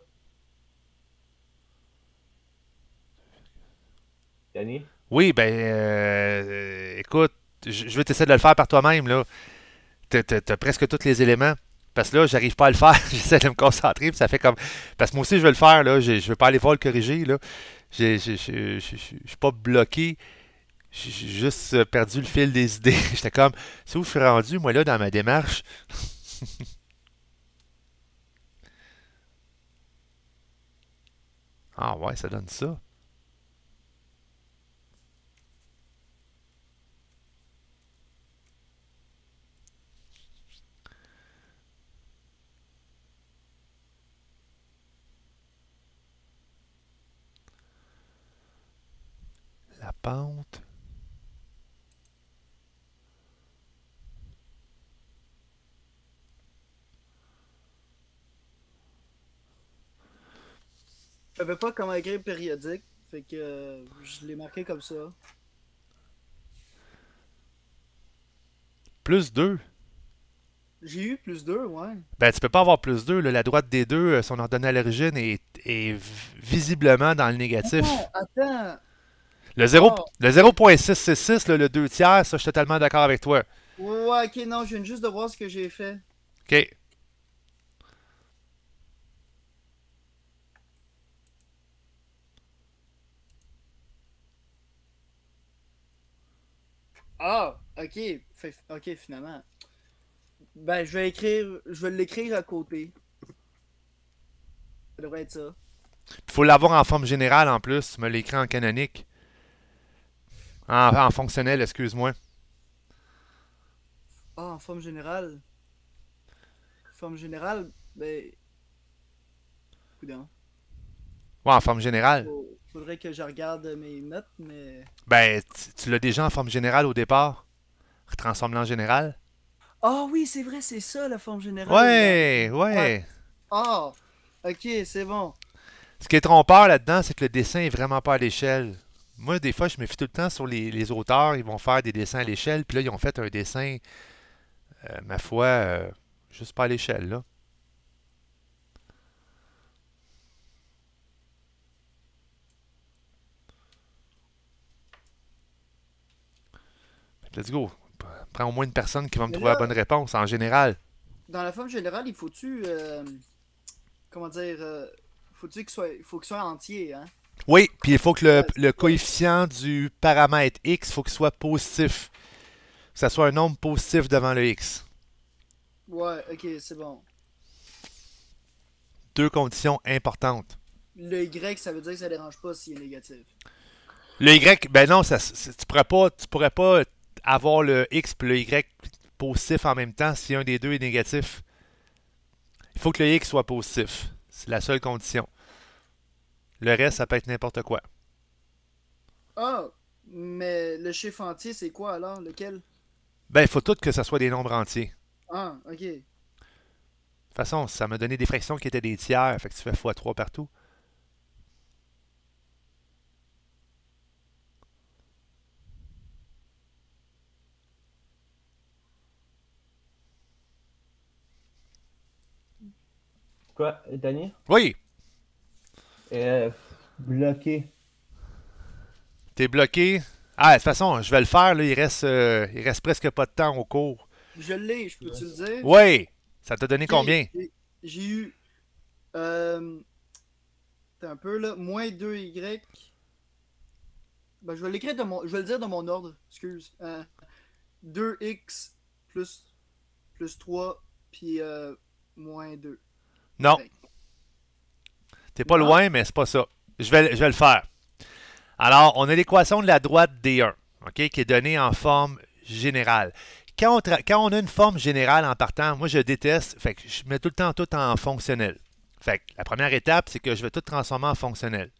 Dani Oui, ben. écoute je veux t'essayer de le faire par toi-même, là. T'as, as, presque tous les éléments. Parce que là, j'arrive pas à le faire. J'essaie de me concentrer. ça fait comme. Parce que moi aussi, je veux le faire, là. Je, je veux pas aller voir le corriger, là. ne suis pas bloqué. J'ai juste euh, perdu le fil des idées. J'étais comme, c'est où je suis rendu, moi, là, dans ma démarche? ah ouais, ça donne ça. pente. Je savais pas comment écrire périodique, fait que euh, je l'ai marqué comme ça. Plus 2. J'ai eu plus 2, ouais. Ben, tu peux pas avoir plus 2. La droite des deux, euh, son ordonnée à l'origine, est, visiblement dans le négatif. attends. Le 0.666, le, le 2 tiers, ça, je suis totalement d'accord avec toi. Ouais, ok, non, je viens juste de voir ce que j'ai fait. Ok. Ah, ok. ok, finalement. Ben, je vais écrire. Je vais l'écrire à côté. Ça devrait être ça. Faut l'avoir en forme générale en plus. Tu me l'écris en canonique. En, fonctionnel, excuse-moi. Ah, en forme générale. Forme générale, ben. Ouais, en forme générale. Il faudrait que je regarde mes notes, mais. Ben, tu, l'as déjà en forme générale au départ. Transforme en général. Ah oh, oui, c'est vrai, c'est ça la forme générale. Ouais, ouais. Ah, ok, c'est bon. Ce qui est trompeur là-dedans, c'est que le dessin est vraiment pas à l'échelle moi, des fois, je me fie tout le temps sur les, auteurs. Ils vont faire des dessins à l'échelle. Puis là, ils ont fait un dessin, euh, ma foi, euh, juste pas à l'échelle, Let's go. Prends au moins une personne qui va me trouver la bonne réponse, en général. Dans la forme générale, il faut-tu... Euh, comment dire... faut-tu que soit, faut que soit entier, hein? Oui, puis il faut que le, ah, coefficient du paramètre x, faut qu'il soit positif. Que ça soit un nombre positif devant le x. Ouais, ok, c'est bon. Deux conditions importantes. Le y, ça veut dire que ça dérange pas s'il est négatif. Le y, ben non, tu pourrais tu pourrais pas avoir le x et le y positif en même temps si un des deux est négatif. Il faut que le x soit positif. C'est la seule condition. Le reste, ça peut être n'importe quoi. Ah, mais le chiffre entier, c'est quoi alors? Lequel? Ben, il faut tout que ça soit des nombres entiers. Ah, ok. De toute façon, ça m'a donné des fractions qui étaient des tiers, fait que tu fais x3 partout. Quoi, Daniel? Oui! bloqué. T'es bloqué? Ah, de toute façon, je vais le faire. Là. Il, reste, euh, il reste presque pas de temps au cours. Je l'ai, je peux te le dire? Oui! Ça t'a donné combien? J'ai eu. Euh, un peu là. Moins 2Y. Ben, je vais l'écrire dans mon. Je vais le dire dans mon ordre, excuse. 2x euh, plus, 3 puis euh, moins 2. Non. C'est pas loin, mais c'est pas ça. Je vais, le faire. Alors, on a l'équation de la droite D1, qui est donnée en forme générale. Quand on, a une forme générale en partant, moi je déteste, fait que je mets tout le temps tout en fonctionnel. Fait que la première étape, c'est que je vais tout transformer en fonctionnel.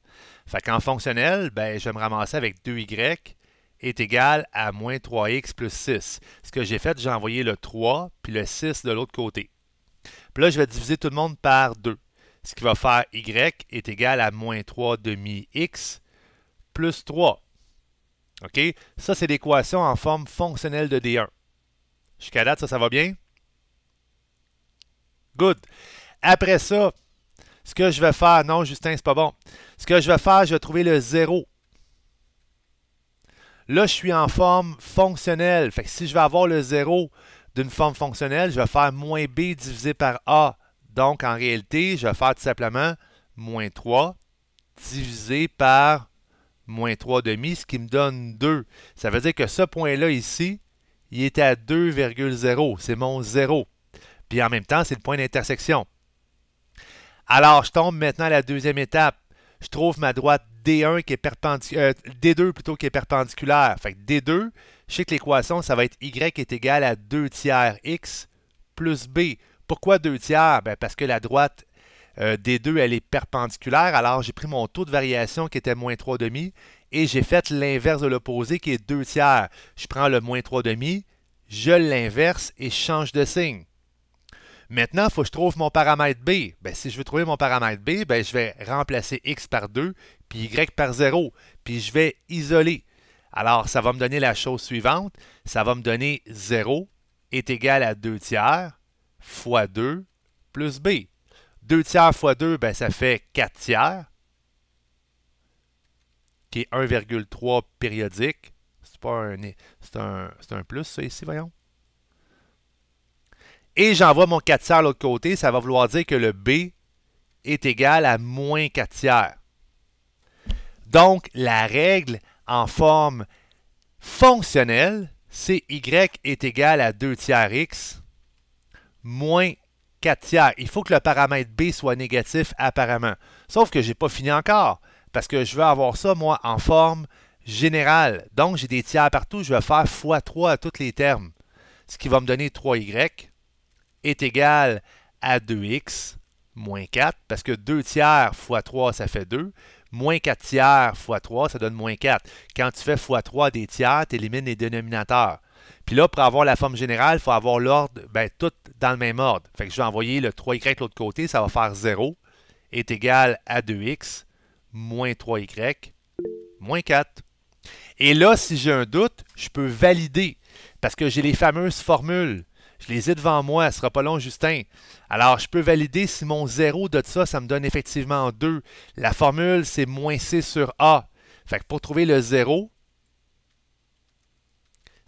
Fait qu'en fonctionnel, ben, je vais me ramasser avec 2y est égal à moins 3x plus 6. Ce que j'ai fait, j'ai envoyé le 3 puis le 6 de l'autre côté. Puis là, je vais diviser tout le monde par 2 ce qui va faire y est égal à moins 3 demi x plus 3. OK? Ça, c'est l'équation en forme fonctionnelle de D1. Jusqu'à date, ça, ça va bien? Good. Après ça, ce que je vais faire, non, Justin, c'est pas bon. Ce que je vais faire, je vais trouver le 0. Là, je suis en forme fonctionnelle. Fait que si je vais avoir le 0 d'une forme fonctionnelle, je vais faire moins b divisé par a donc, en réalité, je vais faire tout simplement moins 3 divisé par moins 3 demi, ce qui me donne 2. Ça veut dire que ce point-là ici, il est à 2,0. C'est mon 0. Puis en même temps, c'est le point d'intersection. Alors, je tombe maintenant à la deuxième étape. Je trouve ma droite D1 qui est perpendiculaire, euh, D2 plutôt qui est perpendiculaire. Fait D2, je sais que l'équation, ça va être Y est égal à 2 tiers X plus B. Pourquoi deux tiers? Ben, parce que la droite euh, des deux, elle est perpendiculaire. Alors, j'ai pris mon taux de variation qui était moins demi et j'ai fait l'inverse de l'opposé qui est 2 tiers. Je prends le moins demi, je l'inverse et je change de signe. Maintenant, il faut que je trouve mon paramètre B. Ben, si je veux trouver mon paramètre B, ben, je vais remplacer X par 2, puis Y par 0, puis je vais isoler. Alors, ça va me donner la chose suivante. Ça va me donner 0 est égal à 2 tiers fois 2 plus B. 2 tiers fois 2, ben, ça fait 4 tiers, qui est 1,3 périodique. C'est un, plus, ça, ici, voyons. Et j'envoie mon 4 tiers de l'autre côté, ça va vouloir dire que le B est égal à moins 4 tiers. Donc, la règle en forme fonctionnelle, c'est y est égal à 2 tiers x moins 4 tiers. Il faut que le paramètre B soit négatif apparemment. Sauf que je n'ai pas fini encore parce que je veux avoir ça, moi, en forme générale. Donc, j'ai des tiers partout. Je vais faire x3 à tous les termes, ce qui va me donner 3y est égal à 2x moins 4 parce que 2 tiers x 3, ça fait 2. Moins 4 tiers x 3, ça donne moins 4. Quand tu fais x 3 des tiers, tu élimines les dénominateurs. Puis là, pour avoir la forme générale, il faut avoir l'ordre, ben, tout dans le même ordre. Fait que je vais envoyer le 3y de l'autre côté, ça va faire 0 est égal à 2x moins 3y moins 4. Et là, si j'ai un doute, je peux valider parce que j'ai les fameuses formules. Je les ai devant moi, ce sera pas long, Justin. Alors, je peux valider si mon 0 de ça, ça me donne effectivement 2. La formule, c'est moins c sur a. Fait que pour trouver le 0,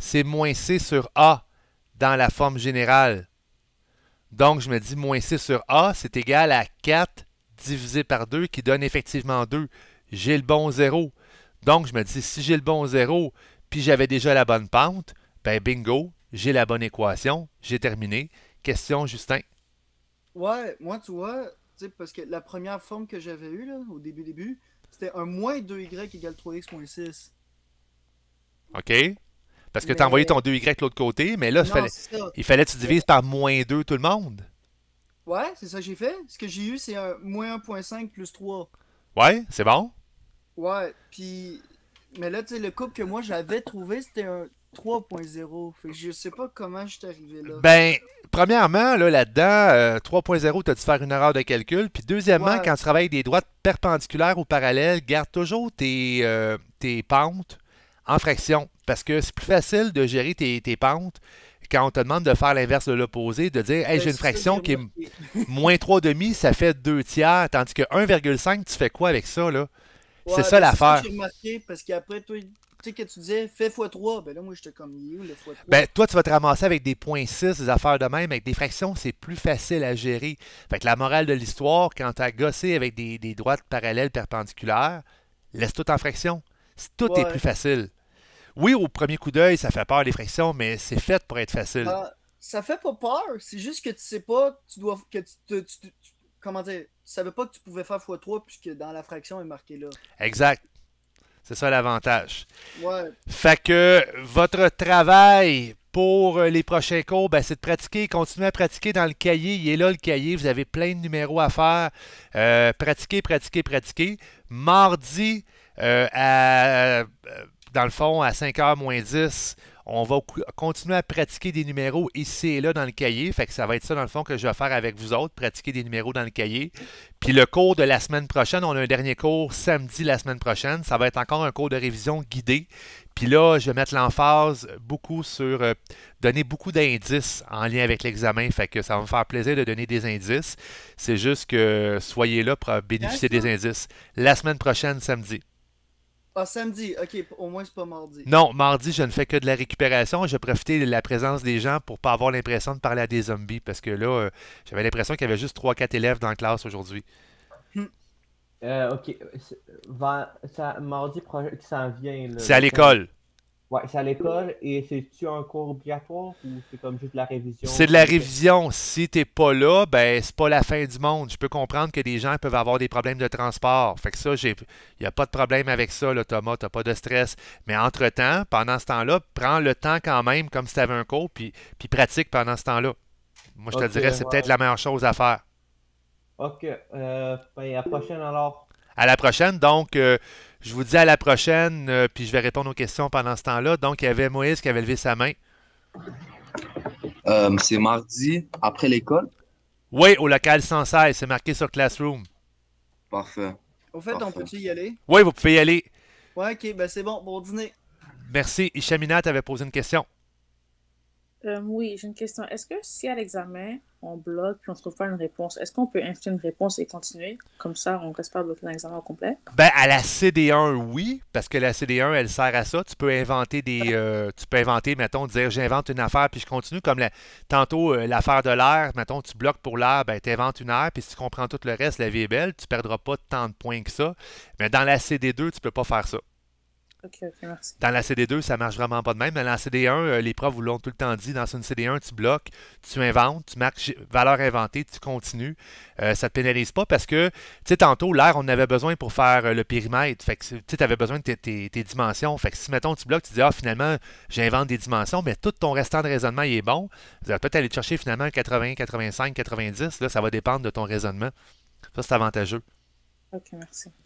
c'est moins C sur A dans la forme générale. Donc, je me dis moins C sur A, c'est égal à 4 divisé par 2 qui donne effectivement 2. J'ai le bon zéro. Donc, je me dis, si j'ai le bon zéro, puis j'avais déjà la bonne pente, ben bingo, j'ai la bonne équation, j'ai terminé. Question, Justin. Ouais, moi, tu vois, parce que la première forme que j'avais eue au début, début, c'était un moins 2y égale 3x moins 6. OK. Parce que tu as envoyé ton 2Y de l'autre côté, mais là, il fallait que tu divises par moins 2 tout le monde. Ouais, c'est ça que j'ai fait. Ce que j'ai eu, c'est un moins 1.5 plus 3. Ouais, c'est bon. Ouais, puis. Mais là, tu sais, le couple que moi j'avais trouvé, c'était un 3.0. Fait que je sais pas comment je suis arrivé là. Ben, premièrement, là, là-dedans, 3.0, euh, t'as dû faire une erreur de calcul. Puis deuxièmement, quand tu travailles des droites perpendiculaires ou parallèles, garde toujours tes, euh, tes pentes en fraction, parce que c'est plus facile de gérer tes, tes, pentes quand on te demande de faire l'inverse de l'opposé, de dire hey, j'ai une ben, fraction qui est moins 3,5, ça fait 2 tiers, tandis que 1,5, tu fais quoi avec ça? là? c'est ça ben, l'affaire. Parce qu'après, tu sais, que tu disais, fais x3, ben là, moi, j'étais comme, Ben, toi, tu vas te ramasser avec des points 6, des affaires de même, avec des fractions, c'est plus facile à gérer. Fait que la morale de l'histoire, quand tu as gossé avec des, droites parallèles perpendiculaires, laisse tout en fraction. Tout est plus facile oui, au premier coup d'œil, ça fait peur les fractions, mais c'est fait pour être facile. Ça ah, ça fait pas peur, c'est juste que tu sais pas, tu dois que tu, comment dire, tu savais pas que tu pouvais faire x3 puisque dans la fraction est marqué là. Exact. C'est ça l'avantage. Ouais. Fait que votre travail pour euh, les prochains cours, ben, c'est de pratiquer, continuer à pratiquer dans le cahier. Il est là le cahier, vous avez plein de numéros à faire. Pratiquez, euh, pratiquer, pratiquer, pratiquer. Mardi euh, à dans le fond, à 5h moins 10, on va continuer à pratiquer des numéros ici et là dans le cahier. Fait que ça va être ça, dans le fond, que je vais faire avec vous autres, pratiquer des numéros dans le cahier. Puis le cours de la semaine prochaine, on a un dernier cours samedi la semaine prochaine. Ça va être encore un cours de révision guidé. Puis là, je vais mettre l'emphase beaucoup sur euh, donner beaucoup d'indices en lien avec l'examen. Fait que ça va me faire plaisir de donner des indices. C'est juste que soyez là pour bénéficier des indices. La semaine prochaine, samedi. Ah, samedi, ok, au moins c'est pas mardi. Non, mardi, je ne fais que de la récupération. Je profité de la présence des gens pour pas avoir l'impression de parler à des zombies parce que là, euh, j'avais l'impression qu'il y avait juste 3-4 élèves dans la classe aujourd'hui. Hmm. Euh, ok, ça, mardi qui s'en vient. C'est à l'école. Ouais, c'est à l'école et c'est-tu un cours obligatoire ou c'est comme juste de la révision? C'est de la révision. Si t'es pas là, ben c'est pas la fin du monde. Je peux comprendre que des gens peuvent avoir des problèmes de transport. Fait que ça, il n'y a pas de problème avec ça, Thomas. Tu n'as pas de stress. Mais entre-temps, pendant ce temps-là, prends le temps quand même, comme si tu avais un cours, puis, pratique pendant ce temps-là. Moi, je te dirais, c'est peut-être la meilleure chose à faire. OK. Euh, ben, à la prochaine alors. À la prochaine, donc. Euh, je vous dis à la prochaine, euh, puis je vais répondre aux questions pendant ce temps-là. Donc, il y avait Moïse qui avait levé sa main. Euh, c'est mardi, après l'école? Oui, au local 116, c'est marqué sur Classroom. Parfait. Au fait, on peut y aller? Oui, vous pouvez y aller. Oui, ok, ben c'est bon, bon dîner. Merci. Ishamina, avait posé une question. Euh, oui, j'ai une question. Est-ce que si à l'examen, on bloque puis on ne trouve pas une réponse, est-ce qu'on peut inscrire une réponse et continuer? Comme ça, on ne reste pas bloqué dans l'examen au complet? Ben, à la CD1, oui, parce que la CD1, elle sert à ça. Tu peux inventer des. Ah. Euh, tu peux inventer, mettons, dire j'invente une affaire puis je continue. Comme la, tantôt, euh, l'affaire de l'air, mettons, tu bloques pour l'air, ben, tu inventes une aire puis si tu comprends tout le reste, la vie est belle, tu perdras pas tant de points que ça. Mais dans la CD2, tu peux pas faire ça merci. Dans la CD2, ça marche vraiment pas de même. dans la CD1, euh, les profs vous l'ont tout le temps dit, dans une CD1, tu bloques, tu inventes, tu marques valeur inventée, tu continues. Euh, ça te pénalise pas parce que, tu sais, tantôt, l'air, on avait besoin pour faire euh, le périmètre. Fait que, tu avais besoin de tes, dimensions. Fait que si, mettons, tu bloques, tu dis, ah, finalement, j'invente des dimensions, mais tout ton restant de raisonnement, il est bon. Vous allez peut-être aller chercher finalement 80, 85, 90. Là, ça va dépendre de ton raisonnement. Ça, c'est avantageux. OK, merci.